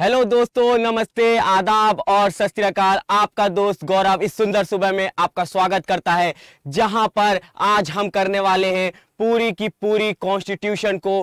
Hello दोस्तों नमस्ते आदाब और सत आपका दोस्त गौरव इस सुंदर सुबह में आपका स्वागत करता है जहां पर आज हम करने वाले हैं पूरी की पूरी कॉन्स्टिट्यूशन को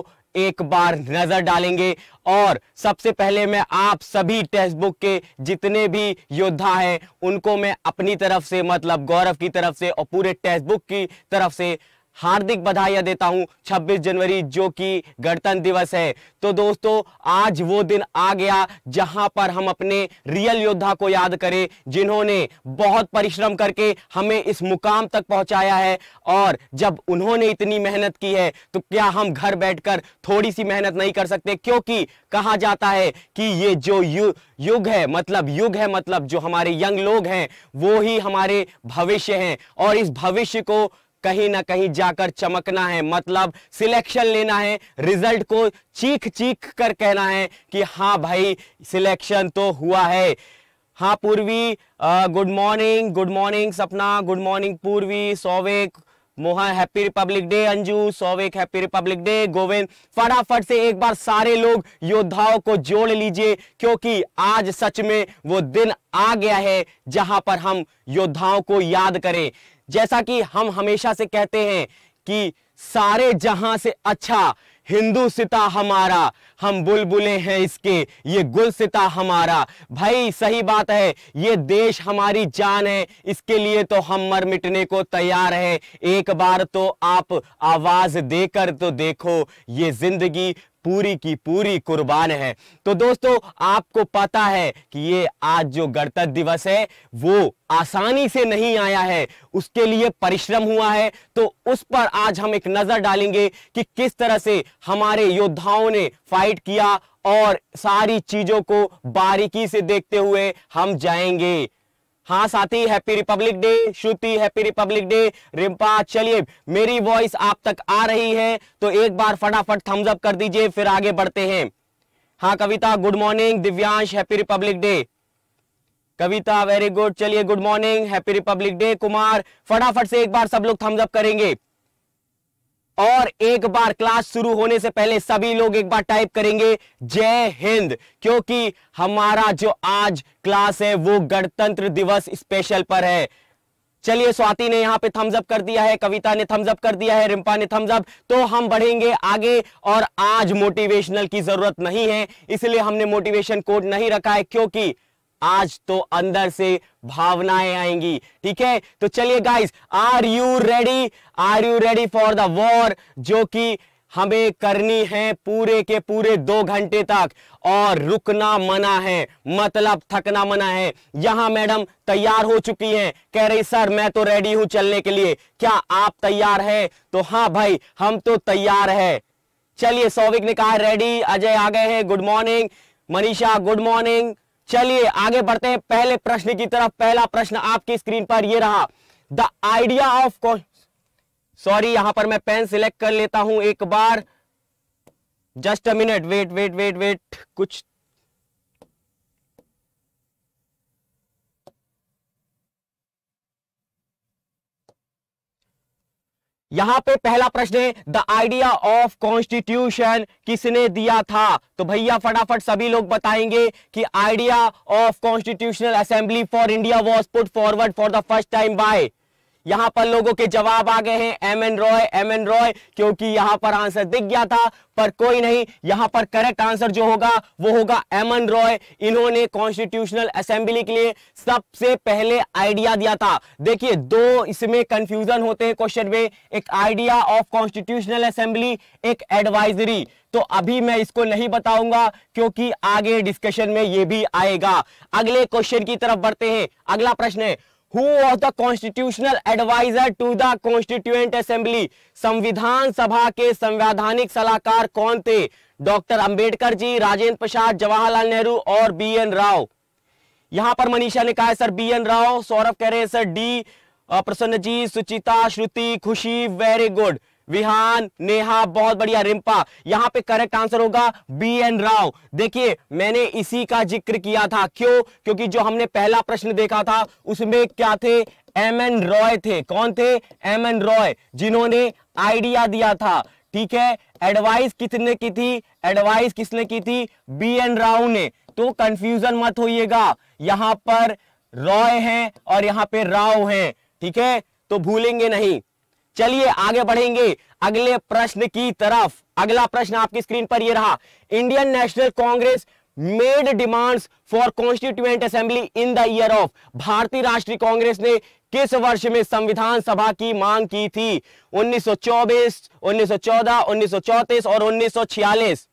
एक बार नजर डालेंगे और सबसे पहले मैं आप सभी टेक्स्ट बुक के जितने भी योद्धा हैं उनको मैं अपनी तरफ से मतलब गौरव की तरफ से और पूरे टेक्स्ट बुक की तरफ से हार्दिक बधाइयां देता हूं 26 जनवरी जो कि गणतंत्र दिवस है तो दोस्तों आज वो दिन आ गया जहां पर हम अपने रियल योद्धा को याद करें जिन्होंने बहुत परिश्रम करके हमें इस मुकाम तक पहुंचाया है और जब उन्होंने इतनी मेहनत की है तो क्या हम घर बैठकर थोड़ी सी मेहनत नहीं कर सकते क्योंकि कहा जाता है कि ये जो यु, युग है मतलब युग है मतलब जो हमारे यंग लोग हैं वो ही हमारे भविष्य हैं और इस भविष्य को कहीं ना कहीं जाकर चमकना है मतलब सिलेक्शन लेना है रिजल्ट को चीख चीख कर कहना है कि हाँ भाई सिलेक्शन तो हुआ है हाँ Purvi good morning good morning Sapna good morning Purvi Souvek Mohan happy Republic Day Anju Souvek happy Republic Day Govind फटाफट से एक बार सारे लोग योद्धाओं को जोड़ लीजिए क्योंकि आज सच में वो दिन आ गया है जहां पर हम योद्धाओं को याद करें जैसा कि हम हमेशा से कहते हैं कि सारे जहां से अच्छा हिंदू सिता हमारा हम बुलबुले हैं इसके ये गुल सिता हमारा भाई सही बात है ये देश हमारी जान है इसके लिए तो हम मर मिटने को तैयार है एक बार तो आप आवाज देकर तो देखो ये जिंदगी पूरी की पूरी कुर्बान है तो दोस्तों आपको पता है कि ये आज जो गणतंत्र दिवस है वो आसानी से नहीं आया है उसके लिए परिश्रम हुआ है तो उस पर आज हम एक नजर डालेंगे कि किस तरह से हमारे योद्धाओं ने फाइट किया और सारी चीजों को बारीकी से देखते हुए हम जाएंगे हाँ Sathi happy Republic Day Shruti happy Republic Day Rimpa चलिए मेरी वॉइस आप तक आ रही है तो एक बार फटाफट थम्स अप कर दीजिए फिर आगे बढ़ते हैं हाँ Kavita good morning Divyansh happy Republic Day Kavita very good चलिए good morning happy Republic Day Kumar फटाफट से एक बार सब लोग थम्सअप करेंगे और एक बार क्लास शुरू होने से पहले सभी लोग एक बार टाइप करेंगे जय हिंद क्योंकि हमारा जो आज क्लास है वो गणतंत्र दिवस स्पेशल पर है चलिए स्वाति ने यहाँ पे थम्सअप कर दिया है कविता ने थम्सअप कर दिया है रिम्पा ने थम्सअप तो हम बढ़ेंगे आगे और आज मोटिवेशनल की जरूरत नहीं है इसलिए हमने मोटिवेशन कोड नहीं रखा है क्योंकि आज तो अंदर से भावनाएं आएंगी ठीक है तो चलिए guys are you ready are you ready for the war जो कि हमें करनी है पूरे के पूरे दो घंटे तक और रुकना मना है मतलब थकना मना है यहां मैडम तैयार हो चुकी हैं कह रही सर मैं तो रेडी हूं चलने के लिए क्या आप तैयार हैं तो हां भाई हम तो तैयार है चलिए सौविक ने कहा रेडी अजय आ गए हैं good morning Manisha good morning चलिए आगे बढ़ते हैं पहले प्रश्न की तरफ पहला प्रश्न आपकी स्क्रीन पर यह रहा द आइडिया ऑफ सॉरी यहां पर मैं पेन सिलेक्ट कर लेता हूं एक बार just a minute wait wait wait wait कुछ यहां पे पहला प्रश्न है द आइडिया ऑफ कॉन्स्टिट्यूशन किसने दिया था तो भैया फटाफट सभी लोग बताएंगे कि idea of constitutional assembly for India was put forward for the first time by यहां पर लोगों के जवाब आ गए हैं M N Roy M N Roy क्योंकि यहां पर आंसर दिख गया था पर कोई नहीं यहां पर करेक्ट आंसर जो होगा वो होगा एम एन रॉय इन्होंने कॉन्स्टिट्यूशनल असेंबली के लिए सबसे पहले आइडिया दिया था देखिए दो इसमें कंफ्यूजन होते हैं क्वेश्चन में एक आइडिया ऑफ कॉन्स्टिट्यूशनल असेंबली एक एडवाइजरी तो अभी मैं इसको नहीं बताऊंगा क्योंकि आगे डिस्कशन में ये भी आएगा अगले क्वेश्चन की तरफ बढ़ते हैं अगला प्रश्न है who was the constitutional advisor to the constituent assembly संविधान सभा के संवैधानिक सलाहकार कौन थे डॉक्टर अंबेडकर जी राजेंद्र प्रसाद जवाहरलाल नेहरू और बी एन राव यहां पर मनीषा ने कहा है sir B N Rao Saurabh कह रहे हैं सर डी प्रसन्न जी सुचिता श्रुति खुशी वेरी गुड विहान नेहा बहुत बढ़िया रिम्पा यहां पे करेक्ट आंसर होगा बी एन राव देखिए मैंने इसी का जिक्र किया था क्यों क्योंकि जो हमने पहला प्रश्न देखा था उसमें क्या थे एम एन रॉय थे कौन थे एम एन रॉय जिन्होंने आइडिया दिया था ठीक है एडवाइस किसने की थी एडवाइस किसने की थी बी एन राव ने तो कंफ्यूजन मत होइएगा यहां पर रॉय है और यहां पर राव है ठीक है तो भूलेंगे नहीं चलिए आगे बढ़ेंगे अगले प्रश्न की तरफ अगला प्रश्न आपकी स्क्रीन पर यह रहा Indian national Congress made demands for constituent assembly in the year of Bharatiya Rashtriya Congress ने किस वर्ष में संविधान सभा की मांग की थी 1924, 1914, 1934 और 1946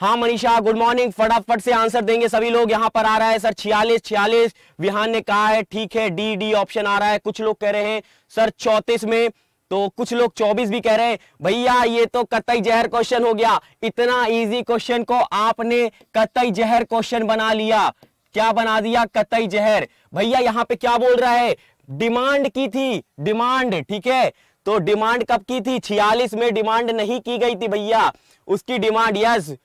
हाँ मनीषा गुड मॉर्निंग फटाफट से आंसर देंगे सभी लोग यहाँ पर आ रहा है सर छियालीस छियालीस विहान ने कहा है ठीक है डी डी ऑप्शन आ रहा है कुछ लोग कह रहे हैं सर चौतीस में तो कुछ लोग 24 भी कह रहे हैं भैया ये तो कतई जहर क्वेश्चन हो गया इतना इजी क्वेश्चन को आपने कतई जहर क्वेश्चन बना लिया क्या बना दिया कतई जहर भैया यहाँ पे क्या बोल रहा है डिमांड की थी डिमांड ठीक है तो डिमांड कब की थी छियालीस में डिमांड नहीं की गई थी भैया उसकी डिमांड यस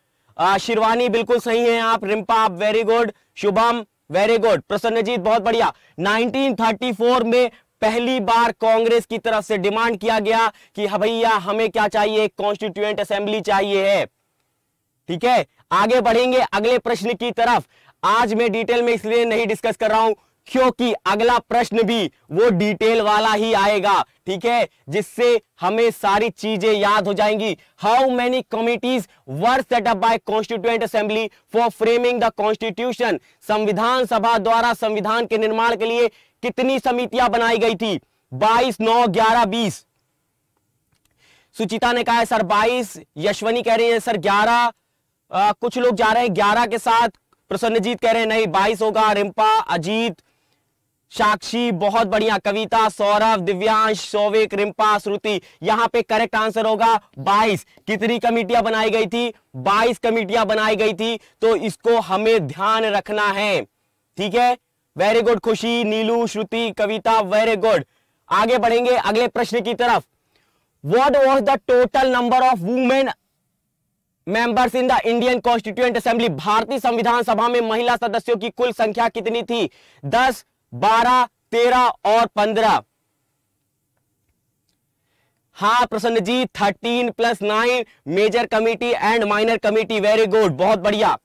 शिरवानी बिल्कुल सही है आप रिम्पा आप very good Shubham very good Prasanjit बहुत बढ़िया 1934 में पहली बार कांग्रेस की तरफ से डिमांड किया गया कि हाँ भैया हमें क्या चाहिए कॉन्स्टिट्यूएंट असेंबली चाहिए है ठीक है आगे बढ़ेंगे अगले प्रश्न की तरफ आज मैं डिटेल में इसलिए नहीं डिस्कस कर रहा हूं क्योंकि अगला प्रश्न भी वो डिटेल वाला ही आएगा ठीक है जिससे हमें सारी चीजें याद हो जाएंगी how many committees were set up by constituent assembly for framing the constitution संविधान सभा द्वारा संविधान के निर्माण के लिए कितनी समितियां बनाई गई थी बाईस नौ ग्यारह बीस सुचिता ने कहा है सर बाईस यशवनी कह रही है सर ग्यारह कुछ लोग जा रहे हैं ग्यारह के साथ प्रसन्नजीत कह रहे हैं नहीं बाईस होगा रिम्पा अजीत साक्षी बहुत बढ़िया कविता सौरभ दिव्यांश सोविक रिम्पा श्रुति यहाँ पे करेक्ट आंसर होगा 22 कितनी कमिटियां बनाई गई थी 22 कमिटियां बनाई गई थी तो इसको हमें ध्यान रखना है ठीक है वेरी गुड खुशी नीलू श्रुति कविता वेरी गुड आगे बढ़ेंगे अगले प्रश्न की तरफ what was the total number of women members in the Indian constituent assembly भारतीय संविधान सभा में महिला सदस्यों की कुल संख्या कितनी थी दस बारह तेरह और पंद्रह हा Prasann ji thirteen plus nine major committee and minor committee very good बहुत बढ़िया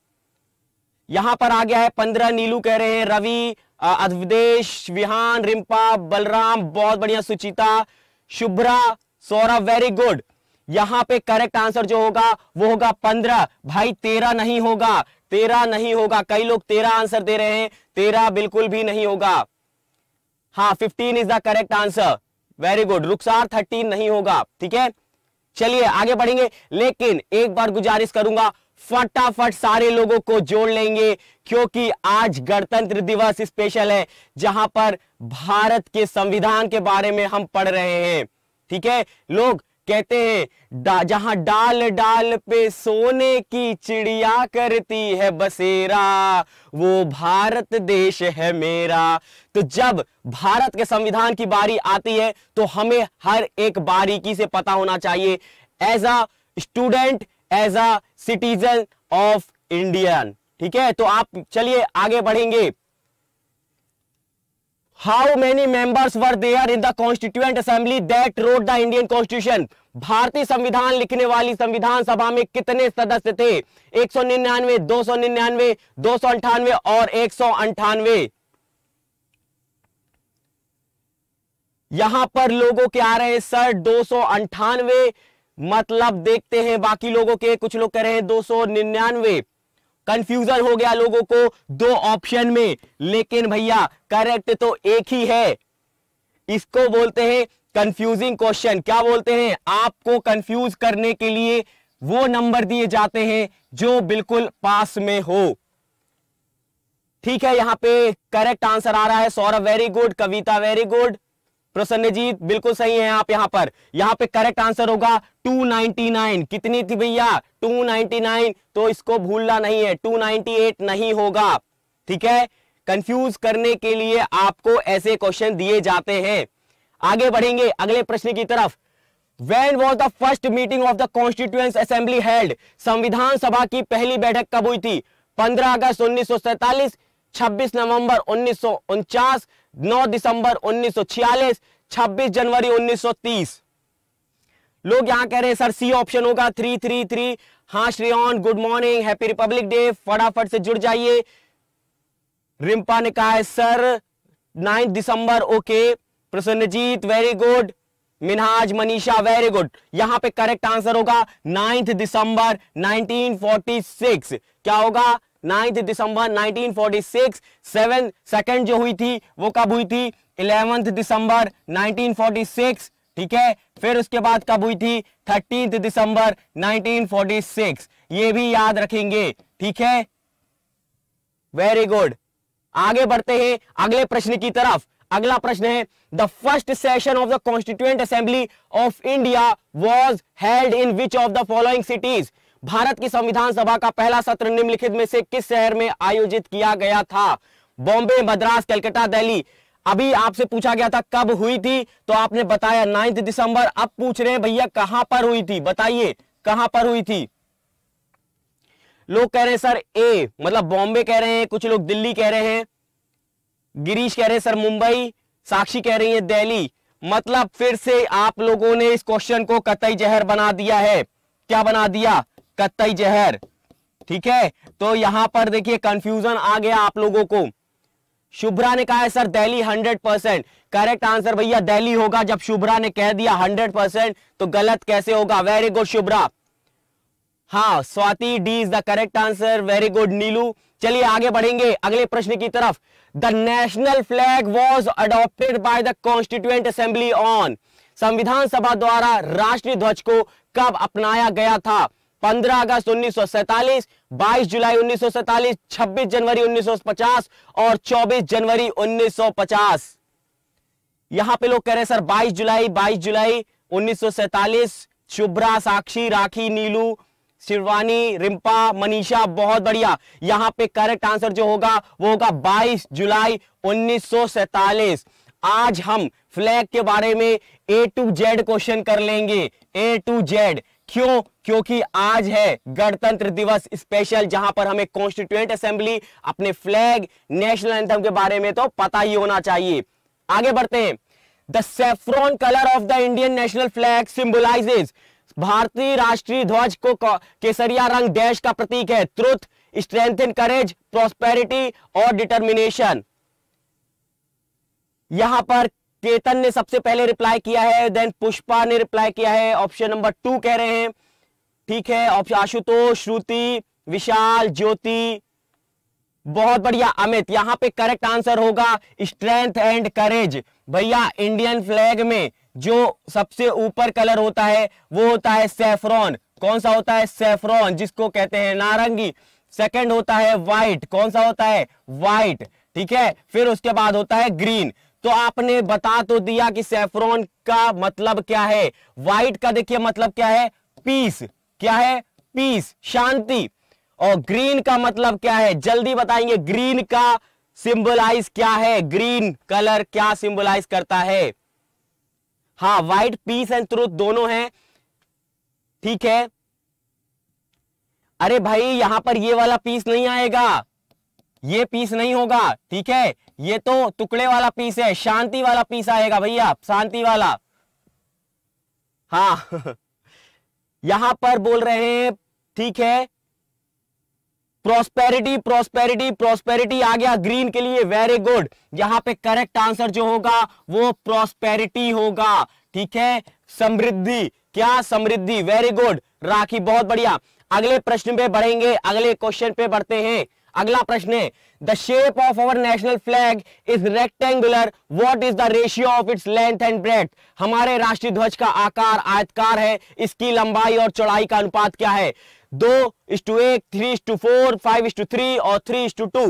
यहां पर आ गया है पंद्रह नीलू कह रहे हैं रवि अधविदेश विहान रिम्पा बलराम बहुत बढ़िया सुचिता शुभ्रा सौरभ वेरी गुड यहां पे करेक्ट आंसर जो होगा वो होगा पंद्रह भाई तेरह नहीं होगा तेरह नहीं होगा कई लोग तेरह आंसर दे रहे हैं तेरह बिल्कुल भी नहीं होगा हाँ fifteen is the correct answer very good Rukhsar thirteen नहीं होगा ठीक है चलिए आगे बढ़ेंगे लेकिन एक बार गुजारिश करूंगा फटाफट सारे लोगों को जोड़ लेंगे क्योंकि आज गणतंत्र दिवस स्पेशल है जहां पर भारत के संविधान के बारे में हम पढ़ रहे हैं ठीक है लोग कहते हैं जहां डाल डाल पे सोने की चिड़िया करती है बसेरा वो भारत देश है मेरा तो जब भारत के संविधान की बारी आती है तो हमें हर एक बारीकी से पता होना चाहिए as a student as a citizen of Indian ठीक है तो आप चलिए आगे बढ़ेंगे how many members were there in the constituent assembly that wrote the Indian constitution भारतीय संविधान लिखने वाली संविधान सभा में कितने सदस्य थे एक सौ निन्यानवे दो सौ निन्यानवे दो सौ अंठानवे और एक सौ अंठानवे यहां पर लोगों के आ रहे हैं सर दो सौ अंठानवे मतलब देखते हैं बाकी लोगों के कुछ लोग कह रहे हैं दो सौ निन्यानवे कंफ्यूजन हो गया लोगों को दो ऑप्शन में लेकिन भैया करेक्ट तो एक ही है इसको बोलते हैं कंफ्यूजिंग क्वेश्चन क्या बोलते हैं आपको कंफ्यूज करने के लिए वो नंबर दिए जाते हैं जो बिल्कुल पास में हो ठीक है यहां पे करेक्ट आंसर आ रहा है Saurabh very good Kavita very good Prasann ji बिल्कुल सही है आप यहां पर यहां पे करेक्ट आंसर होगा 299 कितनी थी भैया 299 तो इसको भूलना नहीं है 298 नहीं होगा ठीक है कंफ्यूज करने के लिए आपको ऐसे क्वेश्चन दिए जाते हैं आगे बढ़ेंगे अगले प्रश्न की तरफ When was the first meeting of the Constituent Assembly held? संविधान सभा की पहली बैठक कब हुई थी 15 अगस्त 1947, 26 नवंबर उन्नीस 9 दिसंबर 1946 26 जनवरी 1930 लोग यहां कह रहे हैं सर सी ऑप्शन होगा थ्री थ्री थ्री हाँ on good morning happy Republic Day फटाफट से जुड़ जाइए रिम्पा ने कहा है sir ninth December okay Prasanjit very good Minhaj Manisha very good यहां पे करेक्ट आंसर होगा नाइन्थ दिसंबर 1946 क्या होगा नाइन्थ दिसंबर 1946 सेवन सेकंड जो हुई थी वो कब हुई थी इलेवेंथ दिसंबर 1946 ठीक है फिर उसके बाद कब हुई थी थर्टींथ दिसंबर 1946 ये भी याद रखेंगे ठीक है वेरी गुड आगे बढ़ते हैं अगले प्रश्न की तरफ अगला प्रश्न है the first session of the constituent assembly of India was held in which of the following cities Bharat की संविधान सभा का पहला सत्र निम्नलिखित में से किस शहर में आयोजित किया गया था बॉम्बे मद्रास कलकत्ता दिल्ली अभी आपसे पूछा गया था कब हुई थी तो आपने बताया नाइन्थ दिसंबर अब पूछ रहे हैं भैया कहां पर हुई थी बताइए कहां पर हुई थी लोग कह रहे हैं सर ए मतलब बॉम्बे कह रहे हैं कुछ लोग दिल्ली कह रहे हैं गिरीश कह रहे हैं सर मुंबई साक्षी कह रही है दिल्ली मतलब फिर से आप लोगों ने इस क्वेश्चन को कतई जहर बना दिया है क्या बना दिया कत्तई जहर ठीक है तो यहां पर देखिए कंफ्यूजन आ गया आप लोगों को शुभ्रा ने कहा है sir Delhi 100 percent correct answer भैया दिल्ली होगा जब शुभ्रा ने कह दिया 100 परसेंट तो गलत कैसे होगा वेरी गुड शुभ्रा हाँ Swati D is the correct answer very good Neelu चलिए आगे बढ़ेंगे अगले प्रश्न की तरफ the national flag was adopted by the constituent assembly on संविधान सभा द्वारा राष्ट्रीय ध्वज को कब अपनाया गया था 15 अगस्त उन्नीस 22 जुलाई उन्नीस 26 जनवरी 1950 और 24 जनवरी 1950 यहां पे लोग कह रहे हैं सर 22 जुलाई 22 जुलाई 1947 शुभ्रा साक्षी राखी नीलू शिवानी रिम्पा मनीषा बहुत बढ़िया यहां पे करेक्ट आंसर जो होगा वो होगा 22 जुलाई 1947 आज हम फ्लैग के बारे में ए टू जेड क्वेश्चन कर लेंगे ए टू जेड क्यों क्योंकि आज है गणतंत्र दिवस स्पेशल जहां पर हमें कॉन्स्टिट्यूएंट असेंबली अपने फ्लैग नेशनल एंथम के बारे में तो पता ही होना चाहिए आगे बढ़ते हैं the saffron colour of the Indian national flag symbolises भारतीय राष्ट्रीय ध्वज को केसरिया रंग देश का प्रतीक है स्ट्रेंथ इन करेज प्रोस्पेरिटी और डिटर्मिनेशन यहां पर केतन ने सबसे पहले रिप्लाई किया है देन पुष्पा ने रिप्लाई किया है ऑप्शन नंबर टू कह रहे हैं ठीक है ऑप्शन आशुतोष श्रुति विशाल ज्योति बहुत बढ़िया अमित यहां पे करेक्ट आंसर होगा स्ट्रेंथ एंड करेज भैया इंडियन फ्लैग में जो सबसे ऊपर कलर होता है वो होता है सेफ्रॉन कौन सा होता है सेफ्रॉन जिसको कहते हैं नारंगी सेकंड होता है व्हाइट कौन सा होता है व्हाइट ठीक है फिर उसके बाद होता है ग्रीन तो आपने बता तो दिया कि सेफ्रॉन का मतलब क्या है व्हाइट का देखिए मतलब क्या है पीस क्या है पीस शांति और ग्रीन का मतलब क्या है जल्दी बताएंगे ग्रीन का सिंबलाइज क्या है ग्रीन कलर क्या सिंबलाइज करता है हाँ व्हाइट पीस एंड ट्रूथ दोनों हैं ठीक है अरे भाई यहां पर ये वाला पीस नहीं आएगा ये पीस नहीं होगा ठीक है ये तो टुकड़े वाला पीस है शांति वाला पीस आएगा भैया शांति वाला हाँ यहां पर बोल रहे हैं ठीक है प्रोस्पेरिटी प्रोस्पेरिटी प्रोस्पेरिटी आ गया ग्रीन के लिए वेरी गुड यहां पे करेक्ट आंसर जो होगा वो प्रोस्पेरिटी होगा ठीक है समृद्धि क्या समृद्धि वेरी गुड राखी बहुत बढ़िया अगले प्रश्न पे बढ़ेंगे अगले क्वेश्चन पे बढ़ते हैं अगला प्रश्न है the shape of our national flag is rectangular what is the ratio of its length and breadth हमारे राष्ट्रीय ध्वज का आकार आयतकार है इसकी लंबाई और चौड़ाई का अनुपात क्या है दो इस टू एक three is two four five is two three और थ्री इस टू टू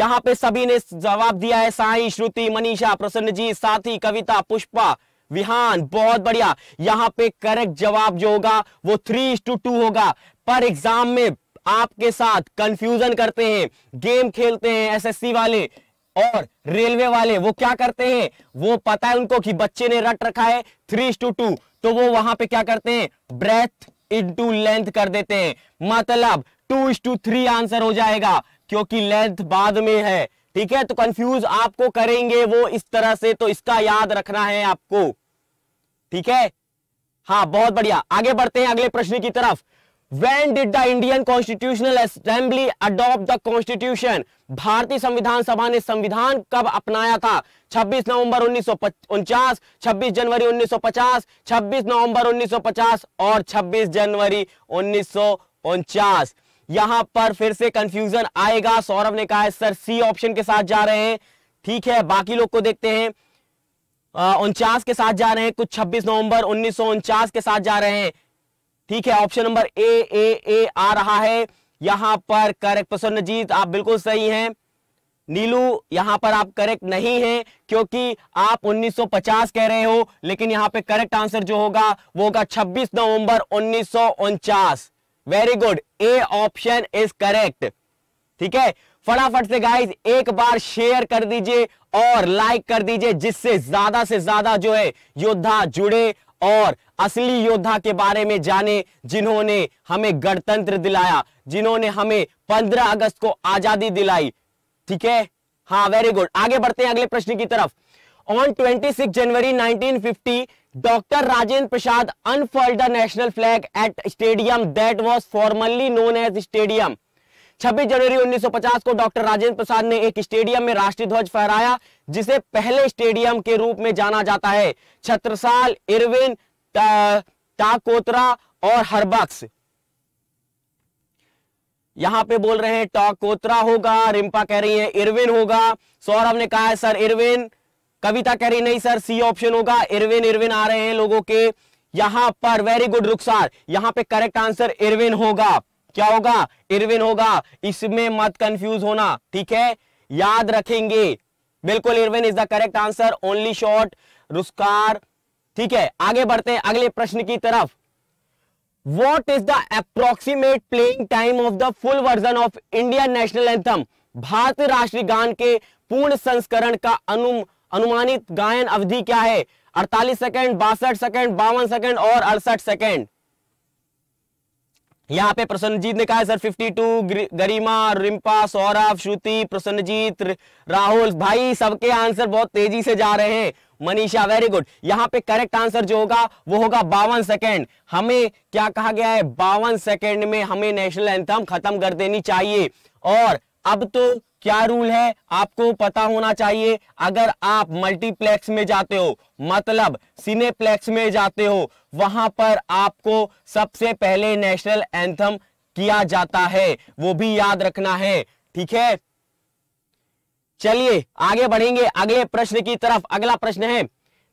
यहां पे सभी ने जवाब दिया है साई श्रुति मनीषा प्रसन्न जी साथी कविता पुष्पा विहान बहुत बढ़िया यहां पे करेक्ट जवाब जो होगा वो थ्री इस टू टू होगा पर एग्जाम में आपके साथ कंफ्यूजन करते हैं गेम खेलते हैं एसएससी वाले और रेलवे वाले वो क्या करते हैं वो पता है उनको कि बच्चे ने रट रखा है थ्री टू टू तो वो वहां पे क्या करते हैं ब्रेथ इंटू लेंथ कर देते हैं मतलब टू इस टू थ्री आंसर हो जाएगा क्योंकि लेंथ बाद में है ठीक है तो कंफ्यूज आपको करेंगे वो इस तरह से तो इसका याद रखना है आपको ठीक है हाँ बहुत बढ़िया आगे बढ़ते हैं अगले प्रश्न की तरफ when did the Indian Constitutional Assembly adopt the Constitution? भारतीय संविधान सभा ने संविधान कब अपनाया था 26 नवंबर उन्नीस 26 जनवरी 1950, 26 नवंबर 1950 और 26 जनवरी उन्नीस यहां पर फिर से कंफ्यूजन आएगा सौरभ ने कहा है सर सी ऑप्शन के साथ जा रहे हैं ठीक है बाकी लोग को देखते हैं उनचास के साथ जा रहे हैं कुछ 26 नवंबर उन्नीस के साथ जा रहे हैं ठीक है ऑप्शन नंबर ए ए ए आ रहा है यहां पर करेक्ट प्रसन्नजीत आप बिल्कुल सही हैं नीलू यहां पर आप करेक्ट नहीं हैं क्योंकि आप 1950 कह रहे हो लेकिन यहां पे करेक्ट आंसर जो होगा वो होगा 26 नवंबर उन्नीस very good A option is correct ठीक है फटाफट से गाइस एक बार शेयर कर दीजिए और लाइक कर दीजिए जिससे ज्यादा से ज्यादा जो है योद्धा जुड़े और असली योद्धा के बारे में जाने जिन्होंने हमें गणतंत्र दिलाया जिन्होंने हमें 15 अगस्त को आजादी दिलाई ठीक है हाँ वेरी गुड आगे बढ़ते हैं अगले प्रश्न की तरफ on 26 January 1950 doctor Rajendra Prasad unfurled the national flag at stadium that was formally known as stadium 26 जनवरी 1950 को डॉक्टर राजेंद्र प्रसाद ने एक स्टेडियम में राष्ट्रीय ध्वज फहराया जिसे पहले स्टेडियम के रूप में जाना जाता है छत्रसाल इरविन टाकोतरा और हरबक्स यहां पे बोल रहे हैं टाकोत्रा होगा रिम्पा कह रही है इरविन होगा सौरभ ने कहा है सर इरविन कविता कह रही नहीं सर सी ऑप्शन होगा इरविन इरविन आ रहे हैं लोगों के यहां पर वेरी गुड रुखसार यहां पे करेक्ट आंसर इरविन होगा क्या होगा इरविन होगा इसमें मत कंफ्यूज होना ठीक है याद रखेंगे बिल्कुल Irwin is the correct answer only short रुस्कार ठीक है आगे बढ़ते हैं अगले प्रश्न की तरफ what is the approximate playing time of the full version of Indian national anthem भारतीय राष्ट्रीय गान के पूर्ण संस्करण का अनु, अनुमानित गायन अवधि क्या है 48 सेकंड बासठ सेकंड बावन सेकंड और अड़सठ सेकंड यहाँ पे प्रसन्नजीत ने कहा है सर 52 गरिमा रिम्पा सौरभ श्रुति प्रसन्नजीत राहुल भाई सबके आंसर बहुत तेजी से जा रहे हैं मनीषा वेरी गुड यहाँ पे करेक्ट आंसर जो होगा वो होगा बावन सेकेंड हमें क्या कहा गया है बावन सेकेंड में हमें नेशनल एंथम खत्म कर देनी चाहिए और अब तो क्या रूल है आपको पता होना चाहिए अगर आप मल्टीप्लेक्स में जाते हो मतलब सिनेप्लेक्स में जाते हो वहां पर आपको सबसे पहले नेशनल एंथम किया जाता है वो भी याद रखना है ठीक है चलिए आगे बढ़ेंगे अगले प्रश्न की तरफ अगला प्रश्न है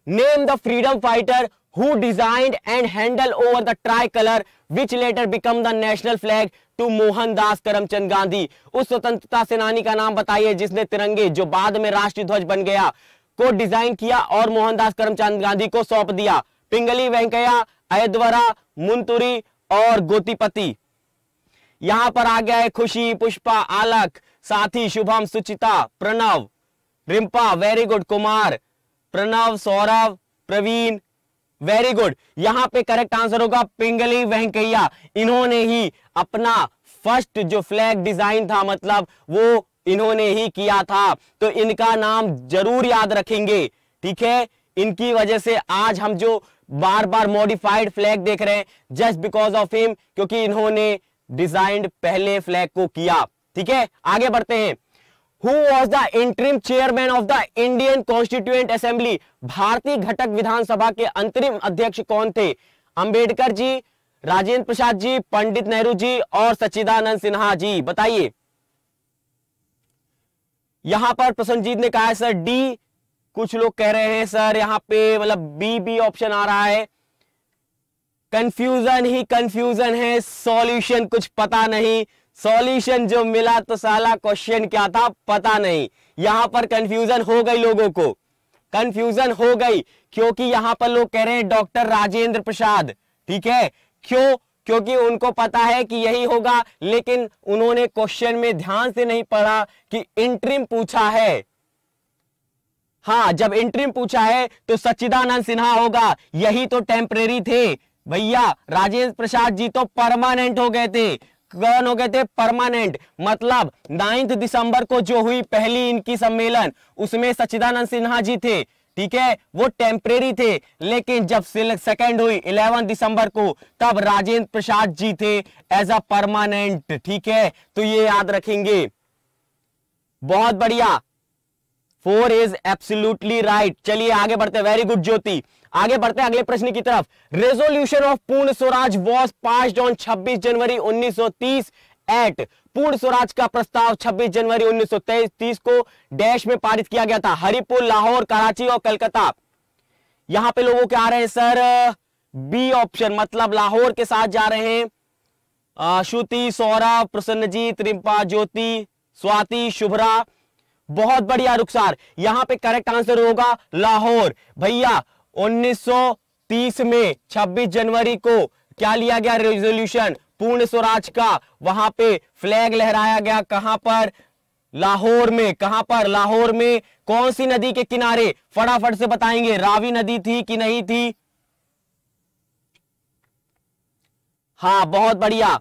name the freedom fighter who and handle over the tricolour which later become the national flag to Mohandas Karamchand Gandhi उस स्वतंत्रता सेनानी का नाम बताइए जिसने तिरंगे जो बाद में राष्ट्रीय ध्वज बन गया को डिजाइन किया और मोहनदास करमचंद गांधी को सौंप दिया पिंगली वेंकैया अयद्वरा मुंतुरी और गोतीपति यहां पर आ गया है खुशी Pushpa Alak Sathi Shubham Suchita Pranav Rimpa very good Kumar Pranav Saurav Praveen very good यहां पे करेक्ट आंसर होगा पिंगली वेंकैया इन्होंने ही अपना फर्स्ट जो फ्लैग डिजाइन था मतलब वो इन्होंने ही किया था तो इनका नाम जरूर याद रखेंगे ठीक है इनकी वजह से आज हम जो बार बार मॉडिफाइड फ्लैग देख रहे हैं जस्ट बिकॉज ऑफ हिम क्योंकि इन्होंने डिजाइंड पहले फ्लैग को किया ठीक है आगे बढ़ते हैं who was the interim chairman of the Indian constituent assembly भारतीय घटक विधानसभा के अंतरिम अध्यक्ष कौन थे अंबेडकर जी राजेंद्र प्रसाद जी पंडित नेहरू जी और सच्चिदानंद सिन्हा जी बताइए यहां पर प्रसन्नजीत ने कहा है सर डी कुछ लोग कह रहे हैं सर यहां पे मतलब बी बी ऑप्शन आ रहा है कंफ्यूजन ही कंफ्यूजन है सॉल्यूशन कुछ पता नहीं सॉल्यूशन जो मिला तो साला क्वेश्चन क्या था पता नहीं यहां पर कंफ्यूजन हो गई लोगों को कंफ्यूजन हो गई क्योंकि यहां पर लोग कह रहे हैं डॉक्टर राजेंद्र प्रसाद ठीक है क्यों क्योंकि उनको पता है कि यही होगा लेकिन उन्होंने क्वेश्चन में ध्यान से नहीं पढ़ा कि इंट्रीम पूछा है हाँ जब इंट्रीम पूछा है तो सच्चिदानंद सिन्हा होगा यही तो टेम्परेरी थे भैया राजेंद्र प्रसाद जी तो परमानेंट हो गए थे कौन हो गए थे परमानेंट मतलब नाइन्थ दिसंबर को जो हुई पहली इनकी सम्मेलन उसमें सचिदानंद सिन्हा जी थे ठीक है वो टेम्परेरी थे लेकिन जब सेकंड हुई 11 दिसंबर को तब राजेंद्र प्रसाद जी थे एज अ परमानेंट ठीक है तो ये याद रखेंगे बहुत बढ़िया फोर इज एब्सोल्युटली राइट चलिए आगे बढ़ते वेरी गुड ज्योति आगे बढ़ते हैं अगले प्रश्न की तरफ resolution of Purna Swaraj was pass on 26 जनवरी 1930 एट पूर्ण स्वराज का प्रस्ताव 26 जनवरी 1930 को डैश में पारित किया गया था हरिपुर लाहौर कराची और कलकत्ता यहां पे लोगों के आ रहे हैं सर बी ऑप्शन मतलब लाहौर के साथ जा रहे हैं श्रुति सौरभ प्रसन्नजीत रिम्पा ज्योति स्वाति शुभरा बहुत बढ़िया रुखसार यहां पे करेक्ट आंसर होगा लाहौर भैया 1930 में 26 जनवरी को क्या लिया गया रेजोल्यूशन पूर्ण स्वराज का वहां पे फ्लैग लहराया गया कहां पर लाहौर में कहां पर लाहौर में कौन सी नदी के किनारे फटाफट से बताएंगे रावी नदी थी कि नहीं थी हाँ बहुत बढ़िया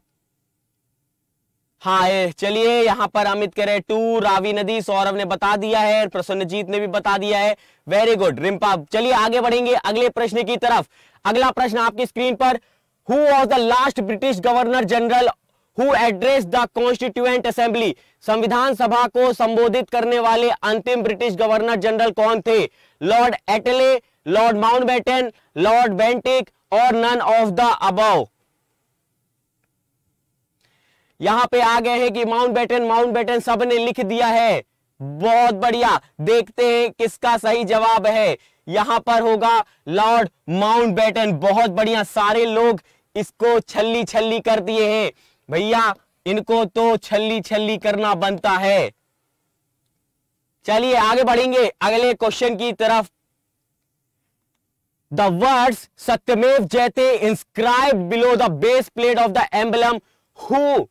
हाँ चलिए यहां पर अमित कह रहे टू रावी नदी सौरभ ने बता दिया है प्रसन्नजीत ने भी बता दिया है वेरी गुड रिम्पा चलिए आगे बढ़ेंगे अगले प्रश्न की तरफ अगला प्रश्न आपकी स्क्रीन पर who was the last British governor general who address the constituent assembly संविधान सभा को संबोधित करने वाले अंतिम ब्रिटिश गवर्नर जनरल कौन थे Lord Attlee Lord Mount Lord Bentinck और नन ऑफ द अबव यहां पे आ गए हैं कि माउंट बैटन माउंट बैटन सब ने लिख दिया है बहुत बढ़िया देखते हैं किसका सही जवाब है यहां पर होगा लॉर्ड माउंट बैटन बहुत बढ़िया सारे लोग इसको छल्ली छल्ली कर दिए हैं भैया इनको तो छल्ली छल्ली करना बनता है चलिए आगे बढ़ेंगे अगले क्वेश्चन की तरफ the words Satyamev Jayate inscribe below the base plate of the emblem who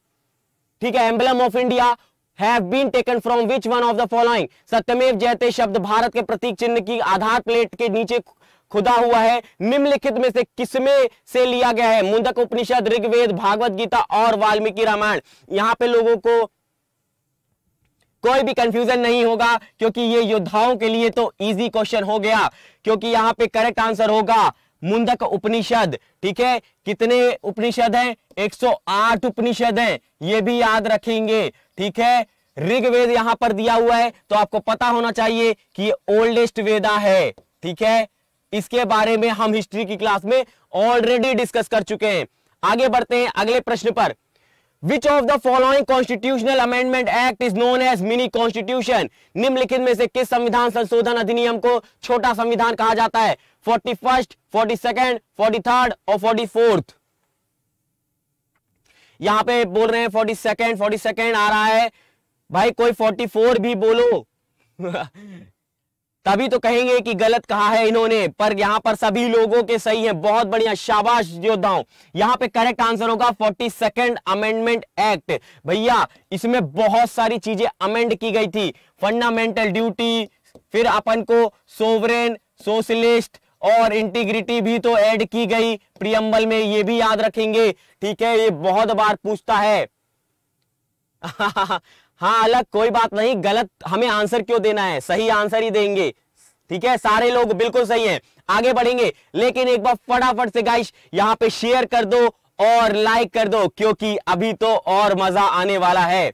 ठीक है emblem of India have been taken from which one of the following Satyamev Jayate शब्द भारत के प्रतीक चिन्ह की आधार प्लेट के नीचे खुदा हुआ है निम्नलिखित में से किसमें से लिया गया है मुंडक उपनिषद ऋग्वेद भागवत गीता और वाल्मीकि रामायण यहां पे लोगों को कोई भी कंफ्यूजन नहीं होगा क्योंकि ये योद्धाओं के लिए तो इजी क्वेश्चन हो गया क्योंकि यहां पे करेक्ट आंसर होगा मुंडक उपनिषद ठीक है कितने उपनिषद हैं 108 उपनिषद हैं ये भी याद रखेंगे ठीक है ऋग्वेद यहां पर दिया हुआ है तो आपको पता होना चाहिए कि ये ओल्डेस्ट वेदा है ठीक है इसके बारे में हम हिस्ट्री की क्लास में ऑलरेडी डिस्कस कर चुके हैं आगे बढ़ते हैं अगले प्रश्न पर which of the following constitutional amendment act is known as mini constitution निम्नलिखित में से किस संविधान संशोधन अधिनियम को छोटा संविधान कहा जाता है forty first forty second forty third और फोर्टी फोर्थ यहां पे बोल रहे हैं फोर्टी सेकेंड फोर्टी सेकेंड आ रहा है भाई कोई फोर्टी फोर भी बोलो तभी तो कहेंगे कि गलत कहा है इन्होंने पर यहां पर सभी लोगों के सही है बहुत बढ़िया शाबाश योद्धाओं यहां पे करेक्ट आंसर होगा फोर्टी सेकेंड अमेंडमेंट एक्ट भैया इसमें बहुत सारी चीजें अमेंड की गई थी फंडामेंटल ड्यूटी फिर अपन को सोवरेन सोशलिस्ट और इंटीग्रिटी भी तो ऐड की गई प्रियम्बल में ये भी याद रखेंगे ठीक है ये बहुत बार पूछता है हाँ अलग कोई बात नहीं गलत हमें आंसर क्यों देना है सही आंसर ही देंगे ठीक है सारे लोग बिल्कुल सही हैं आगे बढ़ेंगे लेकिन एक बार फटाफट से गाइश यहाँ पे शेयर कर दो और लाइक कर दो क्योंकि अभी तो और मजा आने वाला है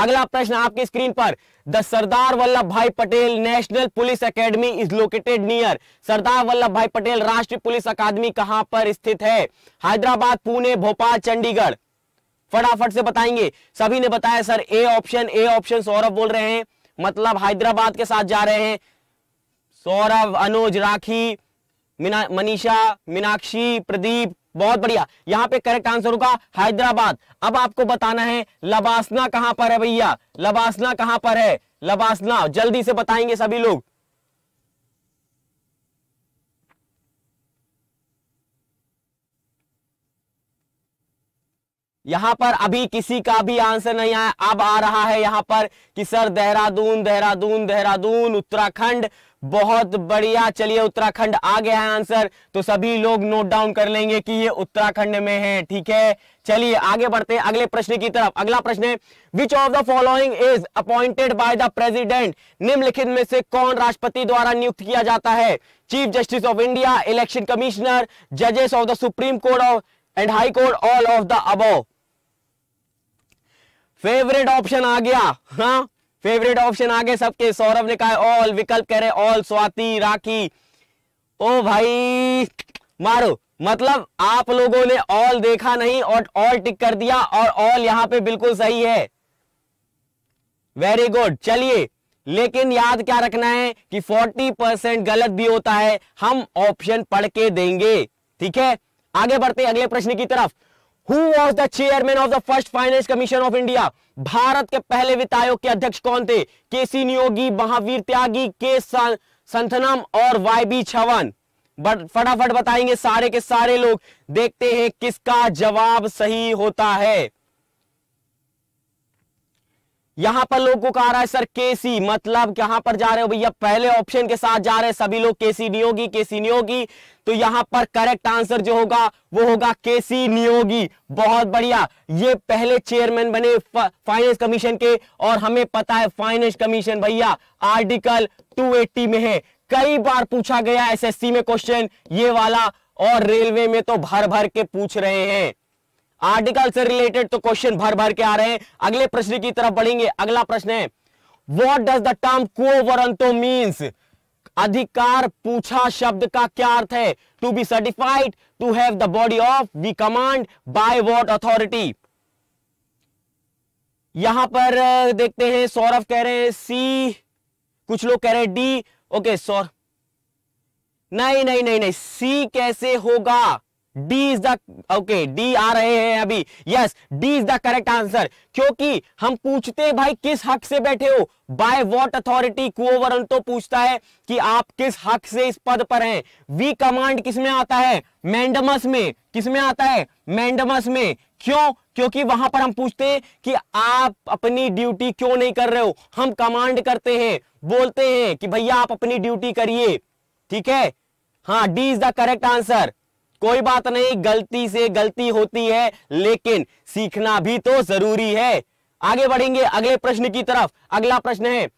अगला प्रश्न आपकी स्क्रीन पर the Sardar Vallabh Bhai Patel National Police Academy is located near Sardar Vallabh Bhai Patel राष्ट्रीय पुलिस अकादमी कहां पर स्थित है हैदराबाद पुणे भोपाल चंडीगढ़ फटाफट से बताएंगे सभी ने बताया sir A option A option Saurabh बोल रहे हैं मतलब हैदराबाद के साथ जा रहे हैं सौरभ अनुज राखी मीना मनीषा मीनाक्षी प्रदीप बहुत बढ़िया यहां पे करेक्ट आंसर होगा हैदराबाद अब आपको बताना है लबासना कहां पर है भैया लबासना कहां पर है लबासना जल्दी से बताएंगे सभी लोग यहां पर अभी किसी का भी आंसर नहीं आया अब आ रहा है यहां पर कि सर देहरादून देहरादून देहरादून उत्तराखंड बहुत बढ़िया चलिए उत्तराखंड आ गया है आंसर तो सभी लोग नोट डाउन कर लेंगे कि ये उत्तराखंड में है ठीक है चलिए आगे बढ़ते हैं अगले प्रश्न की तरफ अगला प्रश्न है which of the following is appointed by the president निम्नलिखित में से कौन राष्ट्रपति द्वारा नियुक्त किया जाता है chief justice of India election commissioner जजेस of the supreme court of and high court all of the above favourite option आ गया हाँ फेवरेट ऑप्शन आ गए सबके सौरभ ने कहा ऑल विकल्प कह रहे ऑल स्वाति राखी ओ भाई मारो मतलब आप लोगों ने ऑल देखा नहीं और ऑल टिक कर दिया और ऑल यहां पे बिल्कुल सही है वेरी गुड चलिए लेकिन याद क्या रखना है कि 40 परसेंट गलत भी होता है हम ऑप्शन पढ़ के देंगे ठीक है आगे बढ़ते अगले प्रश्न की तरफ who was the chairman of the first finance commission of India Bharat के पहले वित्त आयोग के अध्यक्ष कौन थे के सी नियोगी महावीर त्यागी के संथनम और वाई बी छवन बट फटाफट बताएंगे सारे के सारे लोग देखते हैं किसका जवाब सही होता है यहां पर लोगों को आ रहा है सर केसी मतलब यहां पर जा रहे हो भैया पहले ऑप्शन के साथ जा रहे हैं सभी लोग केसी नियोगी केसी नियोगी तो यहां पर करेक्ट आंसर जो होगा वो होगा केसी नियोगी बहुत बढ़िया ये पहले चेयरमैन बने फाइनेंस कमीशन के और हमें पता है फाइनेंस कमीशन भैया आर्टिकल 280 में है कई बार पूछा गया एसएससी में क्वेश्चन ये वाला और रेलवे में तो भर भर के पूछ रहे हैं आर्टिकल से रिलेटेड तो क्वेश्चन भर भर के आ रहे हैं अगले प्रश्न की तरफ बढ़ेंगे अगला प्रश्न है वॉट डज द टर्म को वरंतो मीन्स अधिकार पूछा शब्द का क्या अर्थ है to be certified to have the body of we command by what authority यहां पर देखते हैं सौरभ कह रहे हैं सी कुछ लोग कह रहे हैं डी ओके सौरभ नहीं नहीं नहीं नहीं सी कैसे होगा D is the okay D आ रहे हैं अभी yes D is the correct answer क्योंकि हम पूछते हैं भाई किस हक से बैठे हो बाय वॉट अथॉरिटी कुओवरल तो पूछता है कि आप किस हक से इस पद पर हैं वी कमांड किस में आता है मैंडमस में किस में आता है मैंडमस में क्यों क्योंकि वहां पर हम पूछते हैं कि आप अपनी ड्यूटी क्यों नहीं कर रहे हो हम कमांड करते हैं बोलते हैं कि भैया आप अपनी ड्यूटी करिए ठीक है हाँ D is the correct answer कोई बात नहीं गलती से गलती होती है लेकिन सीखना भी तो जरूरी है आगे बढ़ेंगे अगले प्रश्न की तरफ अगला प्रश्न है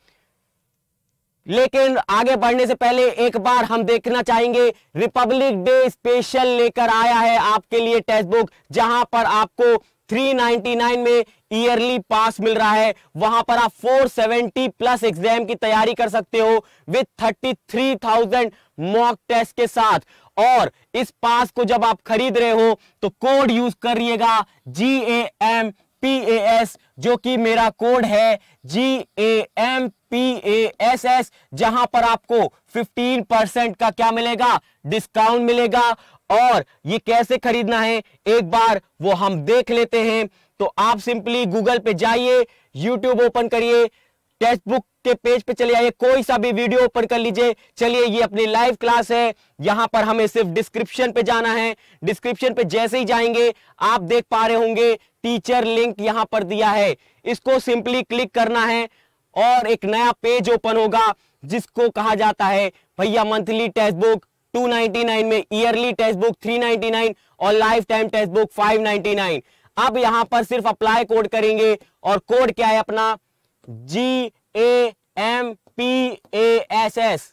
लेकिन आगे बढ़ने से पहले एक बार हम देखना चाहेंगे रिपब्लिक डे स्पेशल लेकर आया है आपके लिए टेक्स्ट बुक जहां पर आपको 399 में ईयरली पास मिल रहा है वहां पर आप 470 प्लस एग्जाम की तैयारी कर सकते हो विथ 33,000 मॉक टेस्ट के साथ और इस पास को जब आप खरीद रहे हो तो कोड यूज करिएगा G A M P A S जो कि मेरा कोड है G A M P A S S जहां पर आपको 15 परसेंट का क्या मिलेगा डिस्काउंट मिलेगा और ये कैसे खरीदना है एक बार वो हम देख लेते हैं तो आप सिंपली गूगल पे जाइए यूट्यूब ओपन करिए टेक्स्ट बुक के पेज पे चले आइए कोई सा भी वीडियो ओपन कर लीजिए चलिए ये अपनी लाइव क्लास है यहां पर हमें सिर्फ डिस्क्रिप्शन पे जाना है डिस्क्रिप्शन पे जैसे ही जाएंगे आप देख पा रहे होंगे टीचर लिंक यहां पर दिया है इसको सिंपली क्लिक करना है और एक नया पेज ओपन होगा जिसको कहा जाता है भैया मंथली टेक्स्ट बुक 299 में ईयरली टेक्स्ट बुक 399 और लाइफ टाइम टेक्स्ट बुक 599 अब यहां पर सिर्फ अप्लाई कोड करेंगे और कोड क्या है अपना G A M P A S S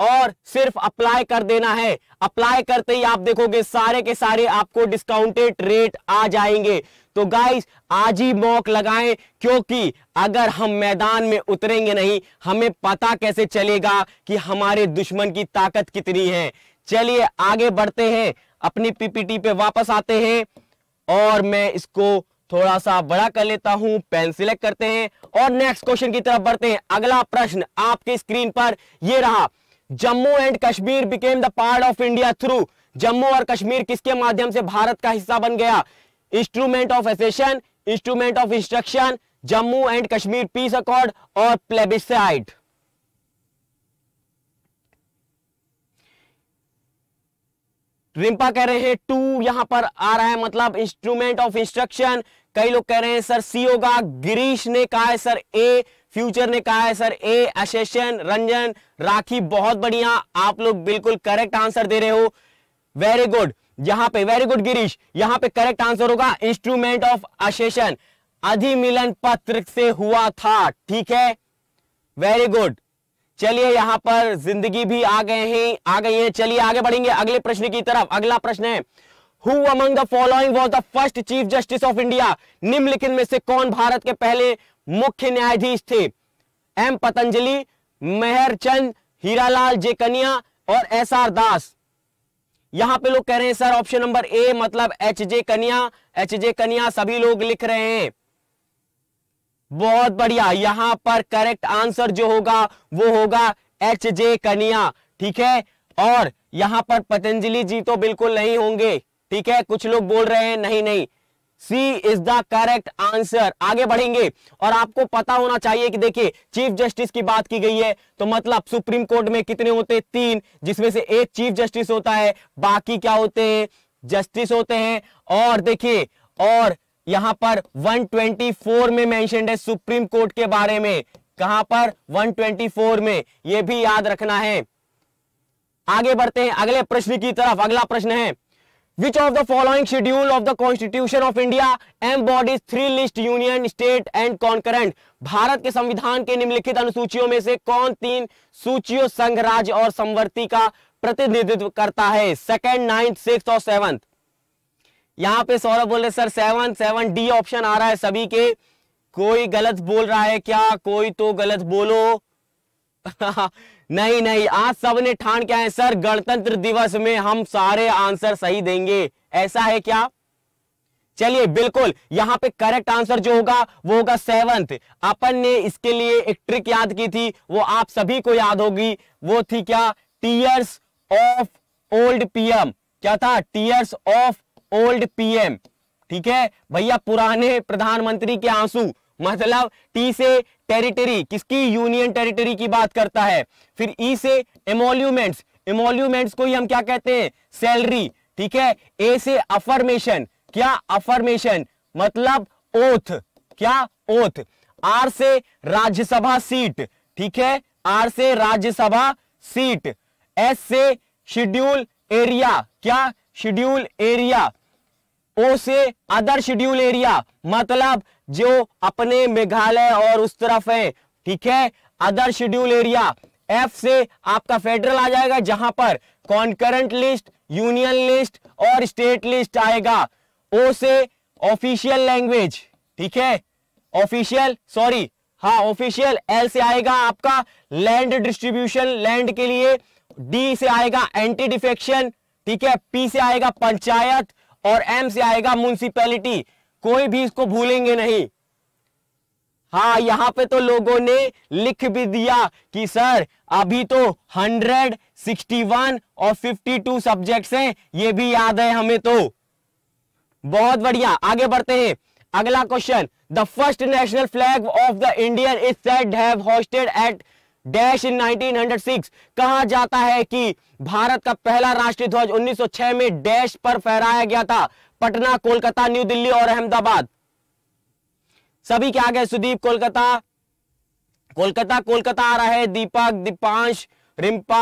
और सिर्फ अप्लाई कर देना है अप्लाई करते ही आप देखोगे सारे के सारे आपको डिस्काउंटेड रेट आ जाएंगे तो गाइस आज ही मौक लगाएं क्योंकि अगर हम मैदान में उतरेंगे नहीं हमें पता कैसे चलेगा कि हमारे दुश्मन की ताकत कितनी है चलिए आगे बढ़ते हैं अपनी पीपीटी पे वापस आते हैं और मैं इसको थोड़ा सा बड़ा कर लेता हूं पेन सिलेक्ट करते हैं और नेक्स्ट क्वेश्चन की तरफ बढ़ते हैं अगला प्रश्न आपके स्क्रीन पर यह रहा Jammu and Kashmir became the part of India through Jammu और कश्मीर किसके माध्यम से भारत का हिस्सा बन गया instrument of accession instrument of instruction Jammu and Kashmir peace accord और प्लेबिसाइड रिम्पा कह रहे हैं टू यहां पर आ रहा है मतलब इंस्ट्रूमेंट ऑफ इंस्ट्रक्शन कई लोग कह रहे हैं सर सी होगा गिरीश ने कहा है सर ए फ्यूचर ने कहा है sir A accession Ranjan Rakhi बहुत बढ़िया आप लोग बिल्कुल करेक्ट आंसर दे रहे हो वेरी गुड यहां पे वेरी गुड गिरीश यहां पे करेक्ट आंसर होगा इंस्ट्रूमेंट ऑफ अशेषन अधिमिलन पत्र से हुआ था ठीक है वेरी गुड चलिए यहां पर जिंदगी भी आ गए हैं आ गई है चलिए आगे बढ़ेंगे अगले प्रश्न की तरफ अगला प्रश्न है who among the following was the first chief justice of India निम्नलिखित में से कौन भारत के पहले मुख्य न्यायाधीश थे एम पतंजलि मेहरचंद हीरालाल जे और एस आर दास यहां पे लोग कह रहे हैं सर ऑप्शन नंबर ए मतलब एच जे कनिया एच जे कनिया सभी लोग लिख रहे हैं बहुत बढ़िया यहां पर करेक्ट आंसर जो होगा वो होगा एच जे कनिया ठीक है और यहां पर पतंजलि जी तो बिल्कुल नहीं होंगे ठीक है कुछ लोग बोल रहे हैं नहीं नहीं C is the correct answer आगे बढ़ेंगे और आपको पता होना चाहिए कि देखिए चीफ जस्टिस की बात की गई है तो मतलब सुप्रीम कोर्ट में कितने होते हैं तीन जिसमें से एक चीफ जस्टिस होता है बाकी क्या होते हैं जस्टिस होते हैं और देखिए और यहां पर 124 में मेंशन है सुप्रीम कोर्ट के बारे में कहां पर 124 में यह भी याद रखना है आगे बढ़ते हैं अगले प्रश्न की तरफ अगला प्रश्न है which of the following schedule of the constitution of India embodies three list union state and concurrent Bharat के संविधान के निम्नलिखित अनुसूचियों में से कौन तीन सूचियों संघ राज्य और संवर्ती का प्रतिनिधित्व करता है सेकेंड नाइन्थ सिक्स और सेवंथ यहाँ पे सौरभ बोल रहे sir seven seven D option आ रहा है सभी के कोई गलत बोल रहा है क्या कोई तो गलत बोलो नहीं नहीं आज सबने ठान क्या है सर गणतंत्र दिवस में हम सारे आंसर सही देंगे ऐसा है क्या चलिए बिल्कुल यहां पे करेक्ट आंसर जो होगा वो होगा सेवंथ अपन ने इसके लिए एक ट्रिक याद की थी वो आप सभी को याद होगी वो थी क्या टीयर्स ऑफ ओल्ड पीएम क्या था टीयर्स ऑफ ओल्ड पीएम ठीक है भैया पुराने प्रधानमंत्री के आंसू मतलब टी से टेरिटरी किसकी यूनियन टेरिटरी की बात करता है फिर ई e से एमोल्यूमेंट्स एमोल्यूमेंट्स को ही हम क्या कहते हैं सैलरी ठीक है ए से अफर्मेशन क्या अफर्मेशन मतलब ओथ क्या ओथ आर से राज्यसभा सीट ठीक है आर से राज्यसभा सीट एस से शेड्यूल एरिया क्या शेड्यूल एरिया ओ से अदर शेड्यूल एरिया मतलब जो अपने मेघालय और उस तरफ है ठीक है अदर शेड्यूल एरिया एफ से आपका फेडरल आ जाएगा जहां पर कॉन्करेंट लिस्ट यूनियन लिस्ट और स्टेट लिस्ट आएगा ओ से ऑफिशियल लैंग्वेज ठीक है ऑफिशियल सॉरी हाँ ऑफिशियल एल से आएगा आपका लैंड डिस्ट्रीब्यूशन लैंड के लिए डी से आएगा एंटी डिफेक्शन ठीक है पी से आएगा पंचायत और एम से आएगा म्यूनसिपैलिटी कोई भी इसको भूलेंगे नहीं हाँ यहां पे तो लोगों ने लिख भी दिया कि सर अभी तो 161 और 52 सब्जेक्ट्स हैं ये भी याद है हमें तो बहुत बढ़िया आगे बढ़ते हैं अगला question the first national flag of the Indian is said have hoisted at dash in 1906 कहा जाता है कि भारत का पहला राष्ट्रीय ध्वज 1906 में डैश पर फहराया गया था पटना कोलकाता न्यू दिल्ली और अहमदाबाद सभी के आगे सुदीप कोलकाता कोलकाता कोलकाता आ रहा है दीपक दीपांश रिम्पा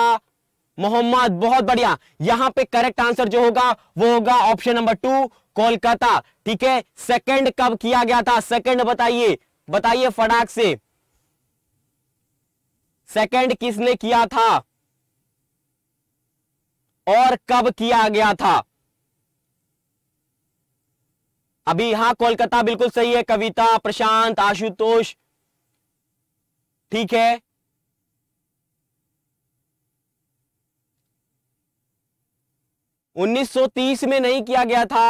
मोहम्मद बहुत बढ़िया यहां पे करेक्ट आंसर जो होगा वो होगा ऑप्शन नंबर टू कोलकाता ठीक है सेकंड कब किया गया था सेकंड बताइए बताइए फटाक से सेकंड किसने किया था और कब किया गया था अभी हां कोलकाता बिल्कुल सही है कविता प्रशांत आशुतोष ठीक है उन्नीस सौ तीस में नहीं किया गया था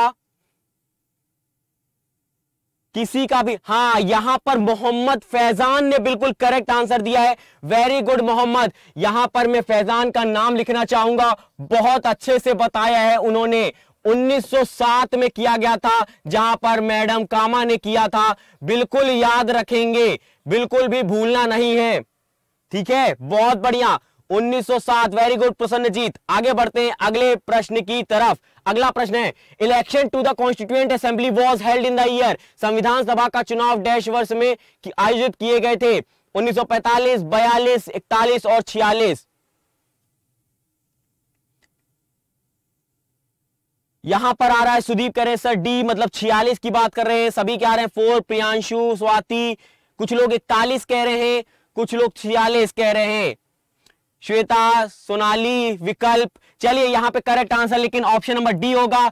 किसी का भी हाँ यहां पर मोहम्मद फैजान ने बिल्कुल करेक्ट आंसर दिया है वेरी गुड मोहम्मद यहां पर मैं फैजान का नाम लिखना चाहूंगा बहुत अच्छे से बताया है उन्होंने 1907 में किया गया था जहां पर मैडम कामा ने किया था बिल्कुल याद रखेंगे बिल्कुल भी भूलना नहीं है ठीक है बहुत बढ़िया 1907 वेरी गुड प्रसन्न जीत आगे बढ़ते हैं अगले प्रश्न की तरफ अगला प्रश्न है election to the constituent assembly was held in the year संविधान सभा का चुनाव डैश वर्ष में कि आयोजित किए गए थे 1945, 42, 41 और 46 यहां पर आ रहा है सुदीप कह रहे हैं सर डी मतलब 46 की बात कर रहे हैं सभी क्या रहे हैं फोर प्रियांशु स्वाति कुछ लोग इकतालीस कह रहे हैं कुछ लोग छियालीस कह रहे हैं श्वेता सोनाली विकल्प चलिए यहां पे करेक्ट आंसर लेकिन ऑप्शन नंबर डी होगा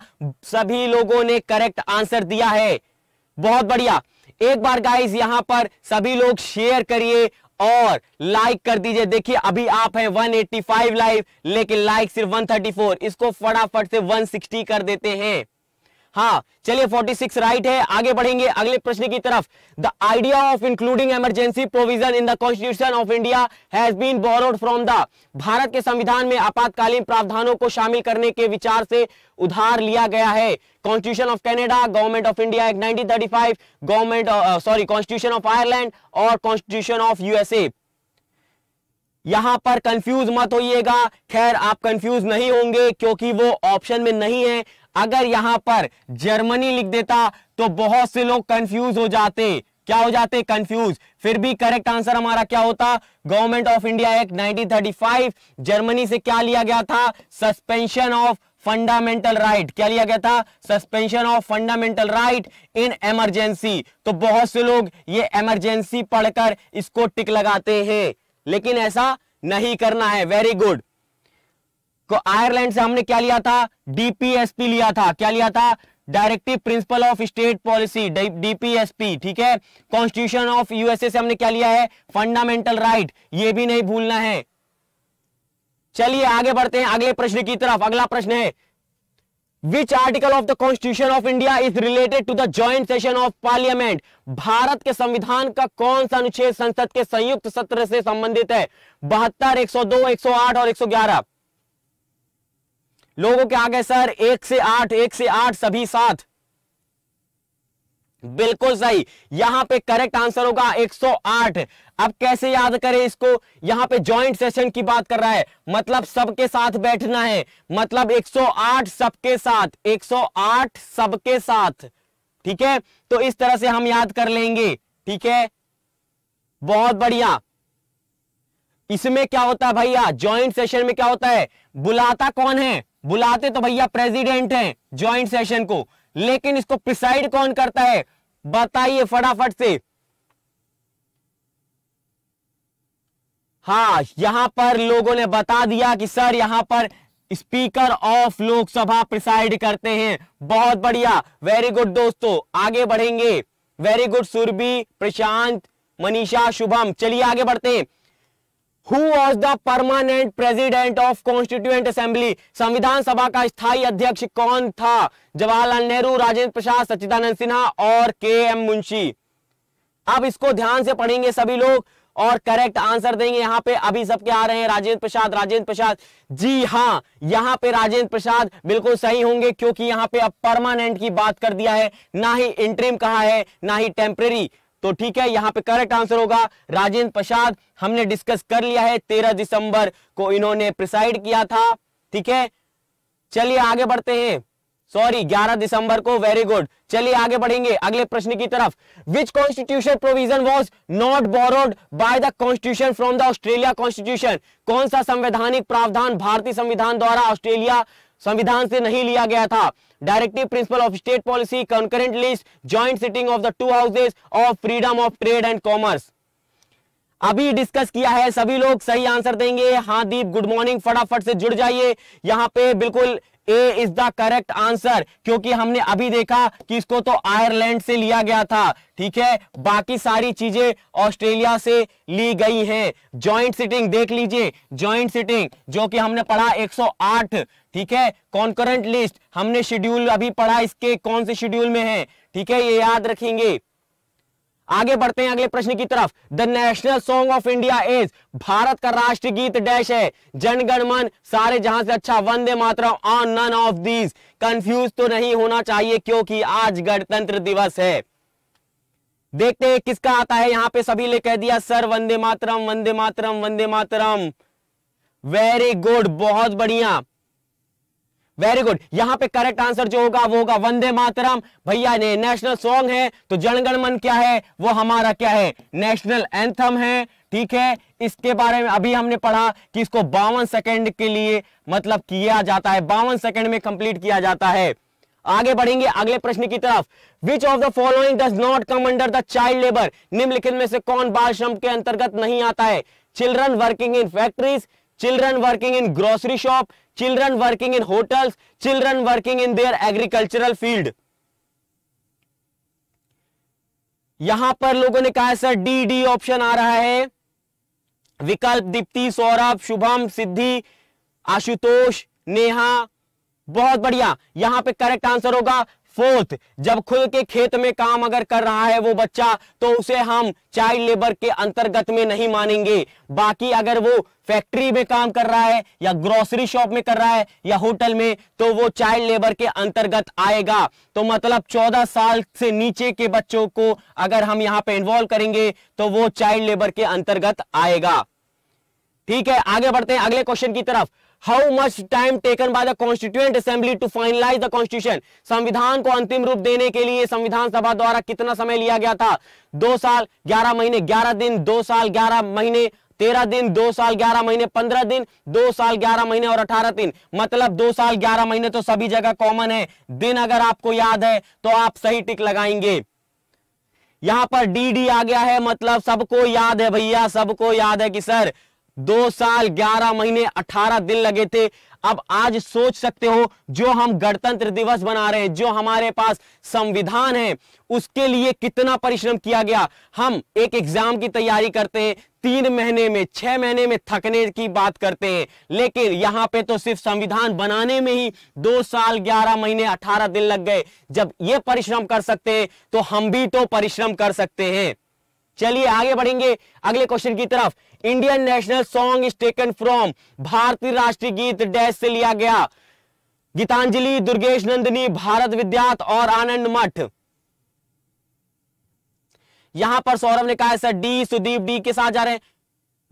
सभी लोगों ने करेक्ट आंसर दिया है बहुत बढ़िया एक बार गाइस यहां पर सभी लोग शेयर करिए और लाइक कर दीजिए देखिए अभी आप हैं 185 लाइव लेकिन लाइक सिर्फ 134 इसको फटाफट से 160 कर देते हैं हाँ चलिए 46 राइट है आगे बढ़ेंगे अगले प्रश्न की तरफ the idea of including emergency provision in the constitution of India has been borrowed from the Bharat के संविधान में आपातकालीन प्रावधानों को शामिल करने के विचार से उधार लिया गया है constitution of Canada government of India act 1935 government sorry constitution of Ireland और कॉन्स्टिट्यूशन ऑफ यूएसए यहां पर कंफ्यूज मत होइएगा खैर आप कंफ्यूज नहीं होंगे क्योंकि वो ऑप्शन में नहीं है अगर यहां पर जर्मनी लिख देता तो बहुत से लोग कंफ्यूज हो जाते क्या हो जाते कंफ्यूज फिर भी करेक्ट आंसर हमारा क्या होता government of India act 1935 Germany से क्या लिया गया था सस्पेंशन ऑफ फंडामेंटल राइट क्या लिया गया था suspension of fundamental right in emergency तो बहुत से लोग ये एमरजेंसी पढ़कर इसको टिक लगाते हैं लेकिन ऐसा नहीं करना है वेरी गुड को आयरलैंड से हमने क्या लिया था डीपीएसपी लिया था क्या लिया था directive principle of state policy DPSP ठीक है कॉन्स्टिट्यूशन ऑफ यूएसए से हमने क्या लिया है फंडामेंटल राइट right, ये भी नहीं भूलना है चलिए आगे बढ़ते हैं अगले प्रश्न की तरफ अगला प्रश्न है which article of the constitution of India is related to the joint session of parliament Bharat के संविधान का कौन सा अनुच्छेद संसद के संयुक्त सत्र से संबंधित है बहत्तर एक एक सौ दो सौ आठ और एक सौ ग्यारह लोगों के आगे सर एक से आठ एक से आठ सभी साथ बिल्कुल सही यहां पे करेक्ट आंसर होगा 108 अब कैसे याद करें इसको यहां पे जॉइंट सेशन की बात कर रहा है मतलब सबके साथ बैठना है मतलब 108 सबके साथ 108 सबके साथ ठीक है तो इस तरह से हम याद कर लेंगे ठीक है बहुत बढ़िया इसमें क्या होता है भैया जॉइंट सेशन में क्या होता है बुलाता कौन है बुलाते तो भैया प्रेसिडेंट हैं ज्वाइंट सेशन को लेकिन इसको प्रिसाइड कौन करता है बताइए फटाफट से हाँ यहां पर लोगों ने बता दिया कि सर यहां पर स्पीकर ऑफ लोकसभा प्रिसाइड करते हैं बहुत बढ़िया वेरी गुड दोस्तों आगे बढ़ेंगे वेरी गुड सुरभि प्रशांत मनीषा शुभम चलिए आगे बढ़ते हैं who was the permanent president of constituent assembly संविधान सभा का स्थायी अध्यक्ष कौन था जवाहरलाल नेहरू राजेंद्र प्रसाद सचिदानंद सिन्हा और के एम मुंशी अब इसको ध्यान से पढ़ेंगे सभी लोग और करेक्ट आंसर देंगे यहां पे अभी सब क्या आ रहे हैं राजेंद्र प्रसाद राजेंद्र प्रसाद जी हां यहाँ पे राजेंद्र प्रसाद बिल्कुल सही होंगे क्योंकि यहाँ पे अब परमानेंट की बात कर दिया है ना ही इंट्रीम कहा है ना ही टेम्परेरी तो ठीक है यहां पे करेक्ट आंसर होगा राजेंद्र प्रसाद हमने डिस्कस कर लिया है तेरह दिसंबर को इन्होंने प्रिसाइड किया था ठीक है चलिए आगे बढ़ते हैं सॉरी 11 दिसंबर को वेरी गुड चलिए आगे बढ़ेंगे अगले प्रश्न की तरफ which constitution provision was not borrowed by the constitution from the Australia constitution कौन सा संवैधानिक प्रावधान भारतीय संविधान द्वारा ऑस्ट्रेलिया संविधान से नहीं लिया गया था directive principle of state policy concurrent list joint sitting of the two houses of freedom of trade and commerce अभी डिस्कस किया है सभी लोग सही आंसर देंगे हाँ दीप गुड मॉर्निंग फटाफट से जुड़ जाइए यहाँ पे बिल्कुल A is the correct answer क्योंकि हमने अभी देखा कि इसको तो आयरलैंड से लिया गया था ठीक है बाकी सारी चीजें ऑस्ट्रेलिया से ली गई हैं जॉइंट सिटिंग देख लीजिए जॉइंट सिटिंग जो कि हमने पढ़ा 108 ठीक है कॉन्करेंट लिस्ट हमने शेड्यूल अभी पढ़ा इसके कौन से शेड्यूल में है ठीक है ये याद रखेंगे आगे बढ़ते हैं अगले प्रश्न की तरफ the national song of India is Bharat का राष्ट्रीय गीत डैश है जनगणमन सारे Jahan Se Accha Vande Mataram on none of these confuse तो नहीं होना चाहिए क्योंकि आज गणतंत्र दिवस है देखते हैं किसका आता है यहां पे सभी ने कह दिया sir Vande Mataram Vande Mataram Vande Mataram very good बहुत बढ़िया वेरी गुड यहाँ पे करेक्ट आंसर जो होगा वो होगा वंदे मातरम भैया ने नेशनल सॉन्ग है तो जनगण मन क्या है वो हमारा क्या है नेशनल एंथम है ठीक है इसके बारे में अभी हमने पढ़ा कि इसको बावन सेकंड के लिए मतलब किया जाता है बावन सेकंड में कंप्लीट किया जाता है आगे बढ़ेंगे अगले प्रश्न की तरफ which of the following does not come under the child labour निम्नलिखित में से कौन बाल श्रम के अंतर्गत नहीं आता है children working in factories children working in grocery shop children working in hotels children working in their agricultural field यहां पर लोगों ने कहा है सर डी डी ऑप्शन आ रहा है विकल्प दीप्ति सौरभ शुभम सिद्धि आशुतोष नेहा बहुत बढ़िया यहां पे करेक्ट आंसर होगा फोर्थ जब खुद के खेत में काम अगर कर रहा है वो बच्चा तो उसे हम चाइल्ड लेबर के अंतर्गत में नहीं मानेंगे बाकी अगर वो फैक्ट्री में काम कर रहा है या ग्रोसरी शॉप में कर रहा है या होटल में तो वो चाइल्ड लेबर के अंतर्गत आएगा तो मतलब 14 साल से नीचे के बच्चों को अगर हम यहाँ पे इन्वॉल्व करेंगे तो वो चाइल्ड लेबर के अंतर्गत आएगा ठीक है आगे बढ़ते हैं अगले क्वेश्चन की तरफ how much time taken by the constituent assembly to finalise the constitution संविधान को अंतिम रूप देने के लिए संविधान सभा द्वारा कितना समय लिया गया था दो साल ग्यारह महीने ग्यारह दिन दो साल ग्यारह महीने तेरह दिन दो साल ग्यारह महीने पंद्रह दिन दो साल ग्यारह महीने और अठारह दिन मतलब दो साल ग्यारह महीने तो सभी जगह कॉमन है दिन अगर आपको याद है तो आप सही टिक लगाएंगे यहां पर डी डी आ गया है मतलब सबको याद है भैया सबको याद है कि सर दो साल ग्यारह महीने अठारह दिन लगे थे अब आज सोच सकते हो जो हम गणतंत्र दिवस बना रहे हैं जो हमारे पास संविधान है उसके लिए कितना परिश्रम किया गया हम एक एग्जाम की तैयारी करते हैं तीन महीने में छह महीने में थकने की बात करते हैं लेकिन यहां पे तो सिर्फ संविधान बनाने में ही दो साल ग्यारह महीने अठारह दिन लग गए जब ये परिश्रम कर सकते हैं तो हम भी तो परिश्रम कर सकते हैं चलिए आगे बढ़ेंगे अगले क्वेश्चन की तरफ Indian national song is taken from भारतीय राष्ट्रीय गीत डैश से लिया गया गीतांजलि दुर्गेश नंदिनी भारत विद्यात और आनंद मठ यहां पर सौरभ ने कहा सर डी सुदीप डी के साथ जा रहे हैं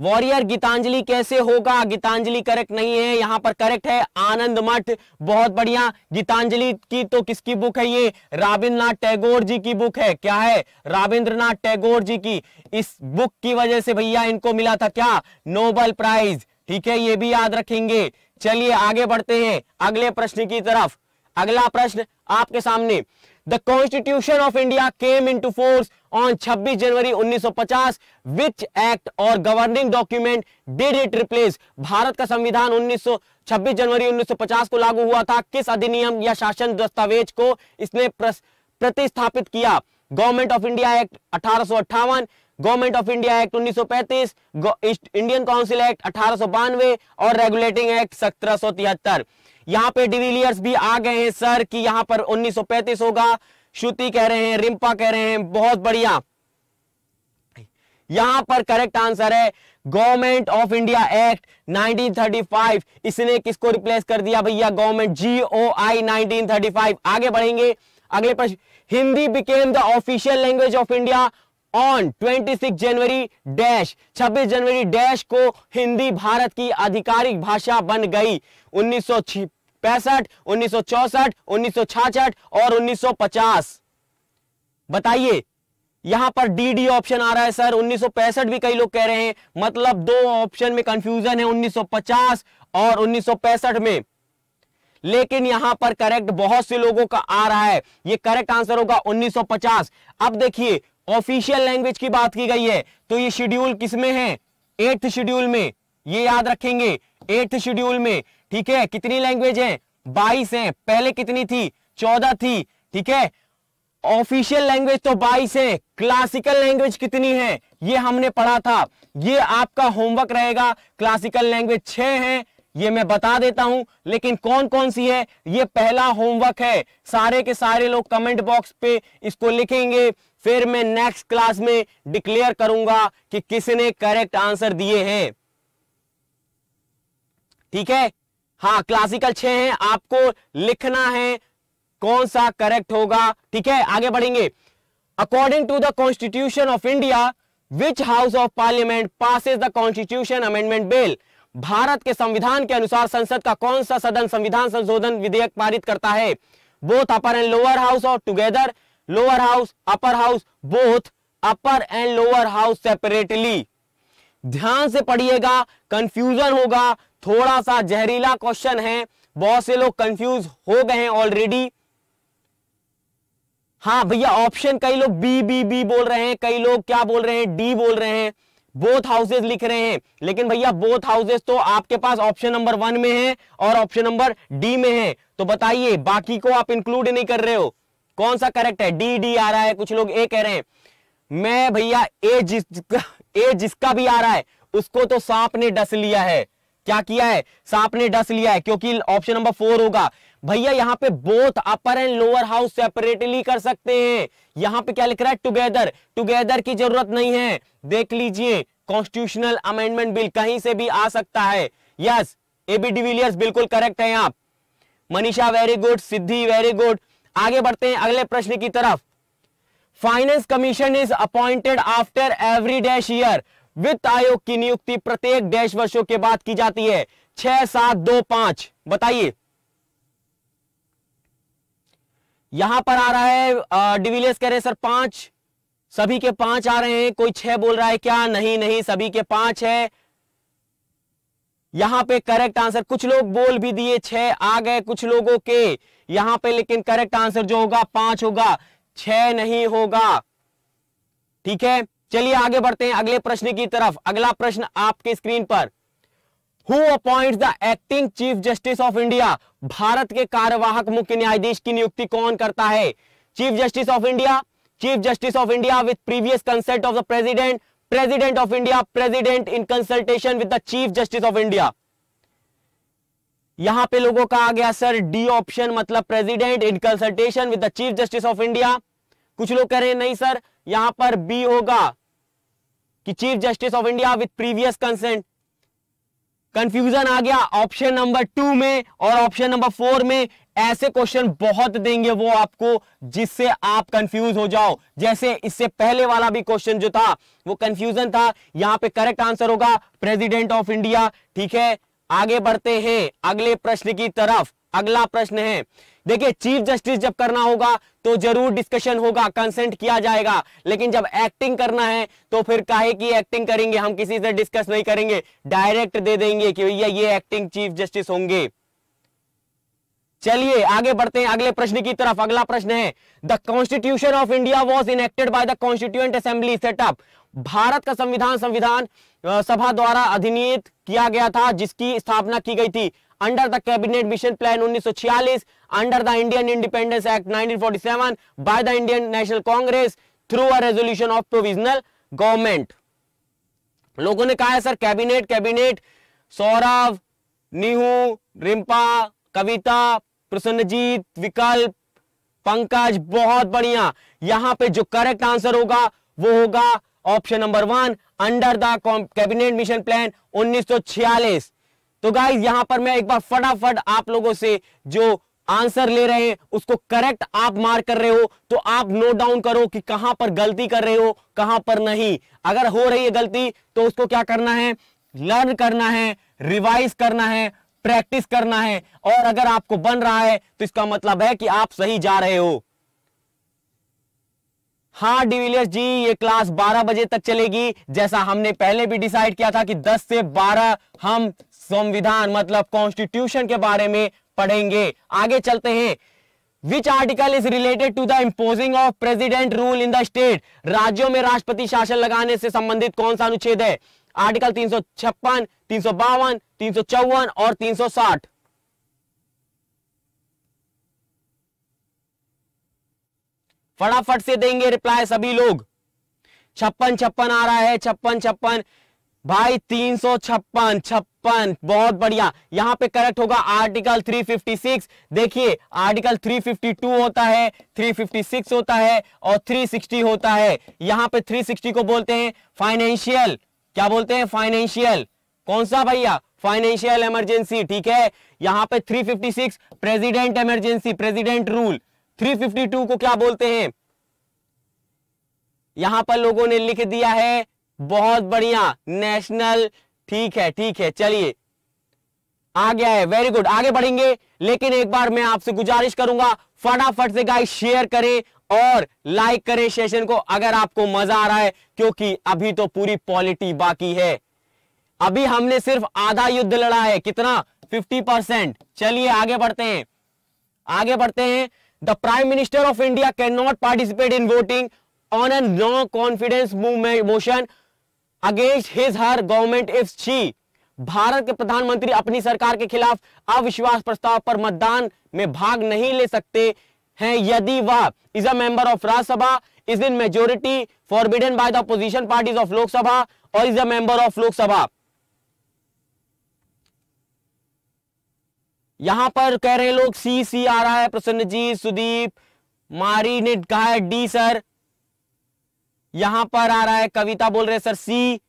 वॉरियर गीतांजलि कैसे होगा गीतांजलि करेक्ट नहीं है यहां पर करेक्ट है आनंद मठ बहुत बढ़िया गीतांजलि की तो किसकी बुक है ये रविंद्रनाथ टैगोर जी की बुक है क्या है रविंद्रनाथ टैगोर जी की इस बुक की वजह से भैया इनको मिला था क्या नोबल प्राइज ठीक है ये भी याद रखेंगे चलिए आगे बढ़ते हैं अगले प्रश्न की तरफ अगला प्रश्न आपके सामने the constitution of India came into force on 26 January 1950 which act और governing document did it replace Bharat का संविधान 1926 जनवरी 1950 को लागू हुआ था किस अधिनियम या शासन दस्तावेज को इसने प्रतिस्थापित किया गवर्नमेंट ऑफ इंडिया एक्ट अठारह government of India act 1935 Indian council act अठारह और रेगुलेटिंग एक्ट सत्रह यहाँ पे डिविलियर्स भी आ गए हैं सर कि यहाँ पर 1935 होगा श्रुति कह रहे हैं रिम्पा कह रहे हैं बहुत बढ़िया यहां पर करेक्ट आंसर है गवर्नमेंट ऑफ इंडिया एक्ट 1935 इसने किसको रिप्लेस कर दिया भैया गवर्नमेंट आई नाइनटीन आगे बढ़ेंगे अगले प्रश्न Hindi became the official language of India on 26 January dash 26 January dash को हिंदी भारत की आधिकारिक भाषा बन गई उन्नीस पैंसठ उन्नीस और उन्नीस बताइए यहां पर डी डी ऑप्शन आ रहा है सर उन्नीस भी कई लोग कह रहे हैं मतलब दो ऑप्शन में कंफ्यूजन है 1950 और उन्नीस में लेकिन यहां पर करेक्ट बहुत से लोगों का आ रहा है ये करेक्ट आंसर होगा 1950 अब देखिए ऑफिशियल लैंग्वेज की बात की गई है तो ये शेड्यूल किसमें है एट्थ शेड्यूल में ये याद रखेंगे एट्थ शेड्यूल में ठीक है कितनी लैंग्वेज है बाईस है पहले कितनी थी चौदह थी ठीक है ऑफिशियल लैंग्वेज तो 22 है क्लासिकल लैंग्वेज कितनी है ये हमने पढ़ा था ये आपका होमवर्क रहेगा क्लासिकल लैंग्वेज छह है ये मैं बता देता हूं लेकिन कौन कौन सी है ये पहला होमवर्क है सारे के सारे लोग कमेंट बॉक्स पे इसको लिखेंगे फिर मैं नेक्स्ट क्लास में डिक्लेयर करूंगा कि किसने करेक्ट आंसर दिए हैं ठीक है हाँ क्लासिकल छह हैं आपको लिखना है कौन सा करेक्ट होगा ठीक है आगे बढ़ेंगे according to the constitution of India which house of parliament pass the constitution amendment bill Bharat के संविधान के अनुसार संसद का कौन सा सदन संविधान संशोधन विधेयक पारित करता है both upper and lower house और together lower house upper house both upper and lower house separately ध्यान से पढ़िएगा कंफ्यूजन होगा थोड़ा सा जहरीला क्वेश्चन है बहुत से लोग कंफ्यूज हो गए हैं ऑलरेडी हाँ भैया ऑप्शन कई लोग बी बी बी बोल रहे हैं कई लोग क्या बोल रहे हैं डी बोल रहे हैं बोथ हाउसेज लिख रहे हैं लेकिन भैया बोथ हाउसेज तो आपके पास ऑप्शन नंबर वन में है और ऑप्शन नंबर डी में है तो बताइए बाकी को आप इंक्लूड नहीं कर रहे हो कौन सा करेक्ट है डी डी आ रहा है कुछ लोग ए कह रहे हैं मैं भैया ए जिस ए जिसका भी आ रहा है उसको तो सांप ने डस लिया है क्या किया है सांप ने डस लिया है क्योंकि ऑप्शन नंबर फोर होगा भैया यहां पे both upper and lower house separately कर सकते हैं यहां पे क्या लिख रहा है टुगेदर टुगेदर की जरूरत नहीं है देख लीजिए कॉन्स्टिट्यूशनल अमेंडमेंट बिल कहीं से भी आ सकता है यस एबी डिविलियर्स बिल्कुल करेक्ट है आप Manisha very good Siddhi very good आगे बढ़ते हैं अगले प्रश्न की तरफ finance commission is appointed after every dash year वित्त आयोग की नियुक्ति प्रत्येक डैश वर्षों के बाद की जाती है छह सात दो पांच बताइए यहां पर आ रहा है डिविलियस कह रहे सर पांच सभी के पांच आ रहे हैं कोई छह बोल रहा है क्या नहीं नहीं सभी के पांच है यहां पे करेक्ट आंसर कुछ लोग बोल भी दिए छह आ गए कुछ लोगों के यहां पे लेकिन करेक्ट आंसर जो होगा पांच होगा छह नहीं होगा ठीक है चलिए आगे बढ़ते हैं अगले प्रश्न की तरफ अगला प्रश्न आपके स्क्रीन पर who appoint the acting chief justice of India Bharat के कार्यवाहक मुख्य न्यायाधीश की नियुक्ति कौन करता है chief justice of India chief justice of India with previous consult of the president president of India president in consultation with the chief justice of India यहां पे लोगों का आ गया सर डी ऑप्शन मतलब president in consultation with the chief justice of India कुछ लोग कह रहे हैं नहीं सर यहां पर बी होगा कि chief justice of India with previous consent confusion आ गया ऑप्शन नंबर टू में और ऑप्शन नंबर फोर में ऐसे क्वेश्चन बहुत देंगे वो आपको जिससे आप कंफ्यूज हो जाओ जैसे इससे पहले वाला भी क्वेश्चन जो था वो कंफ्यूजन था यहां पे करेक्ट आंसर होगा प्रेसिडेंट ऑफ इंडिया ठीक है आगे बढ़ते हैं अगले प्रश्न की तरफ अगला प्रश्न है देखिए चीफ जस्टिस जब करना होगा तो जरूर डिस्कशन होगा कंसेंट किया जाएगा लेकिन जब एक्टिंग करना है तो फिर काहे की एक्टिंग करेंगे हम किसी से डिस्कस नहीं करेंगे डायरेक्ट दे देंगे कि भैया ये एक्टिंग चीफ जस्टिस होंगे चलिए आगे बढ़ते हैं अगले प्रश्न की तरफ अगला प्रश्न है the constitution of India was enacted by the constituent assembly set up Bharat का संविधान संविधान सभा द्वारा अधिनियत किया गया था जिसकी स्थापना की गई थी under the cabinet mission plan 1946 under the Indian independence act 1947 by the Indian national Congress through a resolution of provisional government लोगों ने कहा है sir cabinet cabinet Saurabh Nihu Rimpa Kavita Prasanjit Vikalp Pankaj बहुत बढ़िया यहां पे जो करेक्ट आंसर होगा वो होगा option number one under the cabinet mission plan 1946 तो गाइज यहां पर मैं एक बार फटाफट आप लोगों से जो आंसर ले रहे हैं उसको करेक्ट आप मार्क कर रहे हो तो आप नोट डाउन करो कि कहां पर गलती कर रहे हो कहां पर नहीं अगर हो रही है गलती तो उसको क्या करना है लर्न करना है रिवाइज करना है प्रैक्टिस करना है और अगर आपको बन रहा है तो इसका मतलब है कि आप सही जा रहे हो हाँ डिविलियर्स जी ये क्लास 12 बजे तक चलेगी जैसा हमने पहले भी डिसाइड किया था कि 10 से 12 हम संविधान मतलब कॉन्स्टिट्यूशन के बारे में पढ़ेंगे आगे चलते हैं which article is related to the imposing of president rule in the state राज्यों में राष्ट्रपति शासन लगाने से संबंधित कौन सा अनुच्छेद है आर्टिकल तीन सौ छप्पन तीन सौ बावन तीन सौ चौवन और तीन सौ साठ फटाफट से देंगे रिप्लाई सभी लोग छप्पन छप्पन आ रहा है छप्पन छप्पन भाई तीन सौ छप्पन छप्पन बहुत बढ़िया यहाँ पे करेक्ट होगा आर्टिकल 356 देखिए आर्टिकल 352 होता है 356 होता है और 360 होता है यहाँ पे 360 को बोलते हैं फाइनेंशियल क्या बोलते हैं फाइनेंशियल कौन सा भैया फाइनेंशियल इमरजेंसी ठीक है यहाँ पे 356 प्रेसिडेंट इमरजेंसी प्रेसिडेंट रूल 352 को क्या बोलते हैं यहां पर लोगों ने लिख दिया है बहुत बढ़िया नेशनल ठीक है ठीक है चलिए आ गया है वेरी गुड आगे बढ़ेंगे लेकिन एक बार मैं आपसे गुजारिश करूंगा फटाफट से गाइस शेयर करें और लाइक करें सेशन को अगर आपको मजा आ रहा है क्योंकि अभी तो पूरी पॉलिटी बाकी है अभी हमने सिर्फ आधा युद्ध लड़ा है कितना 50 परसेंट चलिए आगे बढ़ते हैं आगे बढ़ते हैं the prime minister of India can not participate in voting on a no confidence movement motion against his her government if she Bharat के प्रधानमंत्री अपनी सरकार के खिलाफ अविश्वास प्रस्ताव पर मतदान में भाग नहीं ले सकते हैं यदि वह is a member of Rajya Sabha is in majority forbidden by the opposition parties of Lok Sabha और is a member of Lok Sabha यहां पर कह रहे लोग सी सी आ रहा है प्रसन्न जी सुदीप मारी ने कहा है डी सर यहां पर आ रहा है कविता बोल रहे सर सी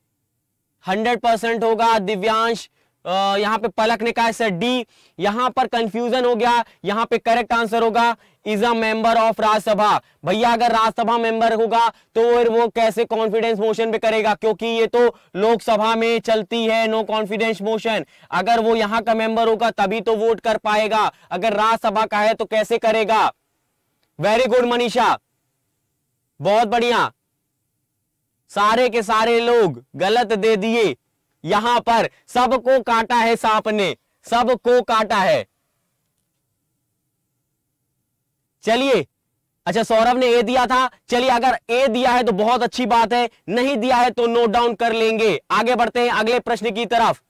हंड्रेड परसेंट होगा दिव्यांश यहां पे पलक ने कहा सर डी यहां पर कंफ्यूजन हो गया यहां पे करेक्ट आंसर होगा is a member of Rajya Sabha भैया अगर राज्यसभा मेंबर होगा तो वो कैसे कॉन्फिडेंस मोशन पे करेगा क्योंकि ये तो लोकसभा में चलती है नो कॉन्फिडेंस मोशन अगर वो यहां का मेंबर होगा तभी तो वोट कर पाएगा अगर राज्यसभा का है तो कैसे करेगा वेरी गुड मनीषा बहुत बढ़िया सारे के सारे लोग गलत दे दिए यहां पर सबको काटा है सांप ने सबको काटा है चलिए अच्छा सौरभ ने ए दिया था चलिए अगर ए दिया है तो बहुत अच्छी बात है नहीं दिया है तो नोट डाउन कर लेंगे आगे बढ़ते हैं अगले प्रश्न की तरफ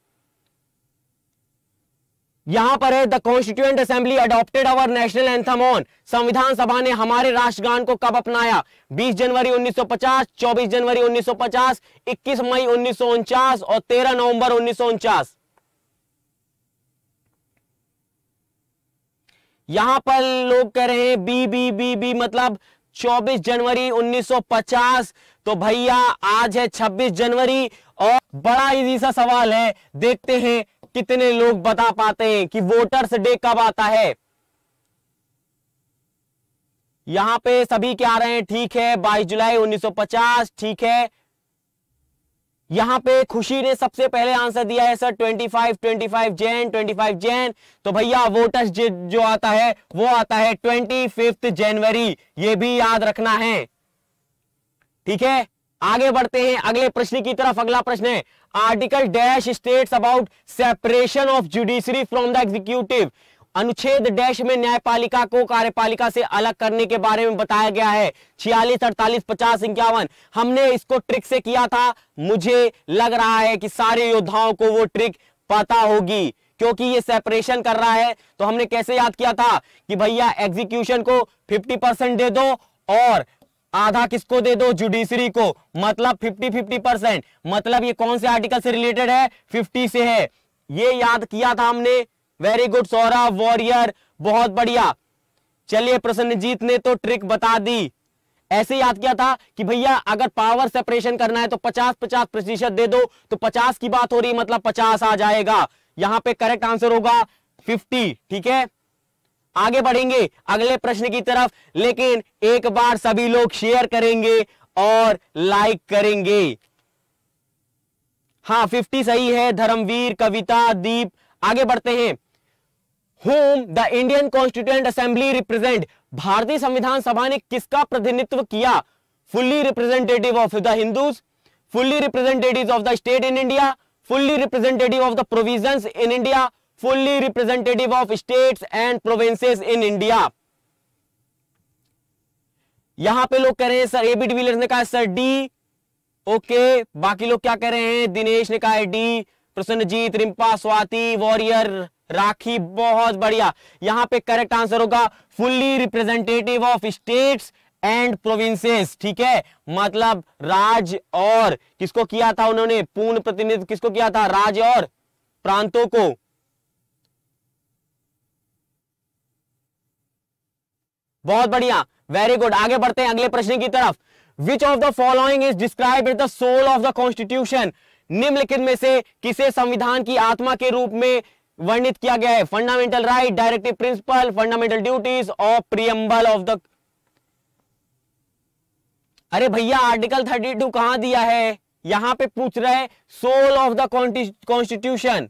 यहां पर है the constituent assembly adopted our national anthem on संविधान सभा ने हमारे राष्ट्रगान को कब अपनाया 20 जनवरी 1950 24 जनवरी 1950 21 मई उन्नीस और 13 नवंबर उन्नीस यहां पर लोग कह रहे हैं बी बी बी बी मतलब 24 जनवरी 1950 तो भैया आज है 26 जनवरी और बड़ा इजी सा सवाल है देखते हैं कितने लोग बता पाते हैं कि वोटर्स डे कब आता है यहां पे सभी क्या आ रहे हैं ठीक है 22 जुलाई 1950 ठीक है यहां पे खुशी ने सबसे पहले आंसर दिया है सर 25 25 जैन 25 जैन तो भैया वोटर्स डे जो आता है वो आता है 25 जनवरी ये भी याद रखना है ठीक है आगे बढ़ते हैं अगले प्रश्न की तरफ अगला प्रश्न है article dash states about separation of judiciary from the executive अनुच्छेद डैश में न्यायपालिका को कार्यपालिका से अलग करने के बारे में बताया गया है छियालीस अड़तालीस पचास इक्यावन हमने इसको ट्रिक से किया था मुझे लग रहा है कि सारे योद्धाओं को वो ट्रिक पता होगी क्योंकि ये सेपरेशन कर रहा है तो हमने कैसे याद किया था कि भैया एग्जीक्यूशन को 50 परसेंट दे दो और आधा किसको दे दो जुडिशरी को मतलब 50 50 परसेंट मतलब ये कौन से आर्टिकल से रिलेटेड है 50 से है ये याद किया था हमने वेरी गुड सौरा वॉरियर बहुत बढ़िया चलिए प्रसन्नजीत ने तो ट्रिक बता दी ऐसे याद किया था कि भैया अगर पावर सेपरेशन करना है तो 50 50 प्रतिशत दे दो तो 50 की बात हो रही मतलब 50 आ जाएगा यहां पे करेक्ट आंसर होगा 50 ठीक है आगे बढ़ेंगे अगले प्रश्न की तरफ लेकिन एक बार सभी लोग शेयर करेंगे और लाइक करेंगे हाँ फिफ्टी सही है धर्मवीर कविता दीप आगे बढ़ते हैं whom the Indian constituent assembly represent भारतीय संविधान सभा ने किसका प्रतिनिधित्व किया fully representative of the Hindus fully representative of the state in India fully representative of the provision in India fully representative of state and provinces in India यहां पे लोग कह रहे हैं सर एबी डिविलियर्स ने कहा सर डी ओके बाकी लोग क्या कह रहे हैं दिनेश ने कहा डी प्रसन्नजीत रिंपा स्वाति वॉरियर राखी बहुत बढ़िया यहां पे करेक्ट आंसर होगा fully representative of states and provinces ठीक है मतलब राज और किसको किया था उन्होंने पूर्ण प्रतिनिधित्व किसको किया था राज और प्रांतों को बहुत बढ़िया वेरी गुड आगे बढ़ते हैं अगले प्रश्न की तरफ which of the following is describe is the soul of the constitution निम्नलिखित में से किसे संविधान की आत्मा के रूप में वर्णित किया गया है fundamental right directive principle fundamental duties और प्रियम्बल ऑफ द अरे भैया आर्टिकल थर्टी टू कहां दिया है यहां पे पूछ रहे सोल ऑफ द कॉन्स्टिट्यूशन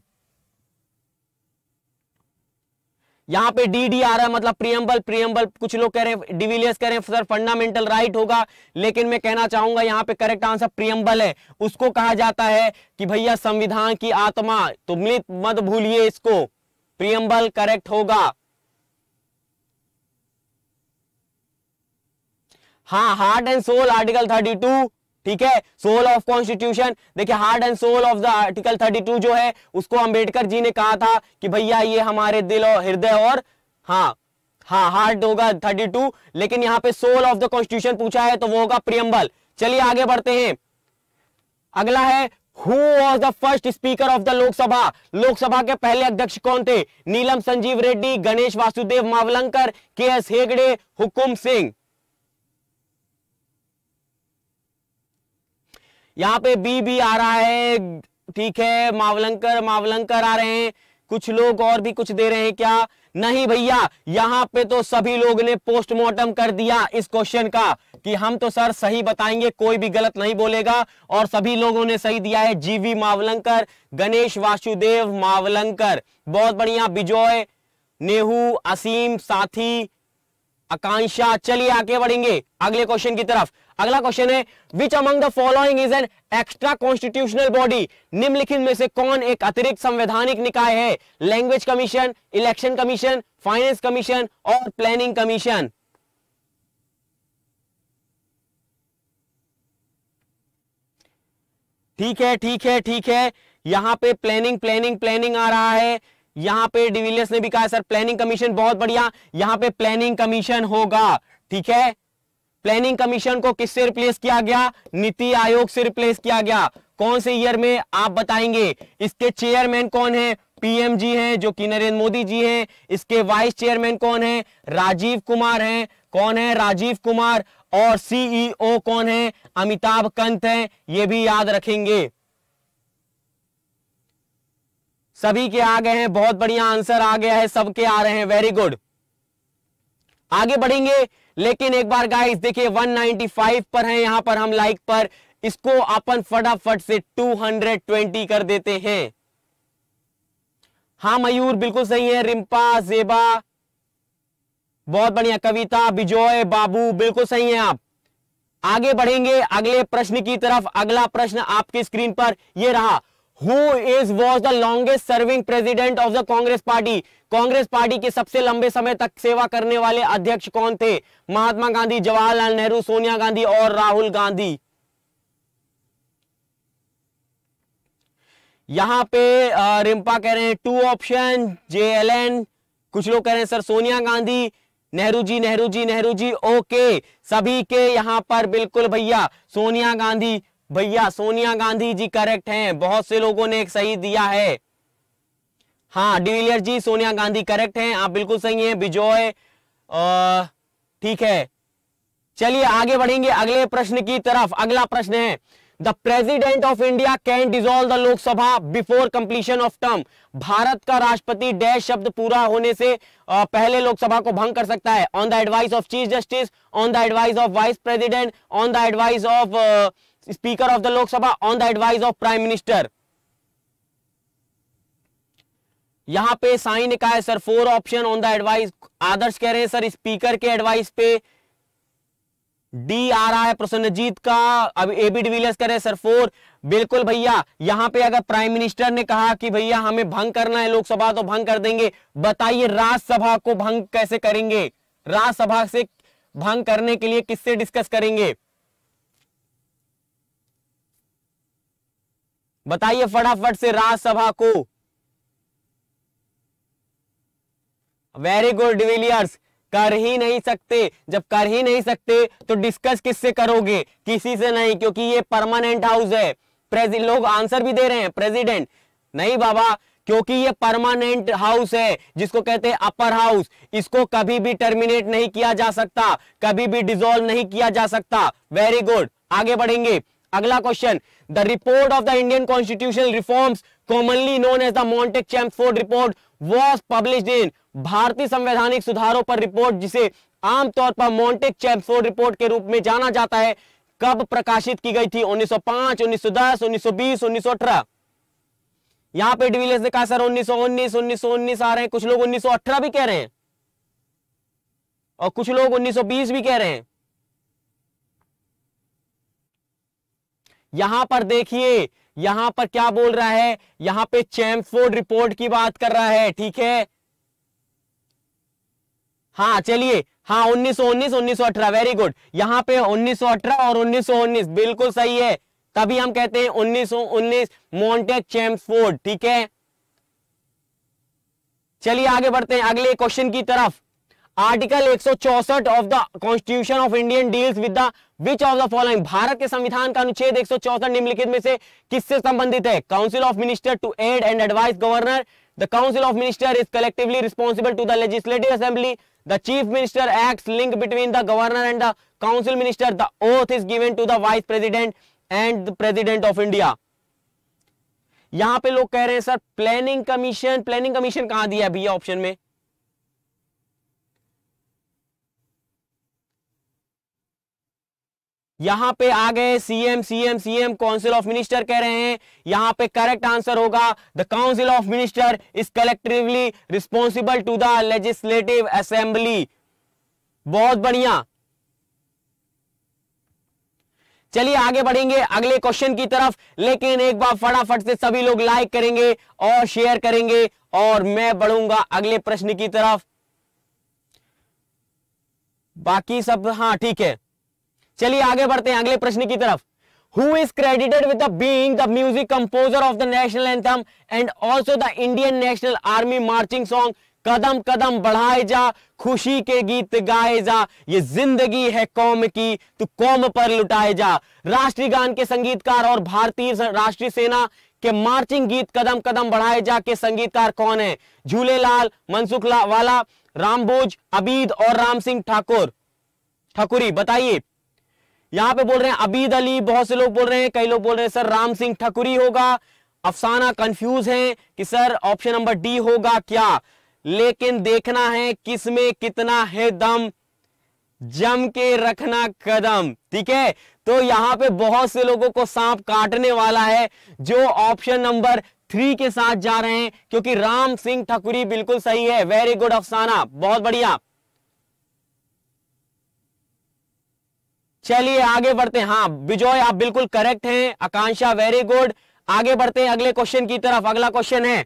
यहाँ पे डी डी आ रहा है मतलब प्रियम्बल प्रियम्बल कुछ लोग कह रहे हैं डिविलियस कह रहे हैं सर फंडामेंटल राइट होगा लेकिन मैं कहना चाहूंगा यहाँ पे करेक्ट आंसर प्रियम्बल है उसको कहा जाता है कि भैया संविधान की आत्मा तो मत भूलिए इसको प्रियम्बल करेक्ट होगा हाँ heart and soul article thirty two ठीक है सोल ऑफ कॉन्स्टिट्यूशन देखिए heart and soul of the article 32 जो है उसको अंबेडकर जी ने कहा था कि भैया ये हमारे दिल और हृदय और हाँ हाँ हार्ट होगा 32 लेकिन यहाँ पे सोल ऑफ द कॉन्स्टिट्यूशन पूछा है तो वो होगा प्रियम्बल चलिए आगे बढ़ते हैं अगला है who was the first speaker of the Lok Sabha Lok Sabha के पहले अध्यक्ष कौन थे नीलम संजीव रेड्डी गणेश वासुदेव मावलंकर के एस हेगड़े हुकुम सिंह यहाँ पे बी भी आ रहा है ठीक है मावलंकर मावलंकर आ रहे हैं कुछ लोग और भी कुछ दे रहे हैं क्या नहीं भैया यहाँ पे तो सभी लोग ने पोस्टमार्टम कर दिया इस क्वेश्चन का कि हम तो सर सही बताएंगे कोई भी गलत नहीं बोलेगा और सभी लोगों ने सही दिया है जीवी मावलंकर गणेश वासुदेव मावलंकर बहुत बढ़िया बिजोय नेहू असीम साथी आकांक्षा चलिए आगे बढ़ेंगे अगले क्वेश्चन की तरफ अगला क्वेश्चन है which among the following is an extra constitutional body निम्नलिखित में से कौन एक अतिरिक्त संवैधानिक निकाय है language commission election commission finance commission और प्लानिंग कमीशन ठीक है ठीक है ठीक है यहां पे प्लानिंग प्लानिंग प्लानिंग आ रहा है यहां पे डिविलियर्स ने भी कहा सर प्लानिंग कमीशन बहुत बढ़िया यहां पे प्लानिंग कमीशन होगा ठीक है प्लानिंग कमीशन को किससे रिप्लेस किया गया नीति आयोग से रिप्लेस किया गया कौन से ईयर में आप बताएंगे इसके चेयरमैन कौन है पीएम जी हैं जो कि नरेंद्र मोदी जी हैं इसके वाइस चेयरमैन कौन है राजीव कुमार हैं कौन है राजीव कुमार और सीईओ e कौन है अमिताभ कंत हैं ये भी याद रखेंगे सभी के आ गए हैं बहुत बढ़िया आंसर आ गया है सबके आ रहे हैं वेरी गुड आगे बढ़ेंगे लेकिन एक बार गाइस देखिए 195 पर है यहां पर हम लाइक पर इसको अपन फटाफट से 220 कर देते हैं हाँ मयूर बिल्कुल सही है रिम्पा जेबा बहुत बढ़िया कविता बिजोय बाबू बिल्कुल सही है आप आगे बढ़ेंगे अगले प्रश्न की तरफ अगला प्रश्न आपकी स्क्रीन पर यह रहा who is was the longest serving president of the Congress party Congress party के सबसे लंबे समय तक सेवा करने वाले अध्यक्ष कौन थे महात्मा गांधी जवाहरलाल नेहरू सोनिया गांधी और राहुल गांधी यहां पे रिम्पा कह रहे हैं two option J L N कुछ लोग कह रहे हैं सर सोनिया गांधी नेहरू जी नेहरू जी नेहरू जी ओके सभी के यहां पर बिल्कुल भैया सोनिया गांधी भैया सोनिया गांधी जी करेक्ट हैं बहुत से लोगों ने एक सही दिया है हाँ डिविलियर जी सोनिया गांधी करेक्ट हैं आप बिल्कुल सही हैं बिजोय ठीक है चलिए आगे बढ़ेंगे अगले प्रश्न की तरफ अगला प्रश्न है the president of India can dissolve the Lok Sabha before completion of term Bharat का राष्ट्रपति डैश शब्द पूरा होने से पहले लोकसभा को भंग कर सकता है on the advice of chief justice on the advice of vice president on the advice of speaker of the Lok Sabha on the advice of prime minister यहां पे साई ने कहा है sir four option on the advice आदर्श कह रहे हैं sir speaker के advice पे डी आ रहा है प्रसन्नजीत का अब ए कह रहे हैं सर फोर बिल्कुल भैया यहाँ पे अगर प्राइम मिनिस्टर ने कहा कि भैया हमें भंग करना है लोकसभा तो भंग कर देंगे बताइए राज्यसभा को भंग कैसे करेंगे राज्यसभा से भंग करने के लिए किससे डिस्कस करेंगे बताइए फटाफट से राज्यसभा को वेरी गुड डिविलियर्स कर ही नहीं सकते जब कर ही नहीं सकते तो डिस्कस किससे करोगे किसी से नहीं क्योंकि ये परमानेंट हाउस है लोग आंसर भी दे रहे हैं प्रेसिडेंट नहीं बाबा क्योंकि ये परमानेंट हाउस है जिसको कहते हैं अपर हाउस इसको कभी भी टर्मिनेट नहीं किया जा सकता कभी भी डिसॉल्व नहीं किया जा सकता वेरी गुड आगे बढ़ेंगे अगला question the report of the Indian constitutional reforms commonly known as the Montagu Chelmsford report was publish in भारतीय संवैधानिक सुधारों पर रिपोर्ट जिसे आमतौर पर मॉन्टेक चैम्सफोर्ड रिपोर्ट के रूप में जाना जाता है कब प्रकाशित की गई थी 1905, 1910, 1920, 1918 यहां पे डिविलियर्स ने कहा सर 1919, 1919 आ रहे हैं कुछ लोग 1918 भी कह रहे हैं और कुछ लोग 1920 भी कह रहे हैं यहां पर देखिए यहां पर क्या बोल रहा है यहां पे चैम्फोर्ड रिपोर्ट की बात कर रहा है ठीक है हाँ चलिए हाँ उन्नीस सौ उन्नीस उन्नीस सौ अठारह वेरी गुड यहां पे उन्नीस सौ अठारह और उन्नीस सौ उन्नीस बिल्कुल सही है तभी हम कहते हैं उन्नीस सौ उन्नीस मोन्टे चैम्सफोर्ड ठीक है चलिए आगे बढ़ते हैं अगले क्वेश्चन की तरफ article 164 of the constitution of Indian deals with the which of the following भारत के संविधान का अनुच्छेद एक निम्नलिखित में से किससे संबंधित है council of minister to aid and advice governor the council of minister is collectively responsible to the legislative assembly the chief minister act link between the governor and the council minister the oath is given to the vice president and the president of india यहां पे लोग कह रहे हैं sir planning commission planning commission कहां दिया है भैया ऑप्शन में यहां पे आ गए CM CM CM council of minister कह रहे हैं यहां पे करेक्ट आंसर होगा the council of minister is collectively responsible to the legislative assembly बहुत बढ़िया चलिए आगे बढ़ेंगे अगले क्वेश्चन की तरफ लेकिन एक बार फटाफट से सभी लोग लाइक करेंगे और शेयर करेंगे और मैं बढ़ूंगा अगले प्रश्न की तरफ बाकी सब हाँ ठीक है चलिए आगे बढ़ते हैं अगले प्रश्न की तरफ who is credited with the being the music composer of the national anthem and also the indian national army marching song कदम कदम बढ़ाए जा खुशी के गीत गाए जा ये जिंदगी है कौम की तो कौम पर लुटाए जा राष्ट्रीय गान के संगीतकार और भारतीय राष्ट्रीय सेना के मार्चिंग गीत कदम कदम बढ़ाए जा के संगीतकार कौन है झूलेलाल मनसुख वाला रामबोज अबीद और राम सिंह ठाकुर ठाकुरी बताइए यहाँ पे बोल रहे हैं अबीद अली बहुत से लोग बोल रहे हैं कई लोग बोल रहे हैं सर राम सिंह ठकुरी होगा अफसाना कंफ्यूज है कि सर ऑप्शन नंबर डी होगा क्या लेकिन देखना है किसमें कितना है दम जम के रखना कदम ठीक है तो यहां पे बहुत से लोगों को सांप काटने वाला है जो ऑप्शन नंबर थ्री के साथ जा रहे हैं क्योंकि राम सिंह ठकुरी बिल्कुल सही है वेरी गुड अफसाना बहुत बढ़िया चलिए आगे बढ़ते हैं हाँ विजय आप बिल्कुल करेक्ट हैं आकांक्षा वेरी गुड आगे बढ़ते हैं अगले क्वेश्चन की तरफ अगला क्वेश्चन है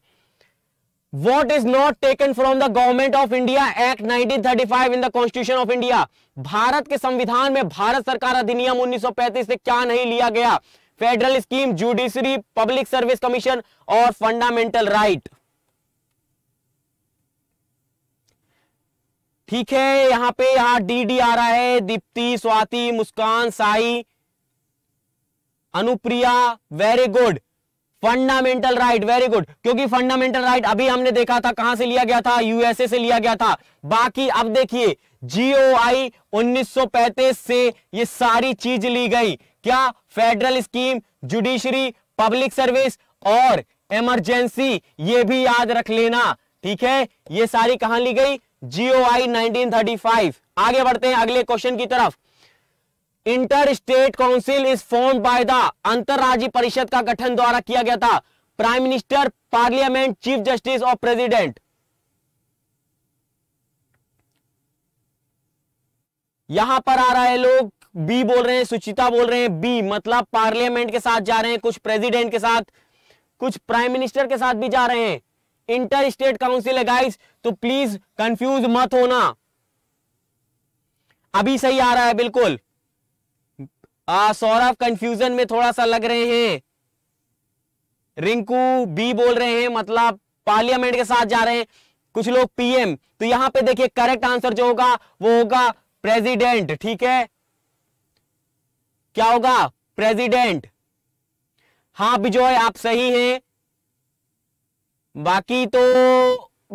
what is not taken from the government of India act nineteen thirty five in the constitution of India Bharat के संविधान में भारत सरकार अधिनियम पैंतीस से क्या नहीं लिया गया federal scheme judiciary public service commission और फंडामेंटल राइट right. ठीक है यहां पे यहां डी डी आ रहा है Dipti Swati Muskan Sai Anupriya very good fundamental right very good क्योंकि फंडामेंटल राइट right अभी हमने देखा था कहां से लिया गया था यूएसए से लिया गया था बाकी अब देखिए जीओआई 1935 से ये सारी चीज ली गई क्या federal scheme judiciary public service और इमरजेंसी ये भी याद रख लेना ठीक है ये सारी कहां ली गई जीओ आई नाइनटीन आगे बढ़ते हैं अगले क्वेश्चन की तरफ inter state council is form by the अंतरराज्य परिषद का गठन द्वारा किया गया था prime minister parliament chief justice और प्रेसिडेंट यहां पर आ रहा है लोग बी बोल रहे हैं सुचिता बोल रहे हैं बी मतलब पार्लियामेंट के साथ जा रहे हैं कुछ प्रेसिडेंट के साथ कुछ प्राइम मिनिस्टर के साथ भी जा रहे हैं इंटर स्टेट काउंसिल है गाइस तो प्लीज कंफ्यूज मत होना अभी सही आ रहा है बिल्कुल सौरभ कंफ्यूजन में थोड़ा सा लग रहे हैं रिंकू बी बोल रहे हैं मतलब पार्लियामेंट के साथ जा रहे हैं कुछ लोग पीएम तो यहां पे देखिए करेक्ट आंसर जो होगा वो होगा प्रेसिडेंट ठीक है क्या होगा प्रेसिडेंट हाँ बिजॉय आप सही हैं बाकी तो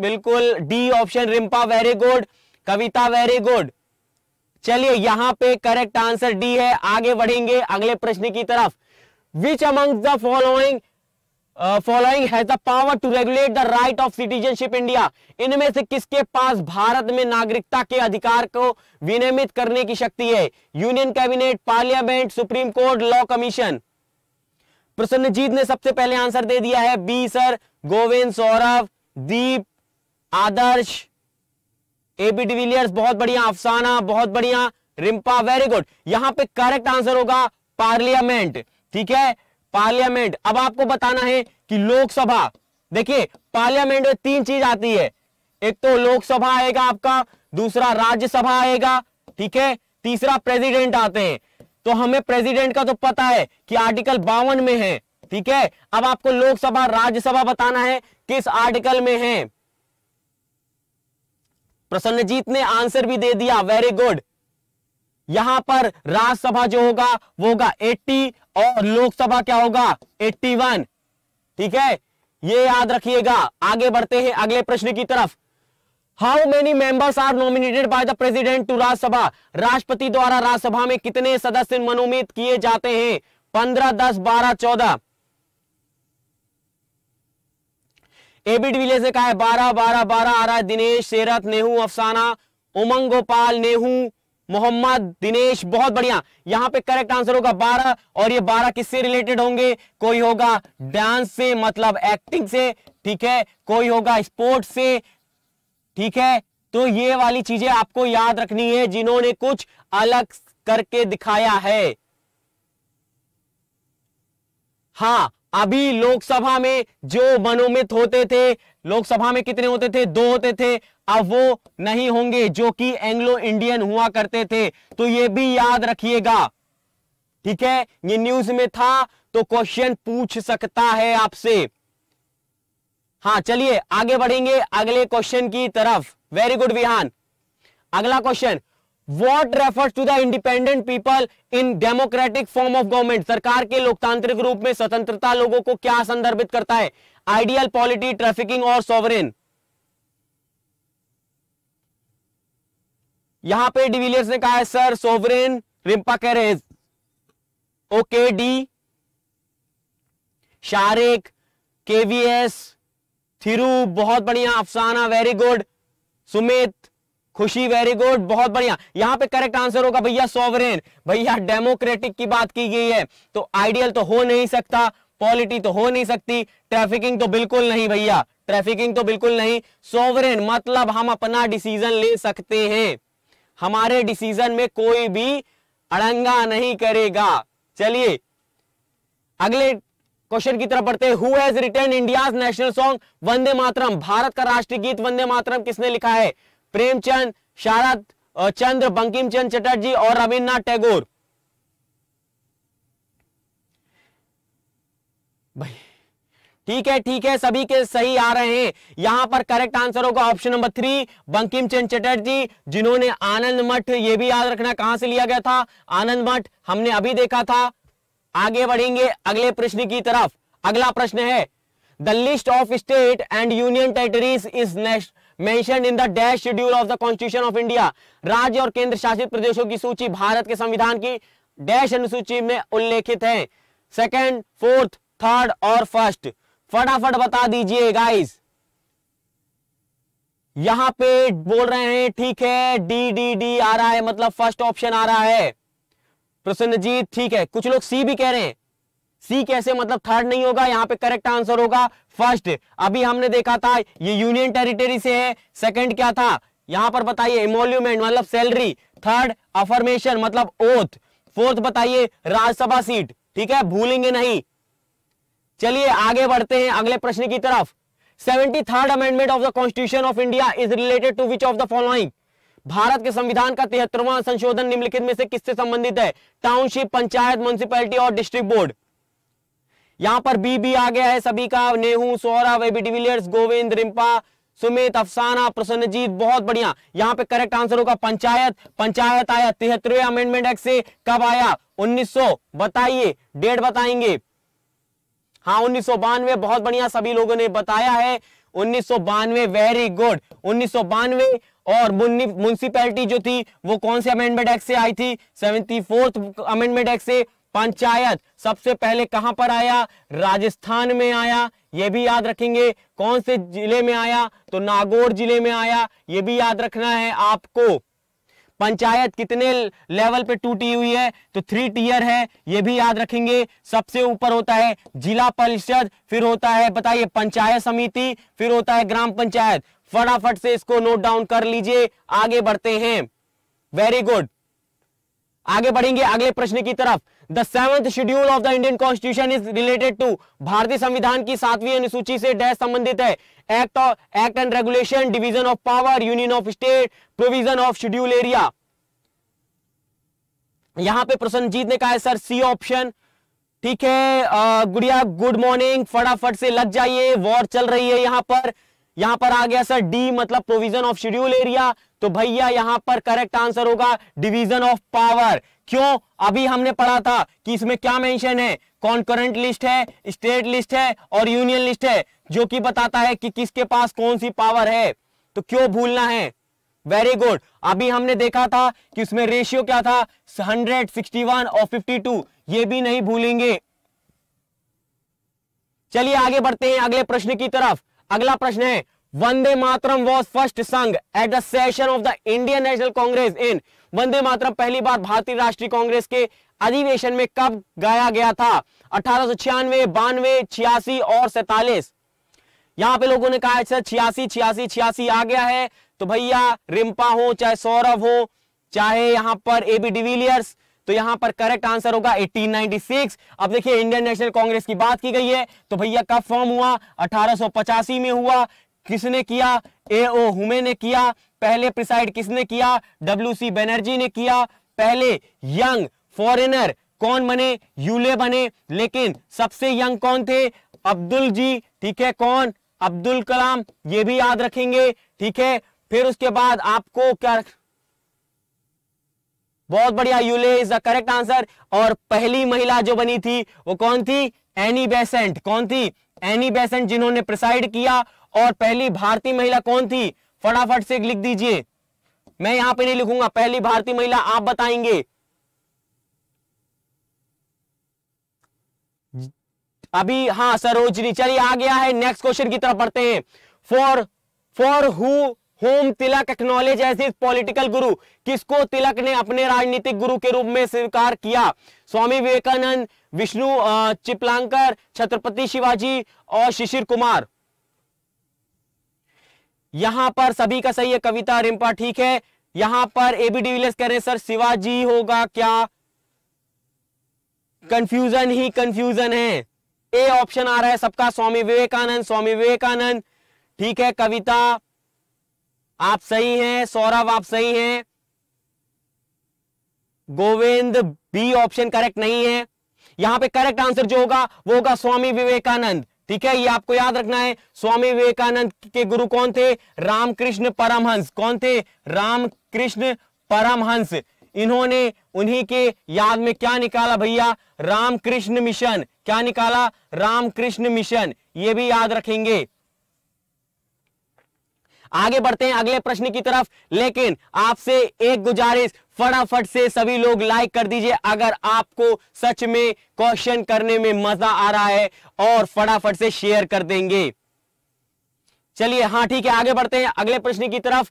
बिल्कुल D option Rimpa very good Kavita very good चलिए यहां पे करेक्ट आंसर डी है आगे बढ़ेंगे अगले प्रश्न की तरफ which among the following following has the power to regulate the right of citizenship India इनमें से किसके पास भारत में नागरिकता के अधिकार को विनियमित करने की शक्ति है union cabinet parliament supreme court law commission Prasannajit ने सबसे पहले आंसर दे दिया है B sir Govind Saurabh Deep Adarsh A B de Villiers बहुत बढ़िया अफसाना बहुत बढ़िया रिम्पा वेरी गुड यहां पे करेक्ट आंसर होगा पार्लियामेंट ठीक है पार्लियामेंट अब आपको बताना है कि लोकसभा देखिए पार्लियामेंट में तीन चीज आती है एक तो लोकसभा आएगा आपका दूसरा राज्यसभा आएगा ठीक है तीसरा प्रेसिडेंट आते हैं तो हमें प्रेसिडेंट का तो पता है कि आर्टिकल बावन में है ठीक है अब आपको लोकसभा राज्यसभा बताना है किस आर्टिकल में है प्रसन्नजीत ने आंसर भी दे दिया वेरी गुड यहां पर राज्यसभा जो होगा वो होगा 80 और लोकसभा क्या होगा 81 ठीक है ये याद रखिएगा आगे बढ़ते हैं अगले प्रश्न की तरफ how many members are nominated by the president to Rajya Sabha राष्ट्रपति द्वारा राज्यसभा में कितने सदस्य मनोनीत किए जाते हैं पंद्रह दस बारह चौदह एबी विले से कहा है बारह बारह बारह आ रहा है दिनेश शेरत नेहू अफसाना उमंग गोपाल नेहू मोहम्मद दिनेश बहुत बढ़िया यहां पे करेक्ट आंसर होगा बारह और ये बारह किससे रिलेटेड होंगे कोई होगा डांस से मतलब एक्टिंग से ठीक है कोई होगा स्पोर्ट से ठीक है तो ये वाली चीजें आपको याद रखनी है जिन्होंने कुछ अलग करके दिखाया है हाँ अभी लोकसभा में जो मनोमित होते थे लोकसभा में कितने होते थे दो होते थे अब वो नहीं होंगे जो कि एंग्लो इंडियन हुआ करते थे तो ये भी याद रखिएगा ठीक है ये न्यूज में था तो क्वेश्चन पूछ सकता है आपसे हाँ चलिए आगे बढ़ेंगे अगले क्वेश्चन की तरफ वेरी गुड विहान अगला question what refers to the independent people in democratic form of government सरकार के लोकतांत्रिक रूप में स्वतंत्रता लोगों को क्या संदर्भित करता है आइडियल पॉलिटी ट्रैफिकिंग और सॉवरेन यहां पे डिविलियर्स ने कहा है sir sovereign Rimpa carriage okay D Sharik K V S Thiru बहुत बढ़िया अफसाना वेरी गुड सुमित खुशी वेरी गुड बहुत बढ़िया यहां पे करेक्ट आंसर होगा भैया सॉवरेन भैया डेमोक्रेटिक की बात की गई है तो आइडियल तो हो नहीं सकता पॉलिटी तो हो नहीं सकती ट्रैफिकिंग तो बिल्कुल नहीं भैया ट्रैफिकिंग तो बिल्कुल नहीं सॉवरेन मतलब हम अपना डिसीजन ले सकते हैं हमारे डिसीजन में कोई भी अड़ंगा नहीं करेगा चलिए अगले क्वेश्चन की तरफ बढ़ते who has return India national song Vande Mataram भारत का राष्ट्रीय गीत वंदे मातरम किसने लिखा है प्रेमचंद शारद चंद्र बंकिम चंद चटर्जी और रविन्द्रनाथ टैगोर भाई ठीक है ठीक है सभी के सही आ रहे हैं यहां पर करेक्ट आंसर होगा option number three Bankim Chand Chatterjee जिन्होंने आनंद मठ ये भी याद रखना कहां से लिया गया था आनंद मठ हमने अभी देखा था आगे बढ़ेंगे अगले प्रश्न की तरफ अगला प्रश्न है the list of state and union territories is next mention in the dash schedule of the constitution of India राज्य और केंद्र शासित प्रदेशों की सूची भारत के संविधान की डैश अनुसूची में उल्लेखित है सेकेंड फोर्थ थर्ड और फर्स्ट फटाफट बता दीजिए गाइस यहां पे बोल रहे हैं ठीक है डी डी डी आ रहा है मतलब फर्स्ट ऑप्शन आ रहा है प्रसन्नजीत ठीक है कुछ लोग सी भी कह रहे हैं सी कैसे मतलब थर्ड नहीं होगा यहां पे करेक्ट आंसर होगा फर्स्ट अभी हमने देखा था ये यूनियन टेरिटरी से है सेकंड क्या था यहां पर बताइए इमोल्यूमेंट मतलब सैलरी थर्ड अफर्मेशन मतलब ओथ फोर्थ बताइए राज्यसभा सीट ठीक है भूलेंगे नहीं चलिए आगे बढ़ते हैं अगले प्रश्न की तरफ seventy third amendment of the constitution of India is related to which of the following भारत के संविधान का तिहत्तरवा संशोधन निम्नलिखित में से किससे संबंधित है टाउनशिप पंचायत म्यूनिसिपैलिटी और डिस्ट्रिक्ट बोर्ड यहां पर बी बी आ गया है सभी का नेहू सौरभ एबी डिविलियर्स गोविंद रिम्पा सुमित अफसाना प्रसन्नजीत बहुत बढ़िया यहाँ पे करेक्ट आंसर होगा पंचायत पंचायत आया तिहत्तरवे अमेंडमेंट एक्ट से कब आया 1900 बताइए डेट बताएंगे हाँ उन्नीस बहुत बढ़िया सभी लोगों ने बताया है उन्नीस सौ बानवे वेरी गुड उन्नीस सौ बानवे और म्यूनसिपैलिटी जो थी वो कौन से अमेंडमेंट एक्ट से आई थी सेवेंटी फोर्थ अमेंडमेंट एक्ट से पंचायत सबसे पहले कहां पर आया राजस्थान में आया ये भी याद रखेंगे कौन से जिले में आया तो नागौर जिले में आया ये भी याद रखना है आपको पंचायत कितने लेवल पे टूटी हुई है तो थ्री टीयर है ये भी याद रखेंगे सबसे ऊपर होता है जिला परिषद फिर होता है बताइए पंचायत समिति फिर होता है ग्राम पंचायत फटाफट से इसको नोट डाउन कर लीजिए आगे बढ़ते हैं वेरी गुड आगे बढ़ेंगे अगले प्रश्न की तरफ the seventh schedule of the Indian constitution is related to भारतीय संविधान की सातवीं अनुसूची से डैश संबंधित है act of act and regulation division of power union of state provision of schedule area यहां पे प्रसन्नजीत ने कहा है सर सी ऑप्शन ठीक है गुड़िया गुड मॉर्निंग फटाफट से लग जाइए वॉर चल रही है यहां पर यहां पर आ गया सर डी मतलब प्रोविजन ऑफ शेड्यूल एरिया तो भैया यहां पर करेक्ट आंसर होगा डिवीजन ऑफ पावर क्यों अभी हमने पढ़ा था कि इसमें क्या मेंशन है कॉन्करेंट लिस्ट है स्टेट लिस्ट है और यूनियन लिस्ट है जो कि बताता है कि किसके पास कौन सी पावर है तो क्यों भूलना है वेरी गुड अभी हमने देखा था कि उसमें रेशियो क्या था 161 और 52 ये भी नहीं भूलेंगे चलिए आगे बढ़ते हैं अगले प्रश्न की तरफ अगला प्रश्न है Vande Mataram was first sung at the session of the Indian national Congress in Vande Mataram पहली बार भारतीय राष्ट्रीय कांग्रेस के अधिवेशन में कब गाया गया था अठारह सौ छियानवे बानवे छियासी और सैतालीस यहां पे लोगों ने कहा सर अच्छा, छियासी छियासी छियासी आ गया है तो भैया रिम्पा हो चाहे सौरभ हो चाहे यहां पर एबी डिविलियर्स तो यहां पर करेक्ट आंसर होगा 1896 अब देखिए इंडियन नेशनल कांग्रेस की बात की गई है तो भैया कब फॉर्म हुआ 1885 में हुआ किसने किया ए ओ हुमे ने किया पहले प्रिसाइड किसने किया डब्ल्यू सी बैनर्जी ने किया पहले यंग फॉरेनर कौन बने यूले बने लेकिन सबसे यंग कौन थे अब्दुल जी ठीक है कौन अब्दुल कलाम ये भी याद रखेंगे ठीक है फिर उसके बाद आपको क्या रख... बहुत बढ़िया Yule is the correct answer और पहली महिला जो बनी थी वो कौन थी एनी बेसेंट कौन थी एनी बेसेंट जिन्होंने प्रिसाइड किया और पहली भारतीय महिला कौन थी फटाफट से लिख दीजिए मैं यहां पे नहीं लिखूंगा पहली भारतीय महिला आप बताएंगे अभी हां सरोजनी चलिए आ गया है नेक्स्ट क्वेश्चन की तरफ पढ़ते हैं for for who whom Tilak acknowledge as is political guru किसको तिलक ने अपने राजनीतिक गुरु के रूप में स्वीकार किया स्वामी विवेकानंद विष्णु चिपलांकर छत्रपति शिवाजी और शिशिर कुमार यहां पर सभी का सही है कविता रिम्पा ठीक है यहां पर एबी डिविलियर्स कह रहे हैं सर शिवाजी होगा क्या कंफ्यूजन ही कंफ्यूजन है ए ऑप्शन आ रहा है सबका स्वामी विवेकानंद स्वामी विवेकानंद ठीक है कविता आप सही हैं सौरभ आप सही हैं गोविंद बी ऑप्शन करेक्ट नहीं है यहां पे करेक्ट आंसर जो होगा वो होगा स्वामी विवेकानंद ठीक है ये आपको याद रखना है स्वामी विवेकानंद के गुरु कौन थे रामकृष्ण परमहंस कौन थे रामकृष्ण परमहंस इन्होंने उन्हीं के याद में क्या निकाला भैया रामकृष्ण मिशन क्या निकाला रामकृष्ण मिशन ये भी याद रखेंगे आगे बढ़ते हैं अगले प्रश्न की तरफ लेकिन आपसे एक गुजारिश फटाफट से सभी लोग लाइक कर दीजिए अगर आपको सच में क्वेश्चन करने में मजा आ रहा है और फटाफट से शेयर कर देंगे चलिए हाँ ठीक है आगे बढ़ते हैं अगले प्रश्न की तरफ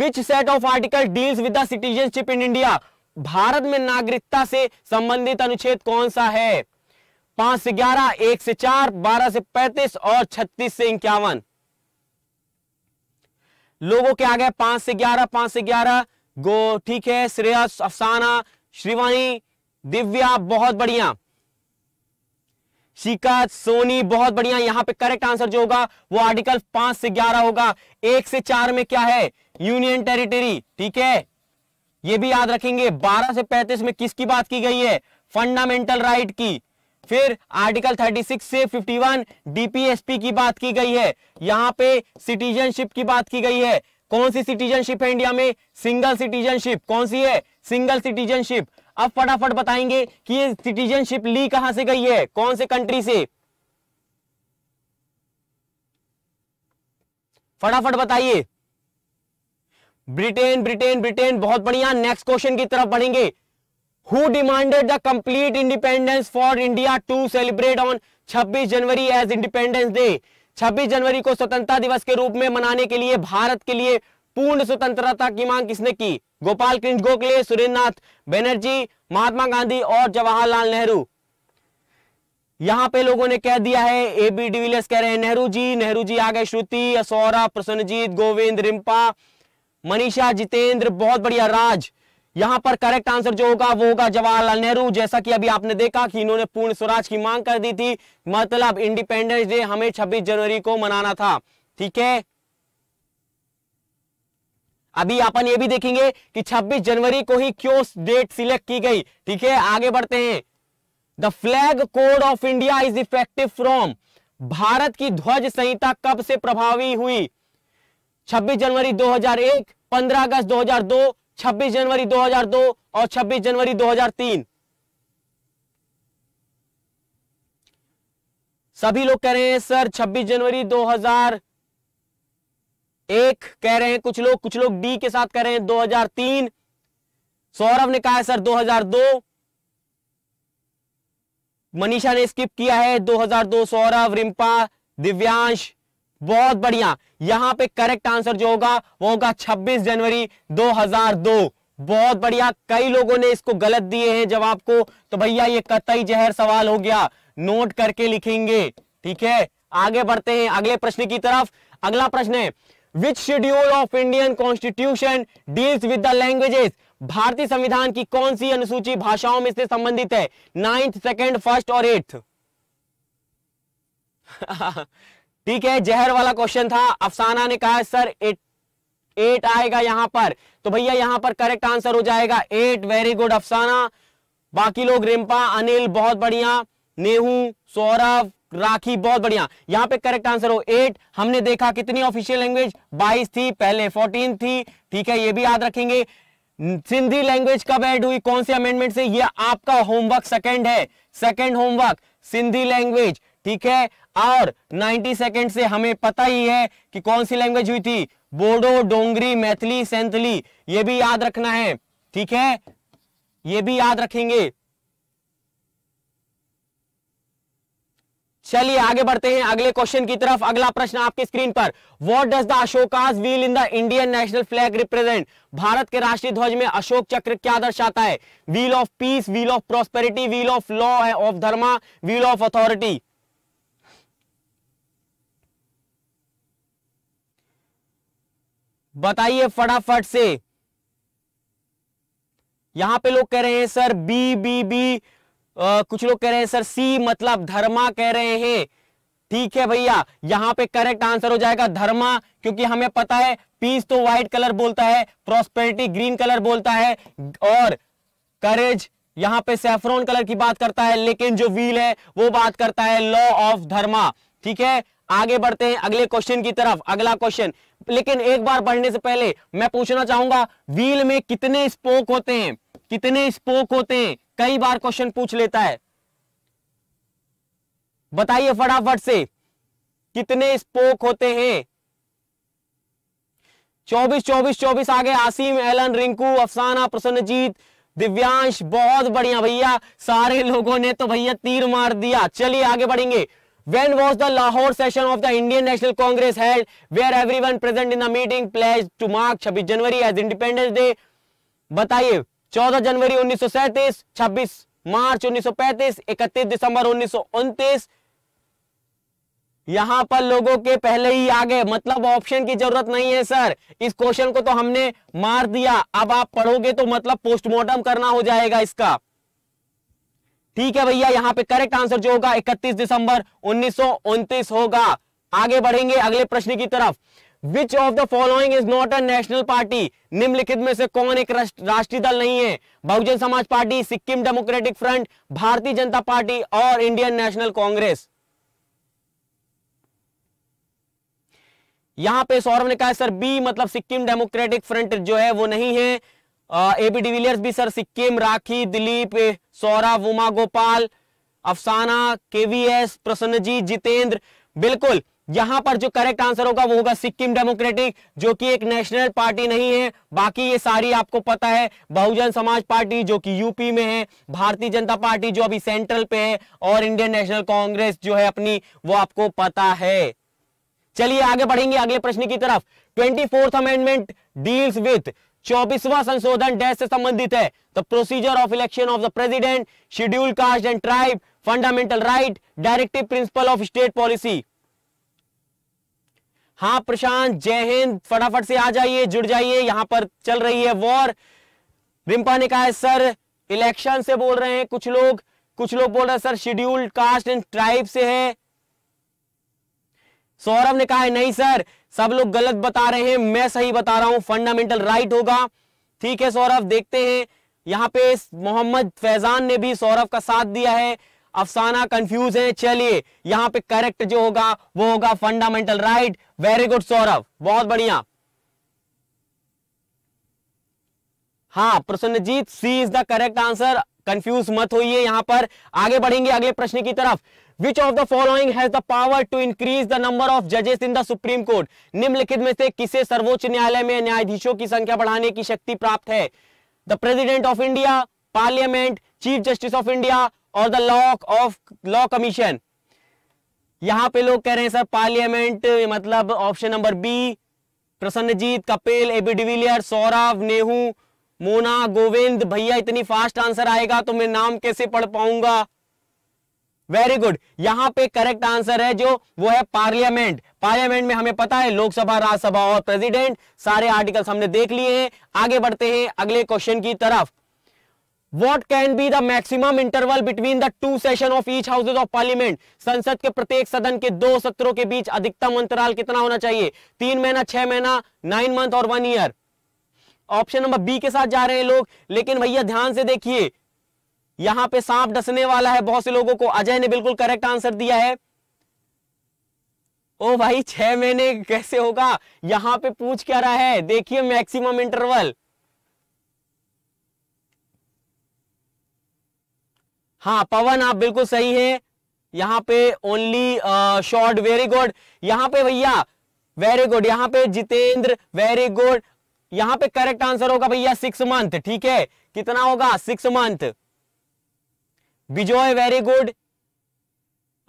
which set of article deals with the citizenship in India भारत में नागरिकता से संबंधित अनुच्छेद कौन सा है पांच से ग्यारह एक से चार बारह से पैंतीस और छत्तीस से इक्यावन लोगों के आ गए पांच से ग्यारह पांच से ग्यारह गो ठीक है श्रेयस अफसाना श्रीवाणी दिव्या बहुत बढ़िया शिका सोनी बहुत बढ़िया यहां पे करेक्ट आंसर जो होगा वो आर्टिकल पांच से ग्यारह होगा एक से चार में क्या है यूनियन टेरिटरी ठीक है ये भी याद रखेंगे बारह से पैंतीस में किसकी बात की गई है फंडामेंटल राइट की फिर आर्टिकल 36 से 51 डीपीएसपी की बात की गई है यहां पे सिटीजनशिप की बात की गई है कौन सी सिटीजनशिप है इंडिया में सिंगल सिटीजनशिप कौन सी है सिंगल सिटीजनशिप अब फटाफट बताएंगे कि ये सिटीजनशिप ली कहां से गई है कौन से कंट्री से फटाफट बताइए ब्रिटेन ब्रिटेन ब्रिटेन बहुत बढ़िया नेक्स्ट क्वेश्चन की तरफ बढ़ेंगे who demanded the complete independence for India to celebrate on 26 January as independence day 26 जनवरी को स्वतंत्रता दिवस के रूप में मनाने के लिए भारत के लिए पूर्ण स्वतंत्रता की मांग किसने की गोपाल कृष्ण गोखले सुरेंद्र नाथ बनर्जी महात्मा गांधी और जवाहरलाल नेहरू यहां पे लोगों ने कह दिया है एबी डिविलियर्स कह रहे हैं नेहरू जी नेहरू जी आ गए श्रुति असौरा प्रसन्नजीत गोविंद रिम्पा मनीषा जितेंद्र बहुत बढ़िया राज यहां पर करेक्ट आंसर जो होगा वो होगा जवाहरलाल नेहरू जैसा कि अभी आपने देखा कि इन्होंने पूर्ण स्वराज की मांग कर दी थी मतलब इंडिपेंडेंस डे हमें 26 जनवरी को मनाना था ठीक है अभी अपन ये भी देखेंगे कि 26 जनवरी को ही क्यों डेट सिलेक्ट की गई ठीक है आगे बढ़ते हैं the flag code of India is effective from भारत की ध्वज संहिता कब से प्रभावी हुई 26 जनवरी 2001, 15 अगस्त 2002, 26 जनवरी 2002 और 26 जनवरी 2003 सभी लोग कह रहे हैं सर 26 जनवरी 2001 कह रहे हैं कुछ लोग कुछ लोग डी के साथ कह रहे हैं 2003 सौरभ ने कहा है सर 2002 मनीषा ने स्किप किया है 2002 सौरभ रिम्पा दिव्यांश बहुत बढ़िया यहां पे करेक्ट आंसर जो होगा वो होगा 26 जनवरी 2002 बहुत बढ़िया कई लोगों ने इसको गलत दिए हैं जवाब को तो भैया ये कतई जहर सवाल हो गया नोट करके लिखेंगे ठीक है आगे बढ़ते हैं अगले प्रश्न की तरफ अगला प्रश्न है which schedule of Indian constitution deals with the languages भारतीय संविधान की कौन सी अनुसूची भाषाओं में से संबंधित है नाइन्थ सेकेंड फर्स्ट और एट्थ ठीक है जहर वाला क्वेश्चन था अफसाना ने कहा सर एट एट आएगा यहां पर तो भैया यहां पर करेक्ट आंसर हो जाएगा एट वेरी गुड अफसाना बाकी लोग रिम्पा अनिल बहुत बढ़िया नेहू सौरभ राखी बहुत बढ़िया यहाँ पे करेक्ट आंसर हो एट हमने देखा कितनी ऑफिशियल लैंग्वेज बाईस थी पहले फोर्टीन थी ठीक है ये भी याद रखेंगे सिंधी लैंग्वेज कब ऐड हुई कौन से अमेंडमेंट से ये आपका होमवर्क सेकंड है सेकंड होमवर्क सिंधी लैंग्वेज ठीक है और 90 सेकंड से हमें पता ही है कि कौन सी लैंग्वेज हुई थी बोडो डोंगरी मैथिली सेंथली ये भी याद रखना है ठीक है ये भी याद रखेंगे चलिए आगे बढ़ते हैं अगले क्वेश्चन की तरफ अगला प्रश्न आपके स्क्रीन पर what does the Ashoka's wheel in the Indian national flag represent भारत के राष्ट्रीय ध्वज में अशोक चक्र क्या दर्शाता है wheel of peace wheel of prosperity wheel of law of dharma wheel of authority बताइए फटाफट से यहां पे लोग कह रहे हैं सर बी बी बी आ, कुछ लोग कह रहे हैं सर सी मतलब धर्मा कह रहे हैं ठीक है भैया यहां पे करेक्ट आंसर हो जाएगा धर्मा क्योंकि हमें पता है पीस तो व्हाइट कलर बोलता है प्रोस्पेरिटी ग्रीन कलर बोलता है और करेज यहां पे सेफ्रॉन कलर की बात करता है लेकिन जो व्हील है वो बात करता है लॉ ऑफ धर्मा ठीक है आगे बढ़ते हैं अगले क्वेश्चन की तरफ अगला क्वेश्चन लेकिन एक बार बढ़ने से पहले मैं पूछना चाहूंगा व्हील में कितने स्पोक होते हैं कितने स्पोक होते हैं कई बार क्वेश्चन पूछ लेता है बताइए फटाफट से कितने स्पोक होते हैं चौबीस चौबीस चौबीस आगे आसिम एलन रिंकू अफसाना प्रसन्नजीत दिव्यांश बहुत बढ़िया भैया सारे लोगों ने तो भैया तीर मार दिया चलिए आगे बढ़ेंगे When was the Lahore session of the Indian National Congress held where everyone present in the meeting pledged to mark 26 january as Independence Day? बताइए 14 जनवरी 1937, 26 मार्च 1935, 31 दिसंबर 1929 यहां पर लोगों के पहले ही आ गए मतलब ऑप्शन की जरूरत नहीं है सर इस क्वेश्चन को तो हमने मार दिया अब आप पढ़ोगे तो मतलब पोस्टमार्टम करना हो जाएगा इसका ठीक है भैया यहाँ पे करेक्ट आंसर जो होगा 31 दिसंबर उन्नीस होगा आगे बढ़ेंगे अगले प्रश्न की तरफ which of the following is not a national party निम्नलिखित में से कौन एक राष्ट्रीय दल नहीं है बहुजन समाज पार्टी सिक्किम डेमोक्रेटिक फ्रंट भारतीय जनता पार्टी और इंडियन नेशनल कांग्रेस यहां पे सौरभ ने कहा सर बी मतलब सिक्किम डेमोक्रेटिक फ्रंट जो है वो नहीं है एबी डिविलियर्स भी सर सिक्किम राखी दिलीप सौरभ उमा गोपाल अफसाना केवीएस जी जितेंद्र बिल्कुल यहां पर जो करेक्ट आंसर होगा वो होगा सिक्किम डेमोक्रेटिक जो कि एक नेशनल पार्टी नहीं है बाकी ये सारी आपको पता है बहुजन समाज पार्टी जो कि यूपी में है भारतीय जनता पार्टी जो अभी सेंट्रल पे है और इंडियन नेशनल कांग्रेस जो है अपनी वो आपको पता है चलिए आगे बढ़ेंगे अगले प्रश्न की तरफ twenty fourth amendment deals with चौबीसवा संशोधन डैश से संबंधित है the procedure of election of the president schedule caste and tribe fundamental right directive principle of state policy हाँ प्रशांत जय हिंद फटाफट से आ जाइए जुड़ जाइए यहां पर चल रही है वॉर रिम्पा ने कहा है सर इलेक्शन से बोल रहे हैं कुछ लोग कुछ लोग बोल रहे हैं sir scheduled caste and tribe से है सौरभ ने कहा है नहीं सर सब लोग गलत बता रहे हैं मैं सही बता रहा हूं फंडामेंटल राइट होगा ठीक है सौरभ देखते हैं यहाँ पे मोहम्मद फैजान ने भी सौरभ का साथ दिया है अफसाना कंफ्यूज है चलिए यहाँ पे करेक्ट जो होगा वो होगा fundamental right very good Saurabh बहुत बढ़िया हाँ Prasanjit C is the correct answer confuse मत होइए यहां पर आगे बढ़ेंगे अगले प्रश्न की तरफ which of the following has the power to increase the number of जजेस इन द सुप्रीम कोर्ट निम्नलिखित में से किसे सर्वोच्च न्यायालय में न्यायाधीशों की संख्या बढ़ाने की शक्ति प्राप्त है the president of India parliament chief justice of India और the law of law commission यहां पे लोग कह रहे हैं सर पार्लियामेंट मतलब option number B Prasanjit Kapil AB de Villiers Saurabh Nehu Mona Govind भैया इतनी फास्ट आंसर आएगा तो मैं नाम कैसे पढ़ पाऊंगा वेरी गुड यहां पे करेक्ट आंसर है जो वो है पार्लियामेंट पार्लियामेंट में हमें पता है लोकसभा राज्यसभा और प्रेसिडेंट सारे आर्टिकल्स हमने देख लिए हैं आगे बढ़ते हैं अगले क्वेश्चन की तरफ what can be the maximum interval between the two session of each houses of parliament संसद के प्रत्येक सदन के दो सत्रों के बीच अधिकतम अंतराल कितना होना चाहिए तीन महीना छह महीना नाइन मंथ और one year option number B के साथ जा रहे हैं लोग लेकिन भैया ध्यान से देखिए यहां पे सांप डसने वाला है बहुत से लोगों को अजय ने बिल्कुल करेक्ट आंसर दिया है ओ भाई छह महीने कैसे होगा यहां पे पूछ क्या रहा है देखिए मैक्सिमम इंटरवल हाँ पवन आप बिल्कुल सही है यहां पे ओनली शॉर्ट वेरी गुड यहां पे भैया वेरी गुड यहां पे जितेंद्र वेरी गुड यहां पे करेक्ट आंसर होगा भैया सिक्स मंथ ठीक है कितना होगा six month Vijay very good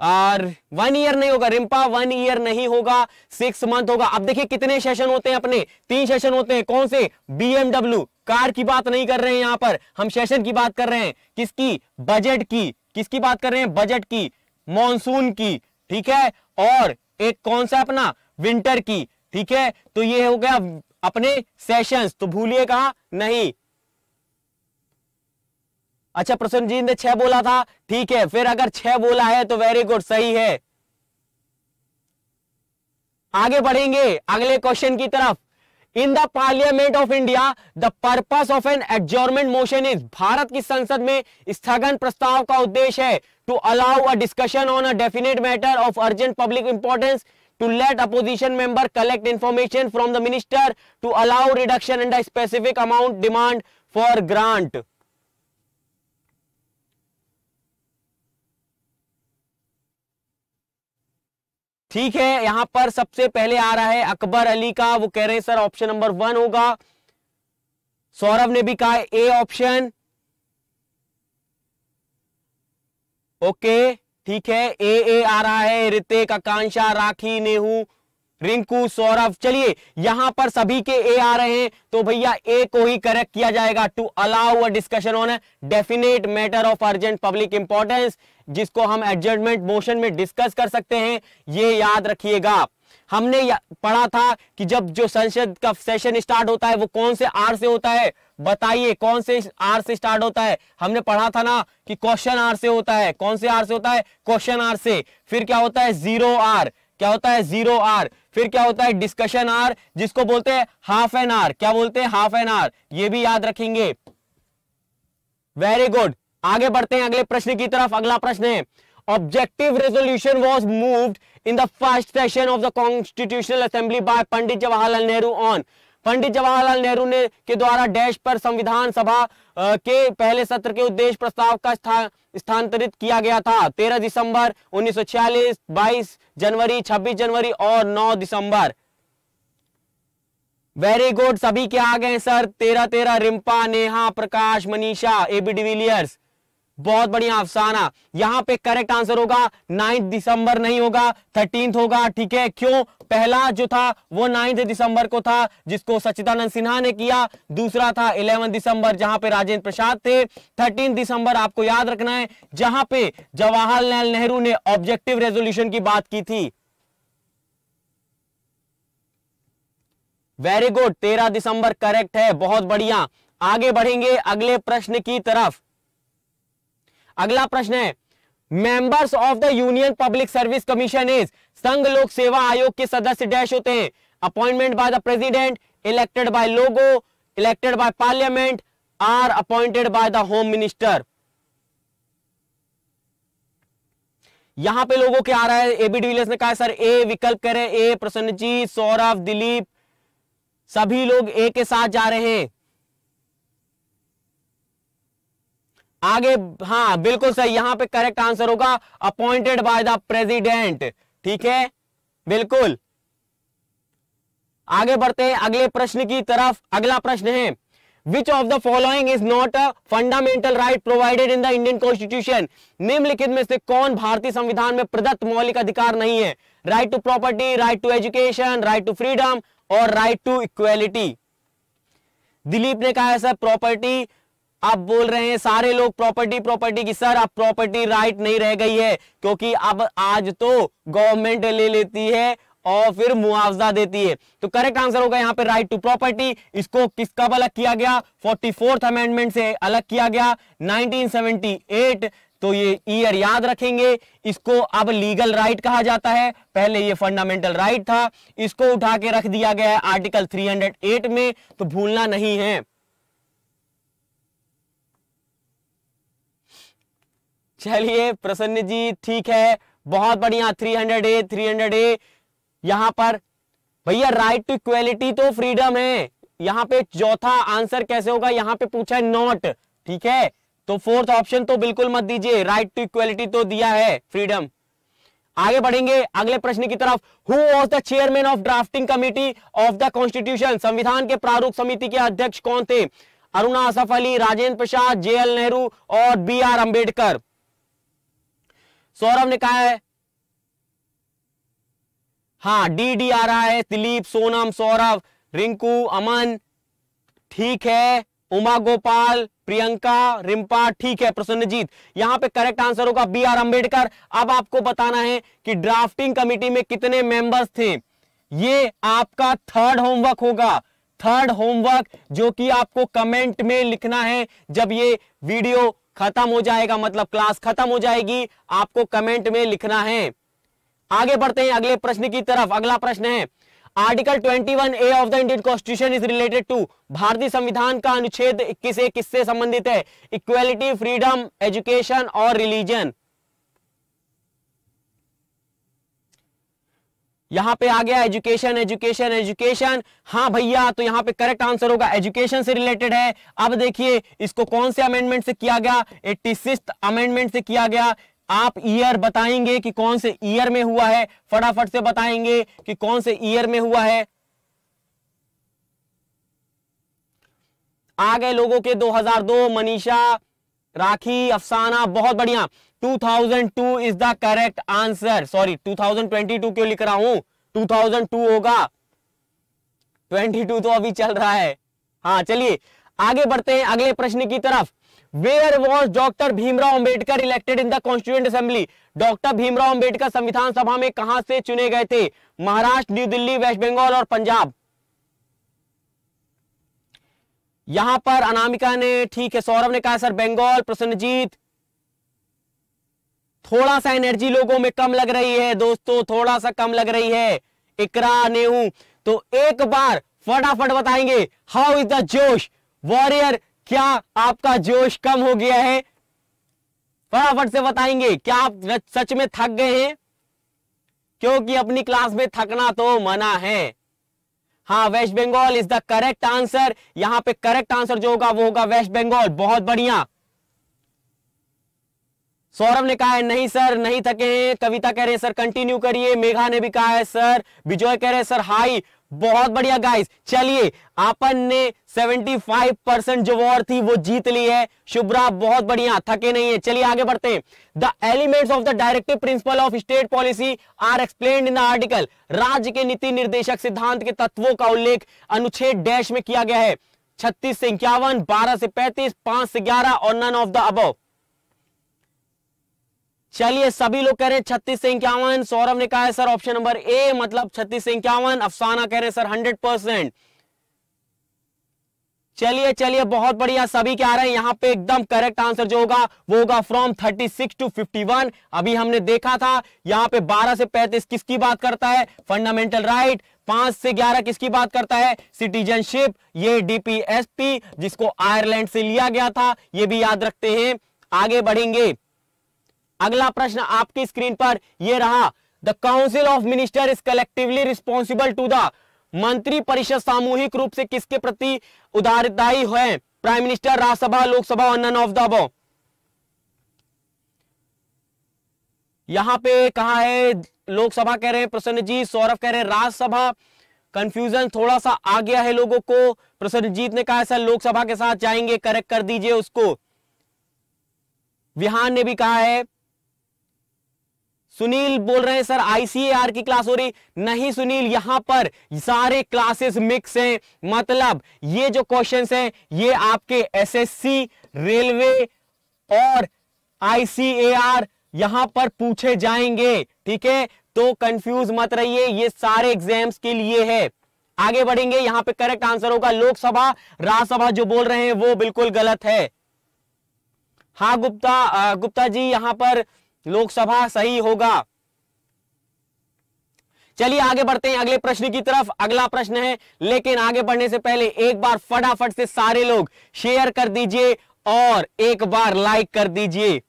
और वन ईयर नहीं होगा रिम्पा वन ईयर नहीं होगा सिक्स मंथ होगा अब देखिए कितने सेशन होते हैं अपने तीन सेशन होते हैं कौन से बीएमडब्ल्यू कार की बात नहीं कर रहे हैं यहां पर हम सेशन की बात कर रहे हैं किसकी बजट की किसकी बात कर रहे हैं बजट की मॉनसून की ठीक है और एक कौन सा अपना विंटर की ठीक है तो ये हो गया अपने सेशंस तो भूलिए कहा नहीं अच्छा प्रसन्न जी ने छह बोला था ठीक है फिर अगर छह बोला है तो वेरी गुड सही है आगे बढ़ेंगे अगले क्वेश्चन की तरफ in the parliament of India the purpose of an adjournment motion is Bharat की संसद में स्थगन प्रस्ताव का उद्देश्य है to allow a discussion on a definite matter of urgent public importance to let opposition member collect information from the minister to allow reduction in the specific amount demand for grant ठीक है यहां पर सबसे पहले आ रहा है अकबर अली का वो कह रहे हैं सर ऑप्शन नंबर वन होगा सौरभ ने भी कहा ए ऑप्शन ओके ठीक है ए ए आ रहा है ऋतिक आकांक्षा राखी नेहू रिंकू सौरभ चलिए यहां पर सभी के ए आ रहे हैं तो भैया ए को ही करेक्ट किया जाएगा to allow a discussion on definite matter of urgent public importance जिसको हम एडजस्टमेंट मोशन में डिस्कस कर सकते हैं ये याद रखिएगा हमने पढ़ा था कि जब जो संसद का सेशन स्टार्ट होता है वो कौन से आर से होता है बताइए कौन से आर से स्टार्ट होता है हमने पढ़ा था ना कि क्वेश्चन आर से होता है कौन से आर से होता है क्वेश्चन आर से फिर क्या होता है जीरो आर क्या होता है जीरो आर फिर क्या होता है डिस्कशन आर जिसको बोलते हैं हाफ एन आर क्या बोलते हैं हाफ एन आर ये भी याद रखेंगे वेरी गुड आगे बढ़ते हैं अगले प्रश्न की तरफ अगला प्रश्न है objective resolution was moved in the first session of the constitutional assembly by Pandit Jawaharlal Nehru on Pandit Jawaharlal Nehru ने के द्वारा डैश पर संविधान सभा के पहले सत्र के उद्देश्य प्रस्ताव का स्था, स्थानांतरित किया गया था 13 दिसंबर 1946, 22 जनवरी 26 जनवरी और 9 दिसंबर वेरी गुड सभी के आ गए sir 13 13 Rimpa Neha Prakash Manisha AB de Villiers बहुत बढ़िया अफसाना यहां पे करेक्ट आंसर होगा नाइन्थ दिसंबर नहीं होगा थर्टींथ होगा ठीक है क्यों पहला जो था वो नाइन्थ दिसंबर को था जिसको सचिदानंद सिन्हा ने किया दूसरा था इलेवन दिसंबर जहां पे राजेंद्र प्रसाद थे थर्टीन दिसंबर आपको याद रखना है जहां पे जवाहरलाल नेहरू ने ऑब्जेक्टिव रेजोल्यूशन की बात की थी वेरी गुड तेरह दिसंबर करेक्ट है बहुत बढ़िया आगे बढ़ेंगे अगले प्रश्न की तरफ अगला प्रश्न है members of the union public service commission is संघ लोक सेवा आयोग के सदस्य डैश होते हैं appointment by the president elected by लोगो elected by parliament are appointed by the home minister यहां पे लोगों के आ रहा है एबी डिविलियर्स ने कहा सर ए विकल्प करें ए प्रसन्न जी सौरभ दिलीप सभी लोग ए के साथ जा रहे हैं आगे हाँ बिल्कुल सही यहां पे करेक्ट आंसर होगा अपॉइंटेड बाय द प्रेसिडेंट ठीक है बिल्कुल आगे बढ़ते हैं अगले प्रश्न की तरफ अगला प्रश्न है which of the following is not a fundamental right provided in the Indian constitution निम्नलिखित में से कौन भारतीय संविधान में प्रदत्त मौलिक अधिकार नहीं है right to property right to education right to freedom और राइट टू इक्वेलिटी दिलीप ने कहा है सर प्रॉपर्टी आप बोल रहे हैं सारे लोग प्रॉपर्टी प्रॉपर्टी की सर अब प्रॉपर्टी राइट नहीं रह गई है क्योंकि अब आज तो गवर्नमेंट ले लेती है और फिर मुआवजा देती है तो करेक्ट आंसर होगा यहाँ पे राइट टू प्रॉपर्टी इसको किस कब अलग किया गया फोर्टी अमेंडमेंट से अलग किया गया 1978 तो ये ईयर याद रखेंगे इसको अब लीगल राइट कहा जाता है पहले ये फंडामेंटल राइट था इसको उठा के रख दिया गया है आर्टिकल एट में तो भूलना नहीं है चलिए प्रसन्न जी ठीक है बहुत बढ़िया three hundred A three hundred A यहां पर भैया राइट टू इक्वेलिटी तो फ्रीडम है यहां पे चौथा आंसर कैसे होगा यहां पे पूछा है नॉट ठीक है तो फोर्थ ऑप्शन तो बिल्कुल मत दीजिए राइट टू इक्वेलिटी तो दिया है फ्रीडम आगे बढ़ेंगे अगले प्रश्न की तरफ who was the chairman of drafting committee of the constitution संविधान के प्रारूप समिति के अध्यक्ष कौन थे अरुणा असफ अली राजेंद्र प्रसाद जे एल नेहरू और बी आर अंबेडकर सौरभ ने कहा है हाँ डी डी आ रहा है दिलीप सोनम सौरभ रिंकू अमन ठीक है उमा गोपाल प्रियंका रिम्पा ठीक है प्रसन्नजीत यहां पे करेक्ट आंसर होगा बी आर अंबेडकर अब आपको बताना है कि ड्राफ्टिंग कमेटी में कितने मेंबर्स थे ये आपका थर्ड होमवर्क होगा थर्ड होमवर्क जो कि आपको कमेंट में लिखना है जब ये वीडियो खत्म हो जाएगा मतलब क्लास खत्म हो जाएगी आपको कमेंट में लिखना है आगे बढ़ते हैं अगले प्रश्न की तरफ अगला प्रश्न है article 21 A of the Indian constitution is related to भारतीय संविधान का अनुच्छेद ए किससे संबंधित है इक्वेलिटी फ्रीडम एजुकेशन और रिलीजन यहां पे आ गया एजुकेशन एजुकेशन एजुकेशन हाँ भैया तो यहां पे करेक्ट आंसर होगा एजुकेशन से रिलेटेड है अब देखिए इसको कौन से अमेंडमेंट से किया गया एट्टी अमेंडमेंट से किया गया आप ईयर बताएंगे कि कौन से ईयर में हुआ है फटाफट से बताएंगे कि कौन से ईयर में हुआ है आ गए लोगों के 2002 मनीषा राखी अफसाना बहुत बढ़िया 2002 is the correct answer sorry 2022 क्यों लिख रहा हूं 2002 होगा 22 तो अभी चल रहा है हाँ चलिए आगे बढ़ते हैं अगले प्रश्न की तरफ where was doctor Bhimrao Ambedkar elected in the constituent assembly doctor Bhimrao Ambedkar संविधान सभा में कहा से चुने गए थे महाराष्ट्र न्यू दिल्ली वेस्ट बंगाल और पंजाब यहां पर अनामिका ने ठीक है सौरभ ने कहा सर बंगाल प्रसन्नजीत थोड़ा सा एनर्जी लोगों में कम लग रही है दोस्तों थोड़ा सा कम लग रही है इकरा नेहू तो एक बार फटाफट बताएंगे how is the josh warrior क्या आपका जोश कम हो गया है फटाफट से बताएंगे क्या आप सच में थक गए हैं क्योंकि अपनी क्लास में थकना तो मना है हाँ West Bengal is the correct answer यहां पे करेक्ट आंसर जो होगा वो होगा वेस्ट बंगाल बहुत बढ़िया सौरभ ने कहा है नहीं सर नहीं थके हैं कविता कह रहे हैं सर कंटिन्यू करिए मेघा ने भी कहा है सर विजय कह रहे हैं सर हाई बहुत बढ़िया गाइस चलिए अपन ने 75 परसेंट जो वॉर थी वो जीत ली है शुभ्रा बहुत बढ़िया थके नहीं है चलिए आगे बढ़ते हैं the elements of the directive principle of state policy are explain in the article राज्य के नीति निर्देशक सिद्धांत के तत्वों का उल्लेख अनुच्छेद डैश में किया गया है छत्तीस से इक्यावन बारह से पैंतीस पांच से ग्यारह और नन ऑफ द अबव चलिए सभी लोग कह रहे हैं छत्तीस से इक्यावन सौरभ ने कहा है सर ऑप्शन नंबर ए मतलब छत्तीस से इक्यावन अफसाना कह रहे हैं सर हंड्रेड परसेंट चलिए चलिए बहुत बढ़िया सभी क्या आ रहे हैं यहाँ पे एकदम करेक्ट आंसर जो होगा वो होगा फ्रॉम 36 टू 51 अभी हमने देखा था यहाँ पे 12 से 35 किसकी बात करता है फंडामेंटल राइट पांच से ग्यारह किसकी बात करता है सिटीजनशिप ये डीपीएसपी जिसको आयरलैंड से लिया गया था ये भी याद रखते हैं आगे बढ़ेंगे अगला प्रश्न आपकी स्क्रीन पर यह रहा the council of minister is collectively responsible to the मंत्री परिषद सामूहिक रूप से किसके प्रति उदारदायी है प्राइम मिनिस्टर राज्यसभा लोकसभा और नन ऑफ द अबव यहां पे कहा है लोकसभा कह रहे हैं प्रसन्न जी सौरभ कह रहे हैं राज्यसभा कंफ्यूजन थोड़ा सा आ गया है लोगों को प्रसन्नजीत ने कहा सर लोकसभा के साथ जाएंगे करेक्ट कर दीजिए उसको विहान ने भी कहा है सुनील बोल रहे हैं सर आईसीएर की क्लास हो रही नहीं सुनील यहां पर सारे क्लासेस मिक्स हैं मतलब ये जो क्वेश्चंस हैं ये आपके एसएससी रेलवे और आईसीएर यहां पर पूछे जाएंगे ठीक है तो कंफ्यूज मत रहिए ये सारे एग्जाम्स के लिए है आगे बढ़ेंगे यहां पे करेक्ट आंसर होगा लोकसभा राज्यसभा जो बोल रहे हैं वो बिल्कुल गलत है हाँ गुप्ता गुप्ता जी यहां पर लोकसभा सही होगा चलिए आगे बढ़ते हैं अगले प्रश्न की तरफ अगला प्रश्न है लेकिन आगे बढ़ने से पहले एक बार फटाफट से सारे लोग शेयर कर दीजिए और एक बार लाइक कर दीजिए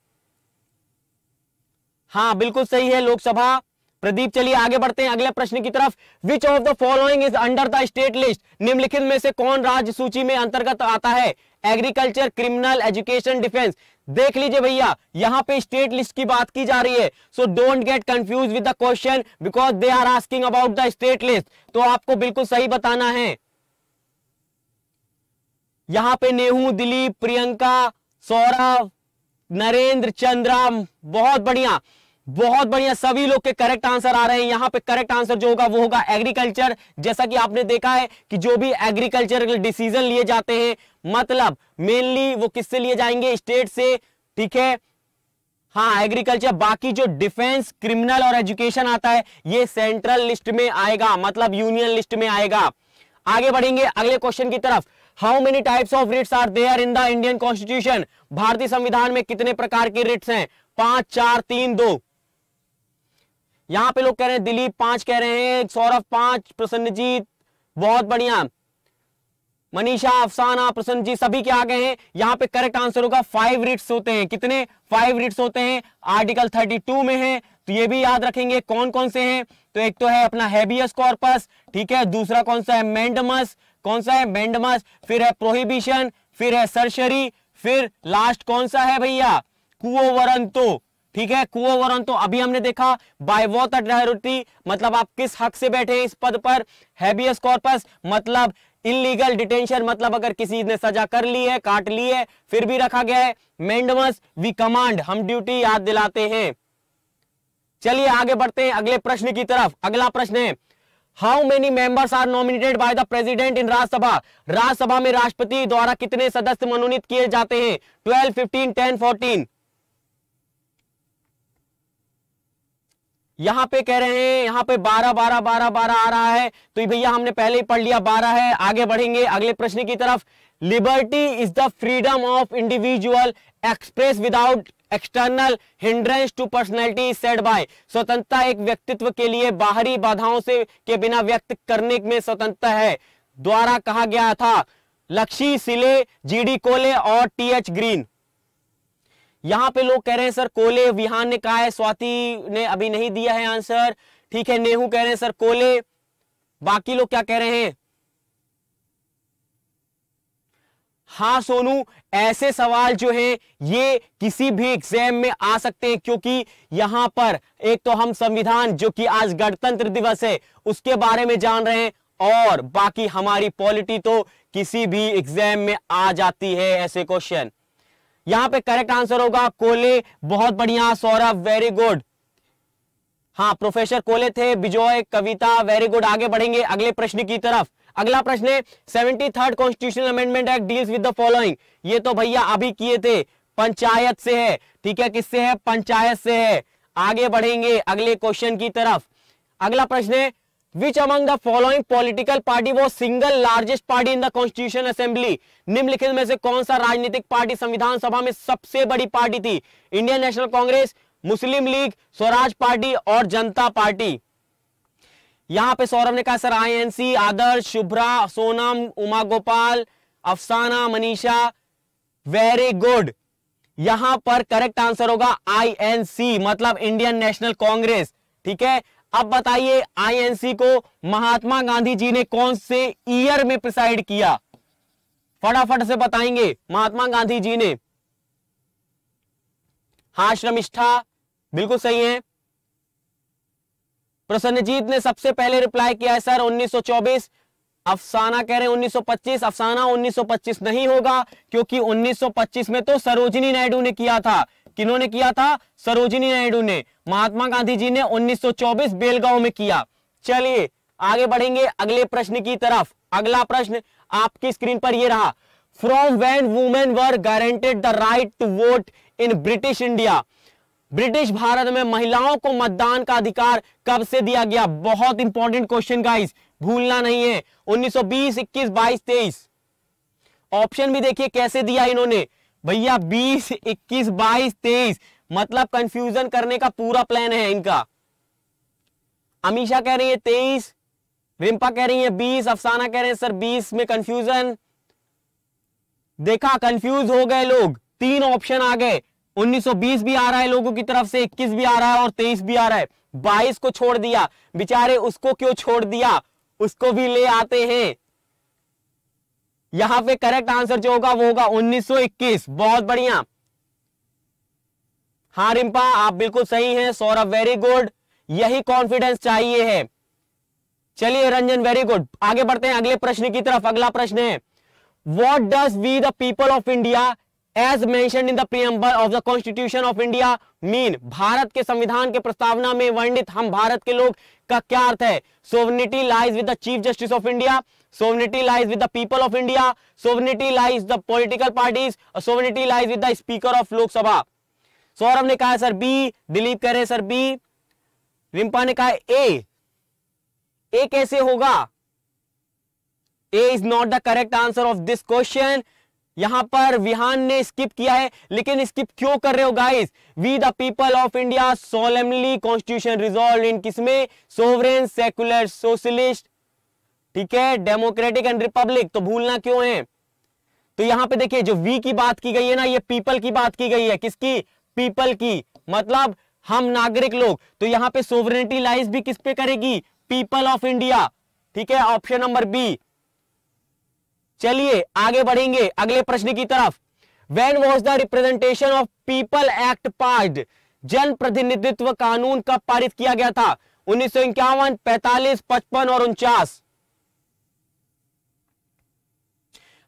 हाँ बिल्कुल सही है लोकसभा प्रदीप चलिए आगे बढ़ते हैं अगले प्रश्न की तरफ which of the following is under the state list निम्नलिखित में से कौन राज्य सूची में अंतर्गत आता है एग्रीकल्चर क्रिमिनल एजुकेशन डिफेंस देख लीजिए भैया यहां पे स्टेट लिस्ट की बात की जा रही है so don't get confuse with the question because they are asking about the state list तो आपको बिल्कुल सही बताना है यहां पे नेहू दिलीप प्रियंका सौरभ नरेंद्र चंद्रा बहुत बढ़िया बहुत बढ़िया सभी लोग के करेक्ट आंसर आ रहे हैं यहाँ पे करेक्ट आंसर जो होगा वो होगा एग्रीकल्चर जैसा कि आपने देखा है कि जो भी एग्रीकल्चर डिसीजन लिए जाते हैं मतलब मेनली वो किससे लिए जाएंगे स्टेट से ठीक है हाँ एग्रीकल्चर बाकी जो डिफेंस क्रिमिनल और एजुकेशन आता है ये सेंट्रल लिस्ट में आएगा मतलब यूनियन लिस्ट में आएगा आगे बढ़ेंगे अगले क्वेश्चन की तरफ how many types of writs are there in the Indian constitution भारतीय संविधान में कितने प्रकार के रिट्स हैं पांच चार तीन दो यहां पे लोग कह रहे हैं दिलीप पांच कह रहे हैं सौरभ पांच प्रसन्नजीत बहुत बढ़िया मनीषा अफसाना प्रसन्न जी सभी के आगे हैं यहाँ पे करेक्ट आंसर होगा फाइव रिट्स होते हैं कितने फाइव रिट्स होते हैं आर्टिकल थर्टी टू में है तो ये भी याद रखेंगे कौन कौन से हैं तो एक तो है अपना हैबियस कॉर्पस ठीक है दूसरा कौन सा है मेंडमस कौन सा है मेंडमस फिर है प्रोहिबिशन फिर है सरशरी फिर लास्ट कौन सा है भैया कुओवरंतो ठीक है कुओवरन तो अभी हमने देखा बायवॉत अड्रायरोटी मतलब आप किस हक से बैठे इस पद पर हैबियस कॉर्पस मतलब इलीगल डिटेंशन मतलब अगर किसी ने सजा कर ली है काट ली है फिर भी रखा गया है मेंडमस वी कमांड हम ड्यूटी याद दिलाते हैं चलिए आगे बढ़ते हैं अगले प्रश्न की तरफ अगला प्रश्न है how many members are nominated by the president in Rajya Sabha Rajya Sabha में राष्ट्रपति द्वारा कितने सदस्य मनोनीत किए जाते हैं ट्वेल्व फिफ्टीन टेन फोर्टीन यहां पे कह रहे हैं यहां पे बारह बारह बारह बारह आ रहा है तो भैया हमने पहले ही पढ़ लिया बारह है आगे बढ़ेंगे अगले प्रश्न की तरफ liberty is the freedom of individual express without external hindrance to personality said by स्वतंत्रता एक व्यक्तित्व के लिए बाहरी बाधाओं से के बिना व्यक्त करने में स्वतंत्रता है द्वारा कहा गया था लक्षी सिले जीडी कोले और टी एच ग्रीन यहाँ पे लोग कह रहे हैं सर कोले विहान ने कहा है स्वाति ने अभी नहीं दिया है आंसर ठीक है नेहू कह रहे हैं सर कोले बाकी लोग क्या कह रहे हैं हाँ सोनू ऐसे सवाल जो हैं ये किसी भी एग्जाम में आ सकते हैं क्योंकि यहां पर एक तो हम संविधान जो कि आज गणतंत्र दिवस है उसके बारे में जान रहे हैं और बाकी हमारी पॉलिटी तो किसी भी एग्जाम में आ जाती है ऐसे क्वेश्चन यहां पे करेक्ट आंसर होगा कोले बहुत बढ़िया सौरभ वेरी गुड हाँ प्रोफेसर कोले थे बिजोय कविता वेरी गुड आगे बढ़ेंगे अगले प्रश्न की तरफ अगला प्रश्न है seventy third constitutional amendment act deals with the following ये तो भैया अभी किए थे पंचायत से है ठीक है किससे है पंचायत से है आगे बढ़ेंगे अगले क्वेश्चन की तरफ अगला प्रश्न है which among the following political party वो single largest party in the constitution assembly निम्नलिखित में से कौन सा राजनीतिक पार्टी संविधान सभा में सबसे बड़ी पार्टी थी इंडियन नेशनल कांग्रेस मुस्लिम लीग स्वराज पार्टी और जनता पार्टी यहां पे सौरभ ने कहा sir INC Adarsh Shubhra Sonam Uma Gopal Afsana Manisha very good यहां पर करेक्ट आंसर होगा आईएनसी मतलब इंडियन नेशनल कांग्रेस ठीक है अब बताइए आईएनसी को महात्मा गांधी जी ने कौन से ईयर में प्रिसाइड किया फटाफट से बताएंगे महात्मा गांधी जी ने हाश्रमिष्ठा श्रमिष्ठा बिल्कुल सही है प्रसन्नजीत ने सबसे पहले रिप्लाई किया है सर 1924 अफसाना कह रहे हैं 1925 अफसाना 1925 नहीं होगा क्योंकि 1925 में तो सरोजिनी नायडू ने किया था किन्होंने किया था सरोजिनी नायडू ने महात्मा गांधी जी ने 1924 बेलगांव में किया चलिए आगे बढ़ेंगे अगले प्रश्न की तरफ अगला प्रश्न आपकी स्क्रीन पर यह रहा from when women were guaranteed the right to vote in British India British भारत में महिलाओं को मतदान का अधिकार कब से दिया गया बहुत इंपॉर्टेंट क्वेश्चन गाइस भूलना नहीं है 1920 21 22 23 ऑप्शन भी देखिए कैसे दिया इन्होंने भैया बीस इक्कीस बाईस तेईस मतलब कंफ्यूजन करने का पूरा प्लान है इनका अमीशा कह रही है तेईस रिम्पा कह रही है बीस अफसाना कह रहे हैं सर बीस में कंफ्यूजन देखा कंफ्यूज हो गए लोग तीन ऑप्शन आ गए 1920 भी आ रहा है लोगों की तरफ से 21 भी आ रहा है और 23 भी आ रहा है 22 को छोड़ दिया बेचारे उसको क्यों छोड़ दिया उसको भी ले आते हैं यहां पे करेक्ट आंसर जो होगा वो होगा 1921 बहुत बढ़िया हाँ रिम्पा आप बिल्कुल सही हैं सौरभ वेरी गुड यही कॉन्फिडेंस चाहिए है चलिए रंजन वेरी गुड आगे बढ़ते हैं अगले प्रश्न की तरफ अगला प्रश्न है what does we the people of India as मैं in the preamble of the constitution of India mean Bharat के संविधान के प्रस्तावना में वर्णित हम भारत के लोग का क्या अर्थ है sovereignty lies with the chief justice of India sovereignty lies with the people of india sovereignty lies the political parties और sovereignty lies with the speaker of lok Saurabh ने कहा सर बी दिलीप कह रहे हैं सर बी रिम्पा ने कहा ए A कैसे होगा A is not the correct answer of this question यहां पर विहान ने स्किप किया है लेकिन स्किप क्यों कर रहे हो guys we the people of India solemnly constitution resolve in किसमें सोवरेन सेकुलर सोशलिस्ट ठीक है डेमोक्रेटिक एंड रिपब्लिक तो भूलना क्यों है तो यहां पे देखिए जो वी की बात की गई है ना ये पीपल की बात की गई है किसकी पीपल की मतलब हम नागरिक लोग तो यहां पे सोवरेनिटी लाइज भी किस पे करेगी पीपल ऑफ इंडिया ठीक है ऑप्शन नंबर बी चलिए आगे बढ़ेंगे अगले प्रश्न की तरफ when was the representation of people act pass जन प्रतिनिधित्व कानून कब पारित किया गया था उन्नीस सौ इक्यावन पैंतालीस पचपन और उनचास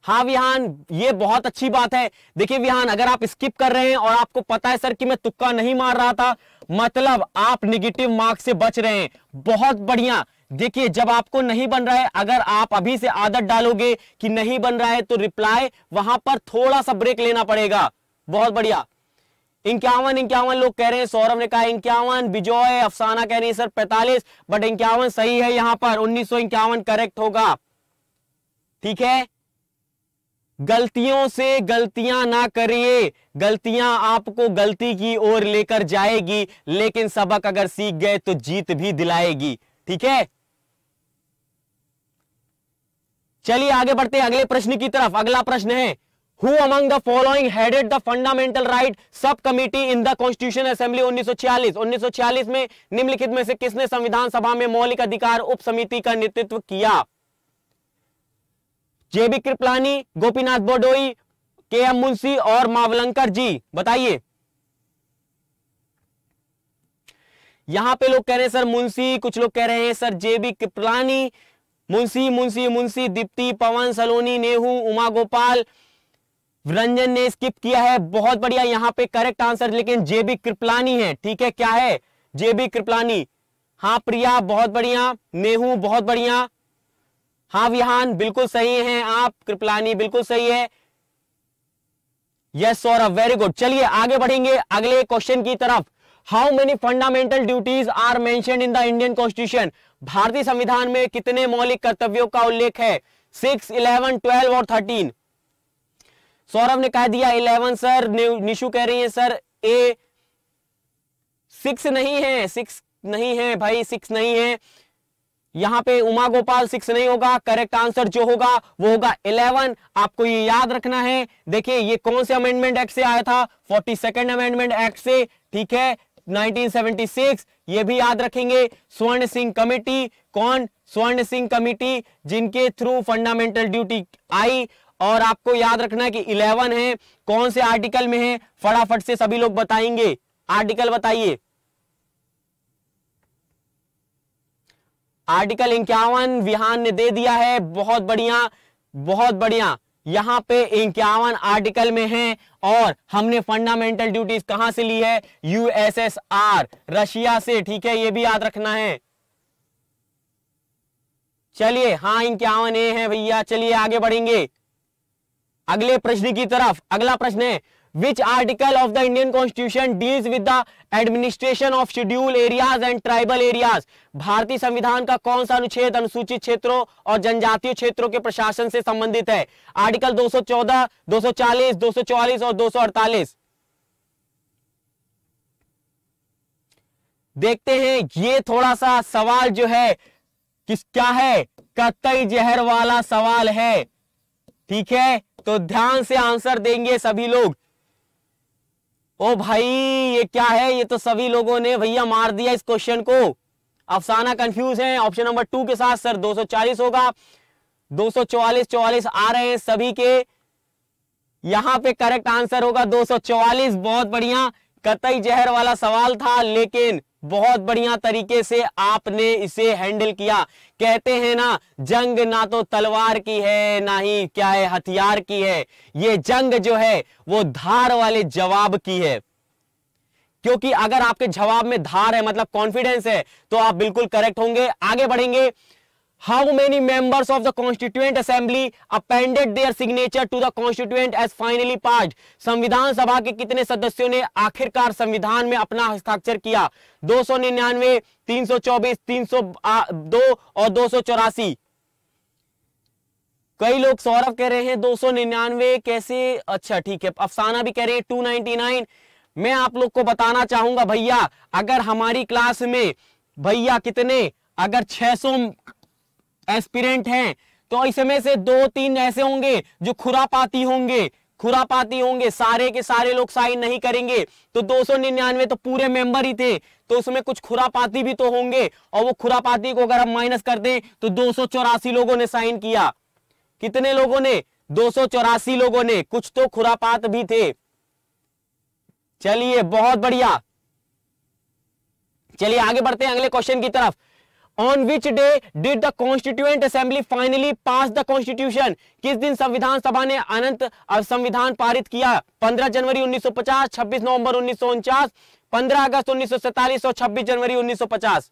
हाँ विहान ये बहुत अच्छी बात है देखिए विहान अगर आप स्किप कर रहे हैं और आपको पता है सर कि मैं तुक्का नहीं मार रहा था मतलब आप निगेटिव मार्क्स से बच रहे हैं बहुत बढ़िया देखिए जब आपको नहीं बन रहा है अगर आप अभी से आदत डालोगे कि नहीं बन रहा है तो रिप्लाई वहां पर थोड़ा सा ब्रेक लेना पड़ेगा बहुत बढ़िया इंक्यावन इंक्यावन लोग कह रहे हैं सौरभ ने कहा इंक्यावन बिजॉय अफसाना कह रही है सर पैतालीस बट इंक्यावन सही है यहां पर उन्नीस करेक्ट होगा ठीक है गलतियों से गलतियां ना करिए गलतियां आपको गलती की ओर लेकर जाएगी लेकिन सबक अगर सीख गए तो जीत भी दिलाएगी ठीक है चलिए आगे बढ़ते हैं अगले प्रश्न की तरफ अगला प्रश्न है who among the following headed the fundamental right sub committee in the constitution assembly 1946 1946 में निम्नलिखित में से किसने संविधान सभा में मौलिक अधिकार उप समिति का नेतृत्व किया जेबी कृपलानी गोपीनाथ बोडोई के एम मुंशी और मावलंकर जी बताइए यहां पे लोग कह रहे हैं सर मुंशी कुछ लोग कह रहे हैं सर जेबी कृपलानी मुंशी मुंशी मुंशी दीप्ति पवन सलोनी नेहू उमा गोपाल रंजन ने स्किप किया है बहुत बढ़िया यहां पे करेक्ट आंसर लेकिन जेबी कृपलानी है ठीक है क्या है जेबी कृपलानी हाँ प्रिया बहुत बढ़िया नेहू बहुत बढ़िया हाँ विहान बिल्कुल सही हैं आप कृपलानी बिल्कुल सही है यस सौरभ वेरी गुड चलिए आगे बढ़ेंगे अगले क्वेश्चन की तरफ how many fundamental duties are mention in the Indian constitution भारतीय संविधान में कितने मौलिक कर्तव्यों का उल्लेख है सिक्स इलेवन ट्वेल्व और थर्टीन सौरभ ने कह दिया इलेवन सर निशु कह रही है सर ए सिक्स नहीं है सिक्स नहीं है भाई सिक्स नहीं है यहां पे उमा गोपाल सिक्स नहीं होगा करेक्ट आंसर जो होगा वो होगा इलेवन आपको ये याद रखना है देखिए ये कौन से अमेंडमेंट एक्ट से आया था फोर्टी सेकेंड अमेंडमेंट एक्ट से ठीक है 1976 ये भी याद रखेंगे स्वर्ण सिंह कमेटी कौन स्वर्ण सिंह कमेटी जिनके थ्रू फंडामेंटल ड्यूटी आई और आपको याद रखना है कि इलेवन है कौन से आर्टिकल में है फटाफट से सभी लोग बताएंगे आर्टिकल बताइए आर्टिकल इक्यावन विहान ने दे दिया है बहुत बढ़िया बहुत बढ़िया यहाँ पे इक्यावन आर्टिकल में है और हमने फंडामेंटल ड्यूटीज कहां से ली है यूएसएसआर रशिया से ठीक है ये भी याद रखना है चलिए हाँ इंक्यावन ए है भैया चलिए आगे बढ़ेंगे अगले प्रश्न की तरफ अगला प्रश्न है which article of the indian constitution deals with the administration of scheduled areas and tribal areas भारतीय संविधान का कौन सा अनुच्छेद अनुसूचित क्षेत्रों और जनजातीय क्षेत्रों के प्रशासन से संबंधित है आर्टिकल 214, 240, 244 और 248 देखते हैं ये थोड़ा सा सवाल जो है किस क्या है कतई जहर वाला सवाल है ठीक है तो ध्यान से आंसर देंगे सभी लोग ओ भाई ये क्या है ये तो सभी लोगों ने भैया मार दिया इस क्वेश्चन को अफसाना कंफ्यूज है ऑप्शन नंबर टू के साथ सर 240 होगा 244 44 आ रहे हैं सभी के यहां पे करेक्ट आंसर होगा 244 बहुत बढ़िया कतई जहर वाला सवाल था लेकिन बहुत बढ़िया तरीके से आपने इसे हैंडल किया कहते हैं ना जंग ना तो तलवार की है ना ही क्या है हथियार की है ये जंग जो है वो धार वाले जवाब की है क्योंकि अगर आपके जवाब में धार है मतलब कॉन्फिडेंस है तो आप बिल्कुल करेक्ट होंगे आगे बढ़ेंगे how many members of the constituent assembly appended their signature to the constituent as finally passed संविधान सभा के कितने सदस्यों ने आखिरकार संविधान में अपना हस्ताक्षर किया दो सौ निन्यानवे तीन सौ चौबीस तीन सौ दो और दो सौ चौरासी कई लोग सौरभ कह रहे हैं दो सौ निन्यानवे कैसे अच्छा ठीक है अफसाना भी कह रहे हैं टू नाइनटी नाइन मैं आप लोग को बताना चाहूंगा भैया अगर हमारी क्लास में भैया कितने अगर 600 एस्पिरेंट हैं तो इसमें से दो तीन ऐसे होंगे जो खुरापाती होंगे खुरापाती होंगे सारे के सारे लोग साइन नहीं करेंगे तो 299 तो पूरे मेंबर ही थे तो उसमें कुछ खुरापाती भी तो होंगे और वो खुरापाती को अगर हम माइनस कर दें तो दो लोगों ने साइन किया कितने लोगों ने दो लोगों ने कुछ तो खुरापात भी थे चलिए बहुत बढ़िया चलिए आगे बढ़ते हैं अगले क्वेश्चन की तरफ on which day did the constituent assembly finally pass the constitution किस दिन संविधान सभा ने अनंत संविधान पारित किया 15 जनवरी 1950 26 नवंबर उन्नीस 15 अगस्त उन्नीस और 26 जनवरी 1950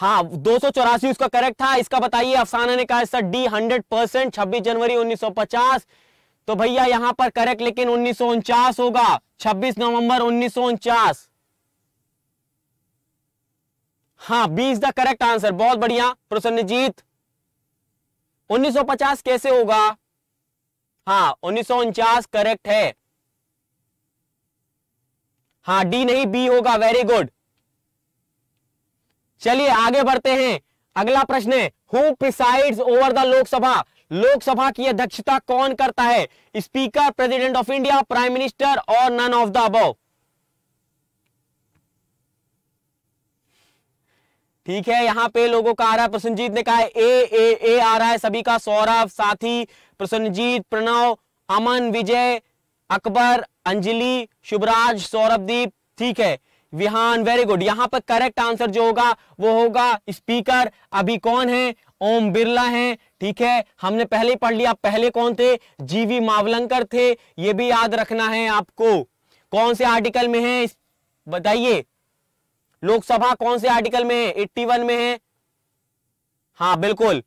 हाँ दो सौ उसका करेक्ट था इसका बताइए अफसाना ने कहा सर डी हंड्रेड परसेंट छब्बीस जनवरी 1950 तो भैया यहां पर करेक्ट लेकिन उन्नीस होगा छब्बीस नवंबर उन्नीस हाँ B is the correct answer बहुत बढ़िया प्रसन्नजीत 1950 कैसे होगा हाँ उन्नीस करेक्ट है हाँ डी नहीं बी होगा वेरी गुड चलिए आगे बढ़ते हैं अगला प्रश्न है who presides over the Lok Sabha Lok Sabha की अध्यक्षता कौन करता है speaker president of India prime minister और नन ऑफ द अबव ठीक है यहाँ पे लोगों का आ रहा है प्रसन्नजीत ने कहा ए ए ए आ रहा है सभी का सौरभ साथी प्रसन्नजीत प्रणव अमन विजय अकबर अंजलि शुभराज सौरभदीप ठीक है विहान वेरी गुड यहाँ पर करेक्ट आंसर जो होगा वो होगा स्पीकर अभी कौन है ओम बिरला है ठीक है हमने पहले पढ़ लिया पहले कौन थे जीवी मावलंकर थे ये भी याद रखना है आपको कौन से आर्टिकल में है बताइए लोकसभा कौन से आर्टिकल में है वन में है हाँ बिल्कुल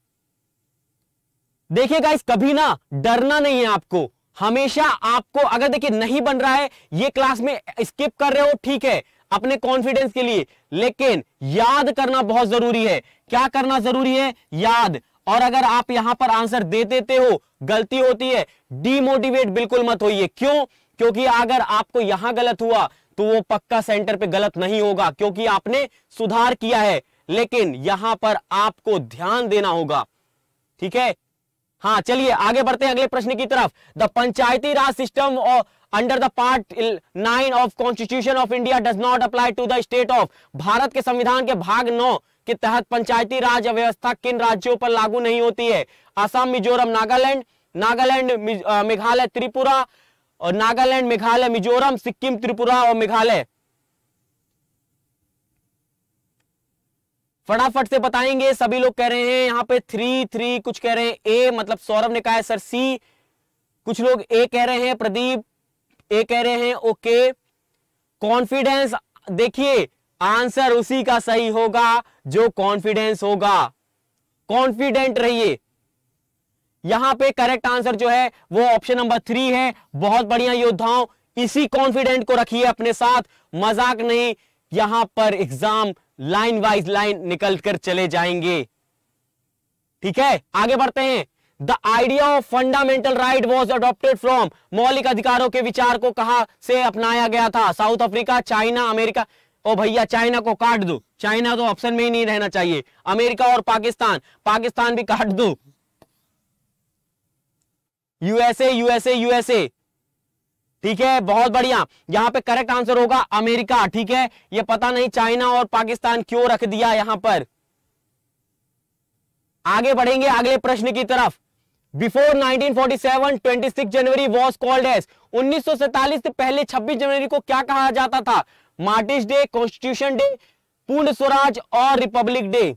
देखिए इस कभी ना डरना नहीं है आपको हमेशा आपको अगर देखिए नहीं बन रहा है ये क्लास में स्किप कर रहे हो ठीक है अपने कॉन्फिडेंस के लिए लेकिन याद करना बहुत जरूरी है क्या करना जरूरी है याद और अगर आप यहां पर आंसर दे देते हो गलती होती है डीमोटिवेट बिल्कुल मत होइए क्यों क्योंकि अगर आपको यहां गलत हुआ तो वो पक्का सेंटर पे गलत नहीं होगा क्योंकि आपने सुधार किया है लेकिन यहां पर आपको ध्यान देना होगा ठीक है हाँ चलिए आगे बढ़ते हैं अगले प्रश्न की तरफ द पंचायती राज सिस्टम और under the part nine of constitution of India does not apply to the state of Bharat के संविधान के भाग नौ के तहत पंचायती राज व्यवस्था किन राज्यों पर लागू नहीं होती है असम मिजोरम नागालैंड नागालैंड मेघालय त्रिपुरा और नागालैंड मेघालय मिजोरम सिक्किम त्रिपुरा और मेघालय फटाफट से बताएंगे सभी लोग कह रहे हैं यहां पे थ्री थ्री कुछ कह रहे हैं ए मतलब सौरभ ने कहा है सर सी कुछ लोग ए कह रहे हैं प्रदीप ए कह रहे हैं ओके कॉन्फिडेंस देखिए आंसर उसी का सही होगा जो कॉन्फिडेंस होगा कॉन्फिडेंट रहिए यहां पे करेक्ट आंसर जो है वो ऑप्शन नंबर थ्री है बहुत बढ़िया योद्धाओं इसी कॉन्फिडेंट को रखिए अपने साथ मजाक नहीं यहां पर एग्जाम लाइन वाइज लाइन निकल कर चले जाएंगे ठीक है आगे बढ़ते हैं the idea of fundamental right was adopted from मौलिक अधिकारों के विचार को कहा से अपनाया गया था साउथ अफ्रीका चाइना अमेरिका ओ भैया चाइना को काट दो चाइना तो ऑप्शन में ही नहीं रहना चाहिए अमेरिका और पाकिस्तान पाकिस्तान भी काट दो यूएसए यूएसए यूएसए ठीक है बहुत बढ़िया यहां पे करेक्ट आंसर होगा अमेरिका ठीक है ये पता नहीं चाइना और पाकिस्तान क्यों रख दिया यहां पर आगे बढ़ेंगे अगले प्रश्न की तरफ before 1947 26 January was called as 1947 से पहले 26 जनवरी को क्या कहा जाता था मार्टिस डे कॉन्स्टिट्यूशन डे पूर्ण स्वराज और रिपब्लिक डे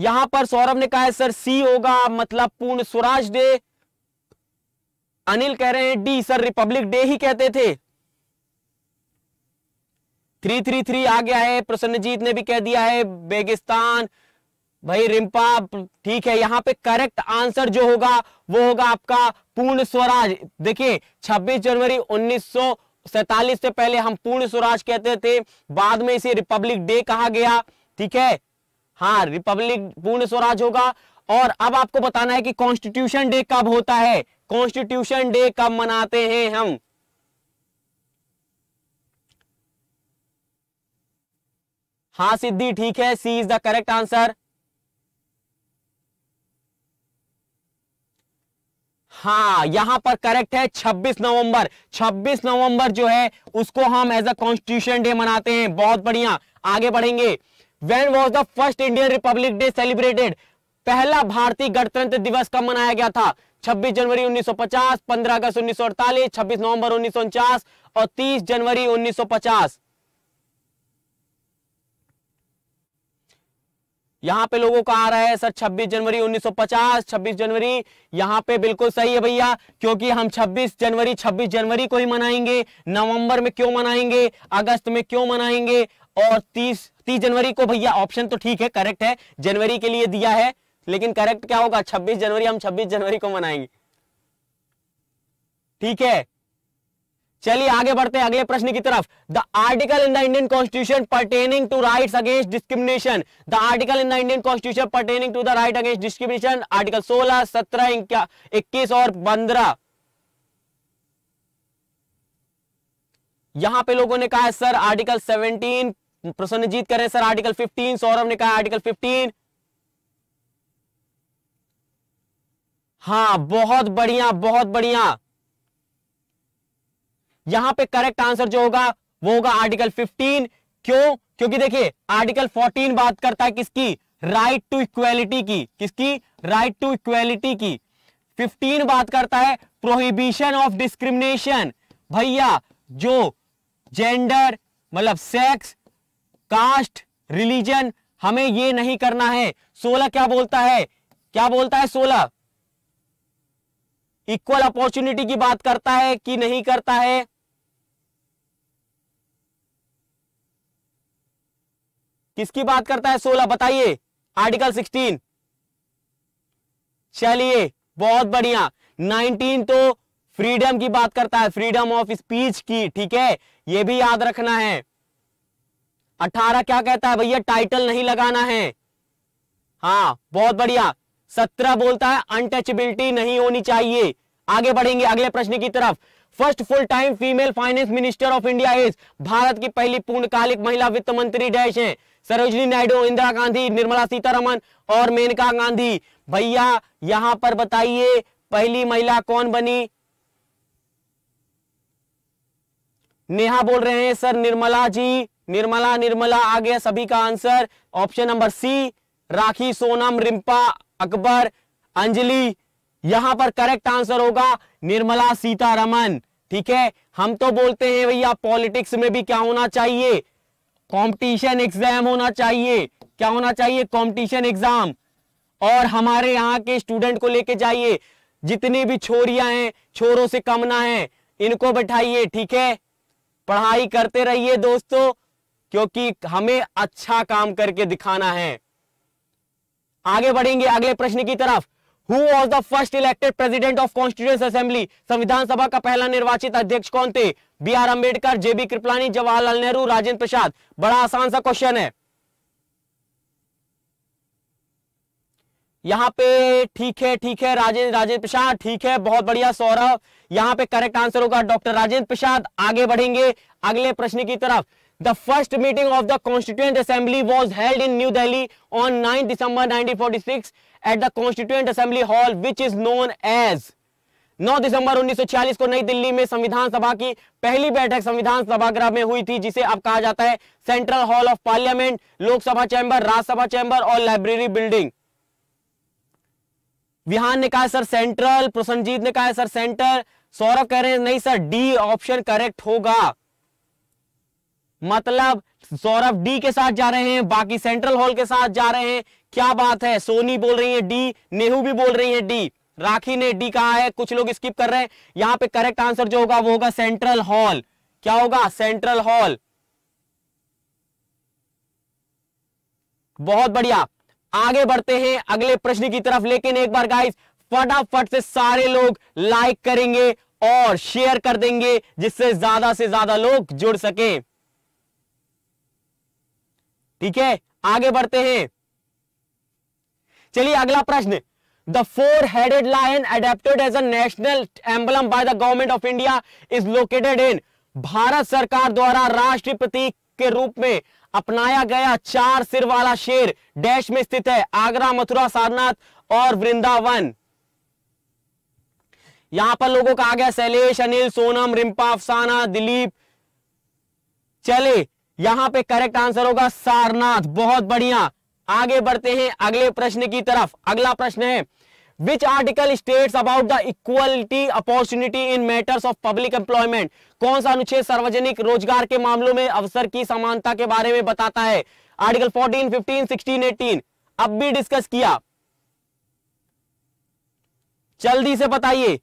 यहां पर सौरभ ने कहा है सर सी होगा मतलब पूर्ण स्वराज डे अनिल कह रहे हैं डी सर रिपब्लिक डे ही कहते थे थ्री थ्री थ्री आ गया है प्रसन्नजीत ने भी कह दिया है बेगिस्तान भाई रिम्पा ठीक है यहां पे करेक्ट आंसर जो होगा वो होगा आपका पूर्ण स्वराज देखिए 26 जनवरी उन्नीस से पहले हम पूर्ण स्वराज कहते थे बाद में इसे रिपब्लिक डे कहा गया ठीक है हाँ रिपब्लिक पूर्ण स्वराज होगा और अब आपको बताना है कि कॉन्स्टिट्यूशन डे कब होता है कॉन्स्टिट्यूशन डे कब मनाते हैं हम हाँ सिद्धि ठीक है C is the correct answer हाँ यहां पर करेक्ट है 26 नवंबर 26 नवंबर जो है उसको हम एज अ कॉन्स्टिट्यूशन डे मनाते हैं बहुत बढ़िया आगे बढ़ेंगे when was the first Indian Republic Day celebrated पहला भारतीय गणतंत्र दिवस कब मनाया गया था 26 जनवरी 1950, 15 अगस्त अड़तालीस 26 नवंबर उन्नीस और 30 जनवरी 1950 यहां पे लोगों का आ रहा है सर 26 जनवरी 1950 26 जनवरी यहां पे बिल्कुल सही है भैया क्योंकि हम 26 जनवरी 26 जनवरी को ही मनाएंगे नवंबर में क्यों मनाएंगे अगस्त में क्यों मनाएंगे और तीस तीस जनवरी को भैया ऑप्शन तो ठीक है करेक्ट है जनवरी के लिए दिया है लेकिन करेक्ट क्या होगा छब्बीस जनवरी हम छब्बीस जनवरी को मनाएंगे ठीक है चलिए आगे बढ़ते हैं अगले प्रश्न की तरफ the article in the Indian constitution pertaining to rights against discrimination the article in the Indian constitution pertaining to the right against discrimination article 16, 17, 21 और 15 यहां पे लोगों ने कहा है सर आर्टिकल 17 रहे करें सर आर्टिकल 15 सौरभ ने कहा आर्टिकल 15 हाँ बहुत बढ़िया बहुत बढ़िया यहां पे करेक्ट आंसर जो होगा वो होगा आर्टिकल 15 क्यों क्योंकि देखिए आर्टिकल 14 बात करता है किसकी राइट टू इक्वेलिटी की किसकी राइट टू इक्वेलिटी की 15 बात करता है प्रोहिबिशन ऑफ डिस्क्रिमिनेशन भैया जो जेंडर मतलब सेक्स कास्ट रिलीजन हमें ये नहीं करना है सोलह क्या बोलता है क्या बोलता है सोलह इक्वल अपॉर्चुनिटी की बात करता है कि नहीं करता है किसकी बात करता है सोलह बताइए आर्टिकल सिक्सटीन चलिए बहुत बढ़िया नाइनटीन तो फ्रीडम की बात करता है फ्रीडम ऑफ स्पीच की ठीक है यह भी याद रखना है अठारह क्या कहता है भैया टाइटल नहीं लगाना है हाँ बहुत बढ़िया सत्रह बोलता है अनटचबिलिटी नहीं होनी चाहिए आगे बढ़ेंगे अगले प्रश्न की तरफ first full time female finance minister of India is Bharat की पहली पूर्णकालिक महिला वित्त मंत्री डैश है सरोजनी नायडू इंदिरा गांधी निर्मला सीतारमन और मेनका गांधी भैया यहां पर बताइए पहली महिला कौन बनी नेहा बोल रहे हैं सर निर्मला जी निर्मला निर्मला आ गया सभी का answer option number C Rakhi Sonam Rimpa Akbar Anjali यहां पर करेक्ट आंसर होगा निर्मला सीतारमन ठीक है हम तो बोलते हैं भैया पॉलिटिक्स में भी क्या होना चाहिए कंपटीशन एग्जाम होना चाहिए क्या होना चाहिए कंपटीशन एग्जाम और हमारे यहाँ के स्टूडेंट को लेके जाइए जितनी भी छोरियां हैं छोरों से कम ना है इनको बैठाइए ठीक है पढ़ाई करते रहिए दोस्तों क्योंकि हमें अच्छा काम करके दिखाना है आगे बढ़ेंगे अगले प्रश्न की तरफ who was the first elected president of constituent assembly संविधान सभा का पहला निर्वाचित अध्यक्ष कौन थे B R Ambedkar JB Kripalani Jawaharlal Nehru Rajendra Prasad बड़ा आसान सा क्वेश्चन है यहां पे ठीक है ठीक है राजेंद्र राजेंद्र प्रसाद ठीक है बहुत बढ़िया सौरभ यहां पे करेक्ट आंसर होगा डॉक्टर राजेंद्र प्रसाद आगे बढ़ेंगे अगले प्रश्न की तरफ The first meeting of the Constituent Assembly was held in New Delhi on 9 December 1946 at the constituent assembly hall which is known as 9 दिसंबर 1946 को नई दिल्ली में संविधान सभा की पहली बैठक संविधान सभागृह में हुई थी जिसे अब कहा जाता है central hall of parliament Lok Sabha chamber Rajya Sabha chamber और लाइब्रेरी बिल्डिंग विहान ने कहा सर सेंट्रल प्रसन्नजीत ने कहा सर सेंटर सौरभ कह रहे हैं नहीं सर डी ऑप्शन करेक्ट होगा मतलब सौरभ डी के साथ जा रहे हैं बाकी सेंट्रल हॉल के साथ जा रहे हैं क्या बात है सोनी बोल रही है डी नेहू भी बोल रही है डी राखी ने डी कहा है कुछ लोग स्किप कर रहे हैं यहां पे करेक्ट आंसर जो होगा वो होगा सेंट्रल हॉल क्या होगा सेंट्रल हॉल बहुत बढ़िया आगे बढ़ते हैं अगले प्रश्न की तरफ लेकिन एक बार गाइस फटाफट से सारे लोग लाइक करेंगे और शेयर कर देंगे जिससे ज्यादा से ज्यादा लोग जुड़ सकें ठीक है आगे बढ़ते हैं चलिए अगला प्रश्न the four headed lion adapted as a national emblem by the government of India is located in Bharat सरकार द्वारा राष्ट्रीय प्रतीक के रूप में अपनाया गया चार सिर वाला शेर डैश में स्थित है आगरा मथुरा सारनाथ और वृंदावन यहां पर लोगों का आ गया शैलेश अनिल सोनम रिम्पा अफसाना दिलीप चले यहां पे करेक्ट आंसर होगा सारनाथ बहुत बढ़िया आगे बढ़ते हैं अगले प्रश्न की तरफ अगला प्रश्न है which article states about the equality opportunity in matters of public employment कौन सा अनुच्छेद सार्वजनिक रोजगार के मामलों में अवसर की समानता के बारे में बताता है आर्टिकल 14, 15, 16, 18 अब भी डिस्कस किया जल्दी से बताइए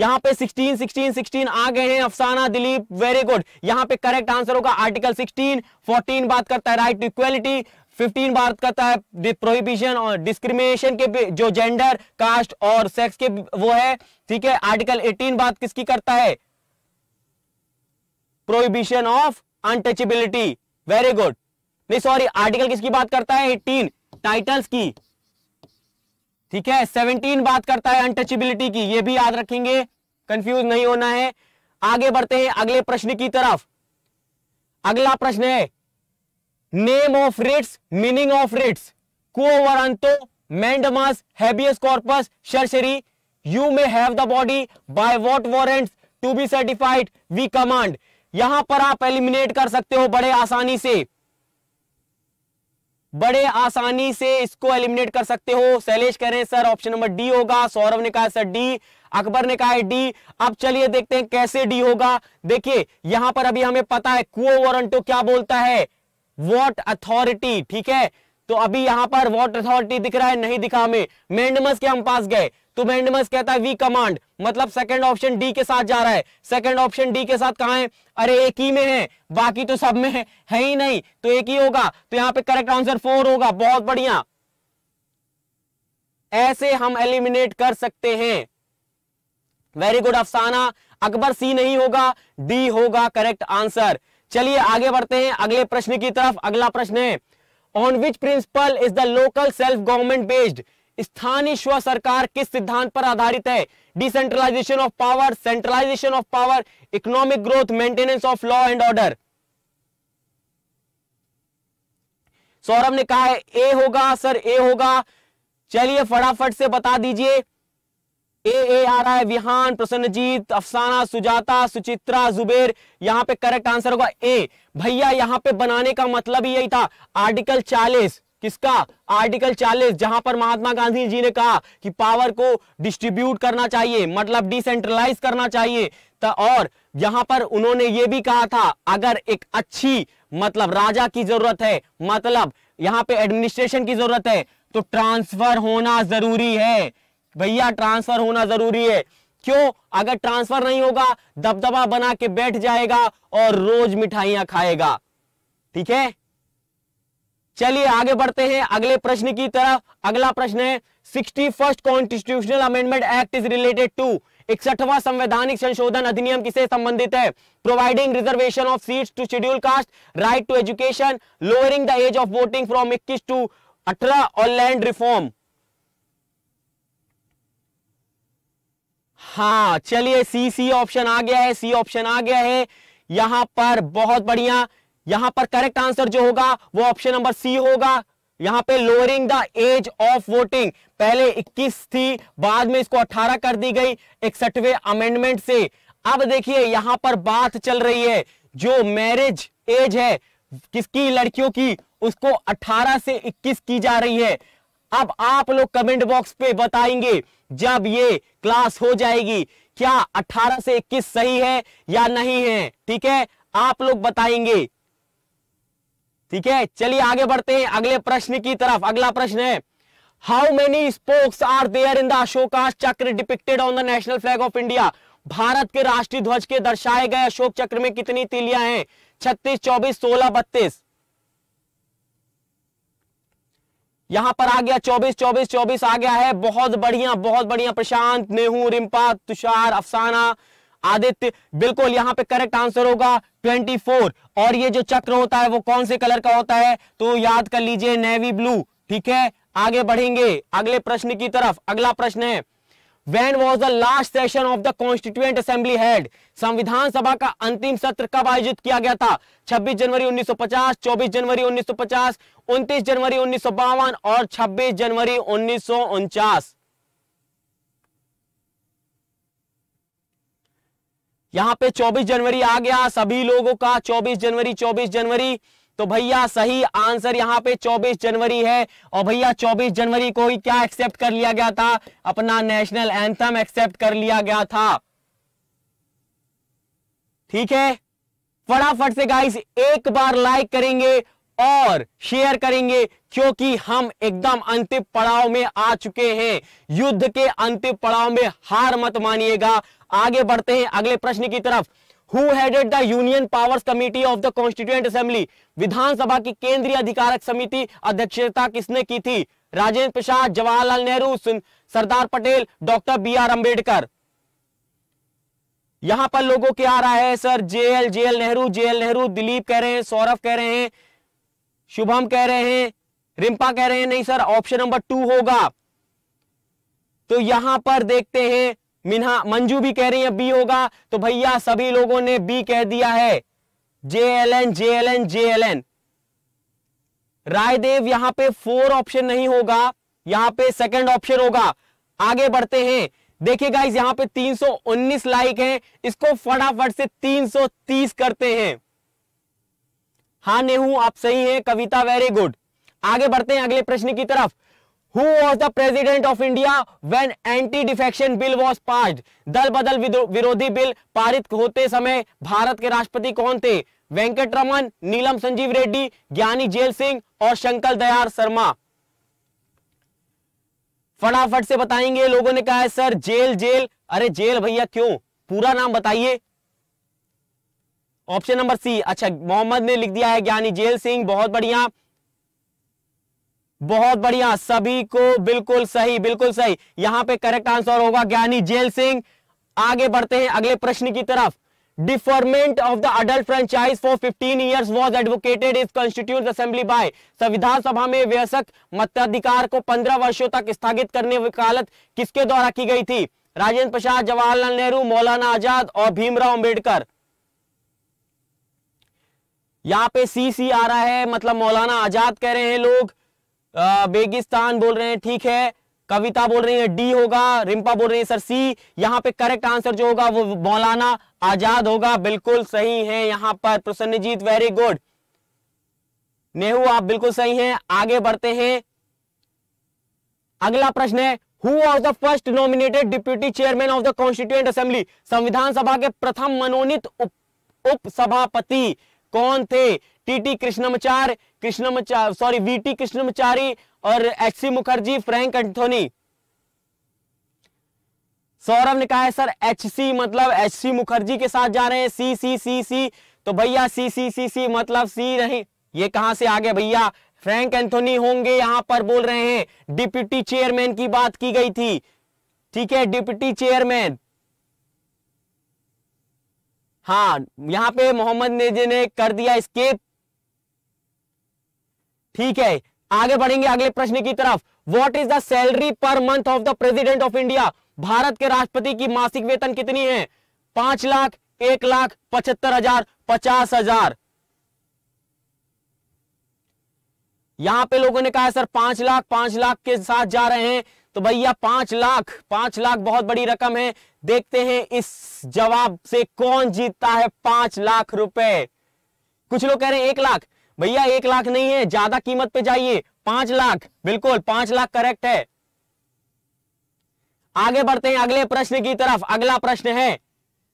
यहां पे 16 16 16 आ गए हैं अफसाना दिलीप वेरी गुड यहां पे करेक्ट आंसर होगा आर्टिकल 16 14 बात करता है राइट टू इक्वेलिटी 15 बात करता है प्रोहिबिशन और डिस्क्रिमिनेशन के जो जेंडर कास्ट और सेक्स के वो है ठीक है आर्टिकल 18 बात किसकी करता है prohibition of untouchability very good नहीं सॉरी आर्टिकल किसकी बात करता है एटीन टाइटल्स की ठीक है सेवनटीन बात करता है अनटचेबिलिटी की ये भी याद रखेंगे कंफ्यूज नहीं होना है आगे बढ़ते हैं अगले प्रश्न की तरफ अगला प्रश्न है name of writs meaning of writs को mandamus habeas corpus certiorari you may have the body by what warrant to be certified we command यहां पर आप एलिमिनेट कर सकते हो बड़े आसानी से बड़े आसानी से इसको एलिमिनेट कर सकते हो शैलेश कह रहे हैं सर ऑप्शन नंबर डी होगा सौरभ ने कहा सर डी अकबर ने कहा है डी अब चलिए देखते हैं कैसे डी होगा देखिए यहां पर अभी हमें पता है कुओ वॉरंटो क्या बोलता है वॉट अथॉरिटी ठीक है तो अभी यहां पर वॉट अथॉरिटी दिख रहा है नहीं दिखा हमें मेंडमस के हम पास गए तो बैंडमस कहता है वी कमांड मतलब सेकंड ऑप्शन डी के साथ जा रहा है सेकंड ऑप्शन डी के साथ कहा है अरे एक ही में है बाकी तो सब में है, है ही नहीं तो एक ही होगा तो यहां पे करेक्ट आंसर फोर होगा बहुत बढ़िया ऐसे हम एलिमिनेट कर सकते हैं वेरी गुड अफसाना अकबर सी नहीं होगा डी होगा करेक्ट आंसर चलिए आगे बढ़ते हैं अगले प्रश्न की तरफ अगला प्रश्न है on which principle is the local self government based स्थानीय स्व सरकार किस सिद्धांत पर आधारित है decentralisation of power centralisation of power economic growth maintenance of law and order Saurabh ने कहा है ए होगा सर ए होगा चलिए फटाफट से बता दीजिए ए ए आ रहा है विहान प्रसन्नजीत अफसाना सुजाता सुचित्रा जुबेर यहां पे करेक्ट आंसर होगा ए भैया यहां पे बनाने का मतलब ही यही था आर्टिकल चालीस किसका आर्टिकल 40 जहां पर महात्मा गांधी जी ने कहा कि पावर को डिस्ट्रीब्यूट करना चाहिए मतलब डिसेंट्रलाइज करना चाहिए और यहां पर उन्होंने ये भी कहा था अगर एक अच्छी मतलब राजा की जरूरत है मतलब यहां पे एडमिनिस्ट्रेशन की जरूरत है तो ट्रांसफर होना जरूरी है भैया ट्रांसफर होना जरूरी है क्यों अगर ट्रांसफर नहीं होगा दबदबा बना के बैठ जाएगा और रोज मिठाइयां खाएगा ठीक है चलिए आगे बढ़ते हैं अगले प्रश्न की तरफ अगला प्रश्न है sixty first constitutional amendment act is related to इकसठवा संवैधानिक संशोधन अधिनियम किसे संबंधित है providing reservation of seats to schedule caste right to education lowering the age of voting from इक्कीस टू अठारह और लैंड रिफॉर्म हाँ चलिए सी सी ऑप्शन आ गया है सी ऑप्शन आ गया है यहां पर बहुत बढ़िया यहां पर करेक्ट आंसर जो होगा वो ऑप्शन नंबर सी होगा यहां पे lowering the age of voting पहले 21 थी बाद में इसको 18 कर दी गई इकसठवें अमेंडमेंट से अब देखिए यहां पर बात चल रही है जो मैरिज एज है किसकी लड़कियों की उसको 18 से 21 की जा रही है अब आप लोग कमेंट बॉक्स पे बताएंगे जब ये क्लास हो जाएगी क्या 18 से 21 सही है या नहीं है ठीक है आप लोग बताएंगे ठीक है चलिए आगे बढ़ते हैं अगले प्रश्न की तरफ अगला प्रश्न है how many spokes are there in the Ashoka Chakra depicted on the national flag of India Bharat के राष्ट्रीय ध्वज के दर्शाए गए अशोक चक्र में कितनी तिलियां हैं छत्तीस चौबीस सोलह बत्तीस यहां पर आ गया चौबीस चौबीस चौबीस आ गया है बहुत बढ़िया बहुत बढ़िया प्रशांत नेहू रिम्पा तुषार अफसाना आदित्य बिल्कुल यहां पे करेक्ट आंसर होगा 24 और ये जो चक्र होता है वो कौन से कलर का होता है तो याद कर लीजिए नेवी ब्लू ठीक है आगे बढ़ेंगे अगले प्रश्न की तरफ अगला प्रश्न है When was the last session of the Constituent Assembly held? संविधान सभा का अंतिम सत्र कब आयोजित किया गया था 26 जनवरी 1950, 24 जनवरी 1950, 29 जनवरी उन्नीस और 26 जनवरी उन्नीस यहाँ पे 24 जनवरी आ गया सभी लोगों का 24 जनवरी 24 जनवरी तो भैया सही आंसर यहाँ पे 24 जनवरी है और भैया 24 जनवरी को ही क्या एक्सेप्ट कर लिया गया था अपना नेशनल एंथम एक्सेप्ट कर लिया गया था ठीक है फटाफट से गाइस एक बार लाइक करेंगे और शेयर करेंगे क्योंकि हम एकदम अंतिम पड़ाव में आ चुके हैं युद्ध के अंतिम पड़ाव में हार मत मानिएगा आगे बढ़ते हैं अगले प्रश्न की तरफ who headed the union powers committee of the constituent assembly विधानसभा की केंद्रीय अधिकारक समिति अध्यक्षता किसने की थी Rajendra Prasad Jawaharlal Nehru Sardar Patel doctor B R Ambedkar यहां पर लोगों के आ रहा है sir JL JL Nehru JL Nehru Dilip कह रहे हैं सौरभ कह रहे हैं शुभम कह रहे हैं रिंपा कह रहे हैं नहीं सर ऑप्शन नंबर टू होगा तो यहां पर देखते हैं मिन्हा मंजू भी कह रही है बी होगा तो भैया सभी लोगों ने बी कह दिया है J L N J L N J L N Raidev यहां पे फोर ऑप्शन नहीं होगा यहां पे सेकंड ऑप्शन होगा आगे बढ़ते हैं देखिए गाइज यहां पे 319 लाइक हैं इसको फटाफट से 330 करते हैं हाँ नेहू आप सही है कविता वेरी गुड आगे बढ़ते हैं अगले प्रश्न की तरफ Who was the president of India when anti-defection bill was passed? दल बदल विरोधी बिल पारित होते समय भारत के राष्ट्रपति कौन थे वेंकट रमन नीलम संजीव रेड्डी ज्ञानी जेल सिंह और शंकर दयाल शर्मा फटाफट से बताएंगे लोगों ने कहा है सर जेल जेल अरे जेल भैया क्यों पूरा नाम बताइए ऑप्शन नंबर सी अच्छा मोहम्मद ने लिख दिया है ज्ञानी जेल सिंह बहुत बढ़िया बहुत बढ़िया सभी को बिल्कुल सही बिल्कुल सही यहां पे करेक्ट आंसर होगा ज्ञानी जेल सिंह आगे बढ़ते हैं अगले प्रश्न की तरफ deferment of the adult franchise for 15 years was advocated is constituent assembly by संविधान सभा में व्यसक मताधिकार को 15 वर्षों तक स्थगित करने वकालत किसके द्वारा की गई थी राजेंद्र प्रसाद जवाहरलाल नेहरू मौलाना आजाद और भीमराव अंबेडकर यहाँ पे सी सी आ रहा है मतलब मौलाना आजाद कह रहे हैं लोग बेगिस्तान बोल रहे हैं ठीक है कविता बोल रही है डी होगा रिम्पा बोल रही है सर सी यहाँ पे करेक्ट आंसर जो होगा वो मौलाना आजाद होगा बिल्कुल सही है यहाँ पर प्रसन्नजीत वेरी गुड नेहू आप बिल्कुल सही हैं आगे बढ़ते हैं अगला प्रश्न है who was the first nominated deputy chairman of the constituent assembly संविधान सभा के प्रथम मनोनीत उप, उप सभापति कौन थे TT Krishnamachar Krishnamachar sorry VT Krishnamachari और H C Mukherjee Frank Anthony Saurabh ने कहा है सर एच सी मतलब एच सी मुखर्जी के साथ जा रहे हैं सी सी सी सी तो भैया सी सी सी सी मतलब सी नहीं ये कहां से आ गए भैया फ्रैंक एंथोनी होंगे यहां पर बोल रहे हैं डिप्यूटी चेयरमैन की बात की गई थी ठीक है डिप्यूटी चेयरमैन हाँ यहां पे मोहम्मद नेजे ने कर दिया स्केप ठीक है आगे बढ़ेंगे अगले प्रश्न की तरफ what is the salary per month of the president of India Bharat के राष्ट्रपति की मासिक वेतन कितनी है पांच लाख एक लाख पचहत्तर हजार पचास हजार यहां पे लोगों ने कहा सर पांच लाख पांच लाख के साथ जा रहे हैं तो भैया पांच लाख पांच लाख बहुत बड़ी रकम है देखते हैं इस जवाब से कौन जीतता है पांच लाख रुपए कुछ लोग कह रहे हैं एक लाख भैया एक लाख नहीं है ज्यादा कीमत पे जाइए पांच लाख बिल्कुल पांच लाख करेक्ट है आगे बढ़ते हैं अगले प्रश्न की तरफ अगला प्रश्न है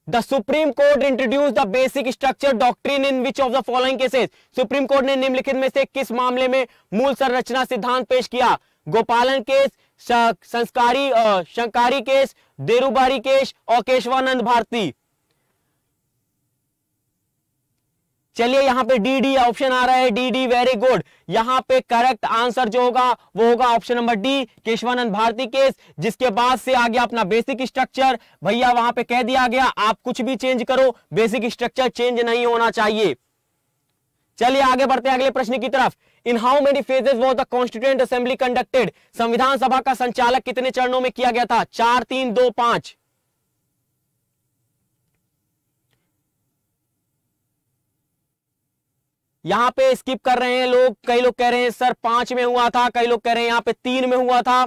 the supreme court introduce the basic structure doctrine in which of the following cases supreme court ने निम्नलिखित में से किस मामले में मूल संरचना सिद्धांत पेश किया गोपालन केस संस्कारी शंकारी केश देरूबारी केश और केशवानंद भारती चलिए यहां पे डी डी ऑप्शन आ रहा है डी डी वेरी गुड यहां पे करेक्ट आंसर जो होगा वो होगा option number D Kesavananda Bharati case जिसके बाद से आ गया अपना बेसिक स्ट्रक्चर भैया वहां पे कह दिया गया आप कुछ भी चेंज करो बेसिक स्ट्रक्चर चेंज नहीं होना चाहिए चलिए आगे बढ़ते हैं अगले प्रश्न की तरफ in how many phases was the constituent assembly conducted संविधान सभा का संचालक कितने चरणों में किया गया था चार तीन दो पांच यहां पे स्किप कर रहे हैं लोग कई लोग कह रहे हैं सर पांच में हुआ था कई लोग कह रहे हैं यहां पे तीन में हुआ था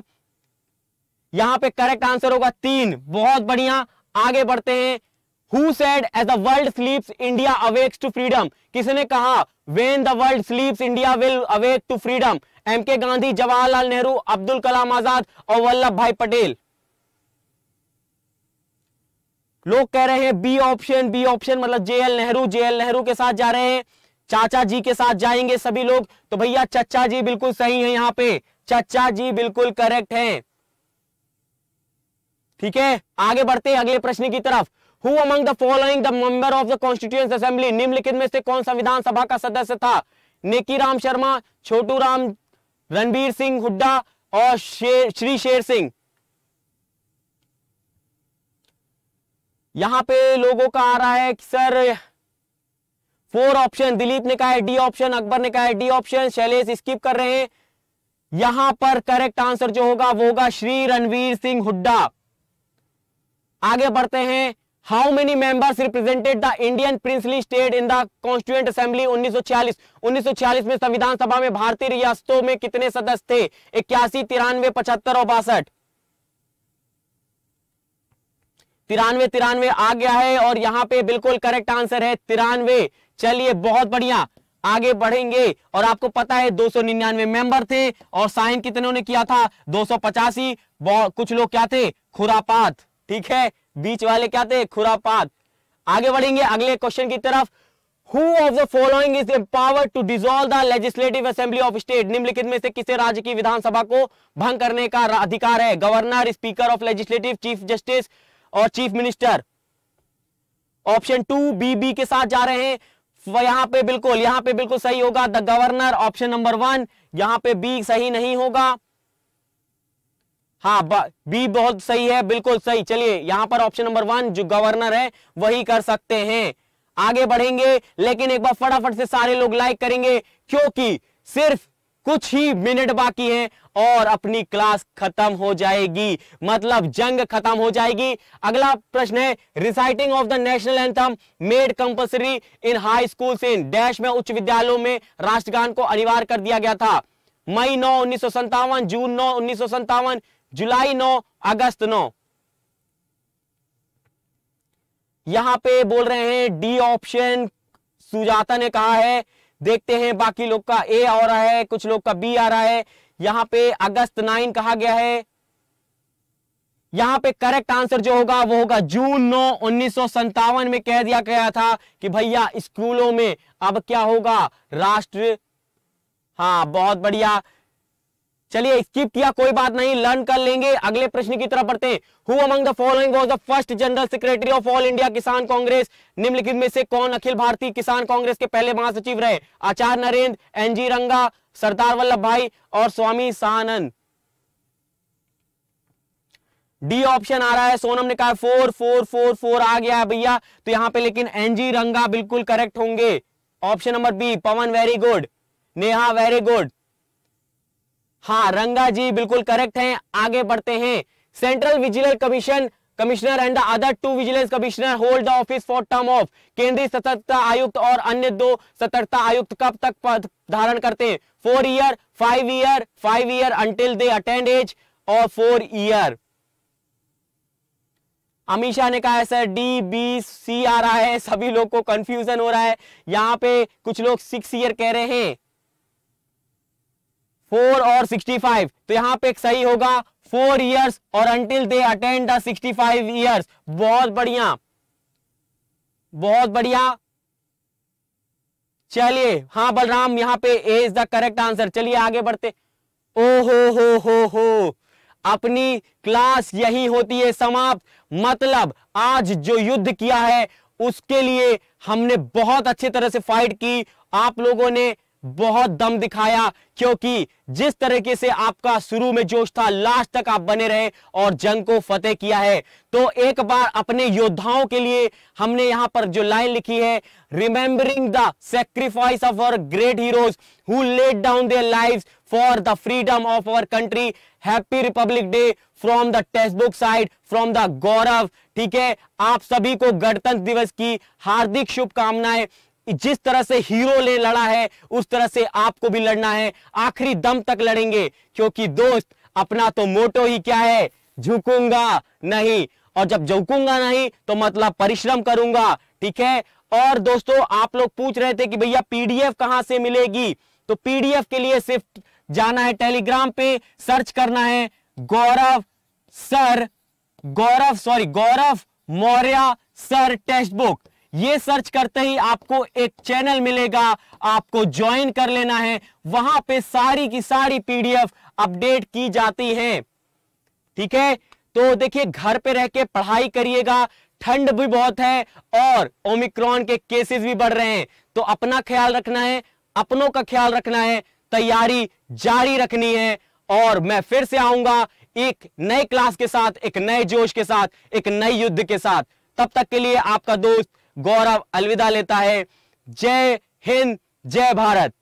यहां पे करेक्ट आंसर होगा तीन बहुत बढ़िया आगे बढ़ते हैं Who said as the world sleeps, India awakes to freedom किसने कहा when the world sleeps India will awake to freedom M K Gandhi Jawaharlal Nehru Abdul कलाम आजाद और वल्लभ भाई पटेल लोग कह रहे हैं बी ऑप्शन बी ऑप्शन मतलब जेएल नेहरू जेएल नेहरू के साथ जा रहे हैं चाचा जी के साथ जाएंगे सभी लोग तो भैया चचा जी बिल्कुल सही है यहां पे चचा जी बिल्कुल करेक्ट है ठीक है आगे बढ़ते हैं अगले प्रश्न की तरफ who among the following the member of the constituents assembly निम्नलिखित में से कौन सा सभा का सदस्य था नेकी राम शर्मा छोटू राम रणबीर सिंह हुड्डा और शेर, श्री शेर सिंह यहां पे लोगों का आ रहा है कि सर फोर ऑप्शन दिलीप ने कहा है डी ऑप्शन अकबर ने कहा है डी ऑप्शन शैलेश स्किप कर रहे हैं यहां पर करेक्ट आंसर जो होगा वो होगा श्री रणवीर सिंह हुड्डा आगे बढ़ते हैं how many members represented the Indian princely state in the constituent assembly 1946 1946 में संविधान सभा में भारतीय रियासतों में कितने सदस्य थे इक्यासी तिरानवे पचहत्तर और बासठ तिरानवे तिरानवे आ गया है और यहां पे बिल्कुल करेक्ट आंसर है तिरानवे चलिए बहुत बढ़िया आगे बढ़ेंगे और आपको पता है दो निन्यानवे मेंबर थे और साइन कितने ने किया था दो सौ कुछ लोग क्या थे खुरापात ठीक है बीच वाले क्या थे खुरापात आगे बढ़ेंगे अगले क्वेश्चन की तरफ Who of the following is empowered to dissolve the Legislative assembly of state निम्नलिखित में से किसे राज्य की विधानसभा को भंग करने का अधिकार है governor speaker of legislative chief justice और chief minister option two B B के साथ जा रहे हैं यहां पे बिल्कुल यहां पे बिल्कुल सही होगा the governor option number one यहां पे बी सही नहीं होगा हाँ बी बहुत सही है बिल्कुल सही चलिए यहां पर ऑप्शन नंबर वन जो गवर्नर है वही कर सकते हैं आगे बढ़ेंगे लेकिन एक बार फटाफट से सारे लोग लाइक करेंगे क्योंकि सिर्फ कुछ ही मिनट बाकी हैं और अपनी क्लास खत्म हो जाएगी मतलब जंग खत्म हो जाएगी अगला प्रश्न है reciting of the national anthem made compulsory in high school in dash में उच्च विद्यालयों में राष्ट्रगान को अनिवार्य कर दिया गया था मई नौ उन्नीस जून नौ उन्नीस जुलाई नौ अगस्त नौ यहां पे बोल रहे हैं डी ऑप्शन सुजाता ने कहा है देखते हैं बाकी लोग का ए आ रहा है कुछ लोग का बी आ रहा है यहां पे अगस्त नाइन कहा गया है यहां पे करेक्ट आंसर जो होगा वो होगा जून नौ उन्नीस में कह दिया गया था कि भैया स्कूलों में अब क्या होगा राष्ट्र हाँ बहुत बढ़िया चलिए स्किप किया कोई बात नहीं लर्न कर लेंगे अगले प्रश्न की तरफ बढ़ते हैं the following was the first general secretary of all India Kisan Congress निम्नलिखित में से कौन अखिल भारतीय किसान कांग्रेस के पहले महासचिव रहे आचार्य नरेंद्र एन जी रंगा सरदार वल्लभ भाई और स्वामी सानंद डी ऑप्शन आ रहा है सोनम ने कहा फोर फोर फोर फोर आ गया है भैया तो यहां पे लेकिन एनजी रंगा बिल्कुल करेक्ट होंगे option number B Pawan very good Neha very good हाँ रंगा जी बिल्कुल करेक्ट हैं आगे बढ़ते हैं central vigilance commission commissioner and the other two vigilance commissioner hold the office for term of केंद्रीय सतर्कता आयुक्त और अन्य दो सतर्कता आयुक्त कब तक पद धारण करते हैं four year five year five year until they attain age और फोर ईयर अमीशा ने कहा है सर डी बी सी आ रहा है सभी लोग को कंफ्यूजन हो रहा है यहाँ पे कुछ लोग सिक्स ईयर कह रहे हैं फोर और सिक्सटी फाइव तो यहाँ पे सही होगा फोर ईयर्स और until they attain sixty five years बहुत बढ़िया बहुत बढ़िया चलिए हाँ बलराम यहाँ पे A is the correct answer चलिए आगे बढ़ते ओ हो हो हो हो अपनी क्लास यही होती है समाप्त मतलब आज जो युद्ध किया है उसके लिए हमने बहुत अच्छे तरह से फाइट की आप लोगों ने बहुत दम दिखाया क्योंकि जिस तरीके से आपका शुरू में जोश था लास्ट तक आप बने रहे और जंग को फतेह किया है तो एक बार अपने योद्धाओं के लिए हमने यहां पर जो लाइन लिखी है remembering the sacrifice of our great heroes who laid down their lives for the freedom of our country happy Republic Day from the text book side from the Gaurav ठीक है आप सभी को गणतंत्र दिवस की हार्दिक शुभकामनाएं जिस तरह से हीरो ने लड़ा है उस तरह से आपको भी लड़ना है आखिरी दम तक लड़ेंगे क्योंकि दोस्त अपना तो मोटो ही क्या है झुकूंगा नहीं और जब झुकूंगा नहीं तो मतलब परिश्रम करूंगा ठीक है और दोस्तों आप लोग पूछ रहे थे कि भैया पीडीएफ कहां से मिलेगी तो पीडीएफ के लिए सिर्फ जाना है टेलीग्राम पे सर्च करना है Gaurav sir Gaurav sorry Gaurav Maurya sir text book ये सर्च करते ही आपको एक चैनल मिलेगा आपको ज्वाइन कर लेना है वहां पे सारी की सारी पीडीएफ अपडेट की जाती है ठीक है तो देखिए घर पे रह के पढ़ाई करिएगा ठंड भी बहुत है और ओमिक्रॉन के केसेस भी बढ़ रहे हैं तो अपना ख्याल रखना है अपनों का ख्याल रखना है तैयारी जारी रखनी है और मैं फिर से आऊंगा एक नए क्लास के साथ एक नए जोश के साथ एक नए युद्ध के साथ तब तक के लिए आपका दोस्त गौरव अलविदा लेता है जय हिंद जय भारत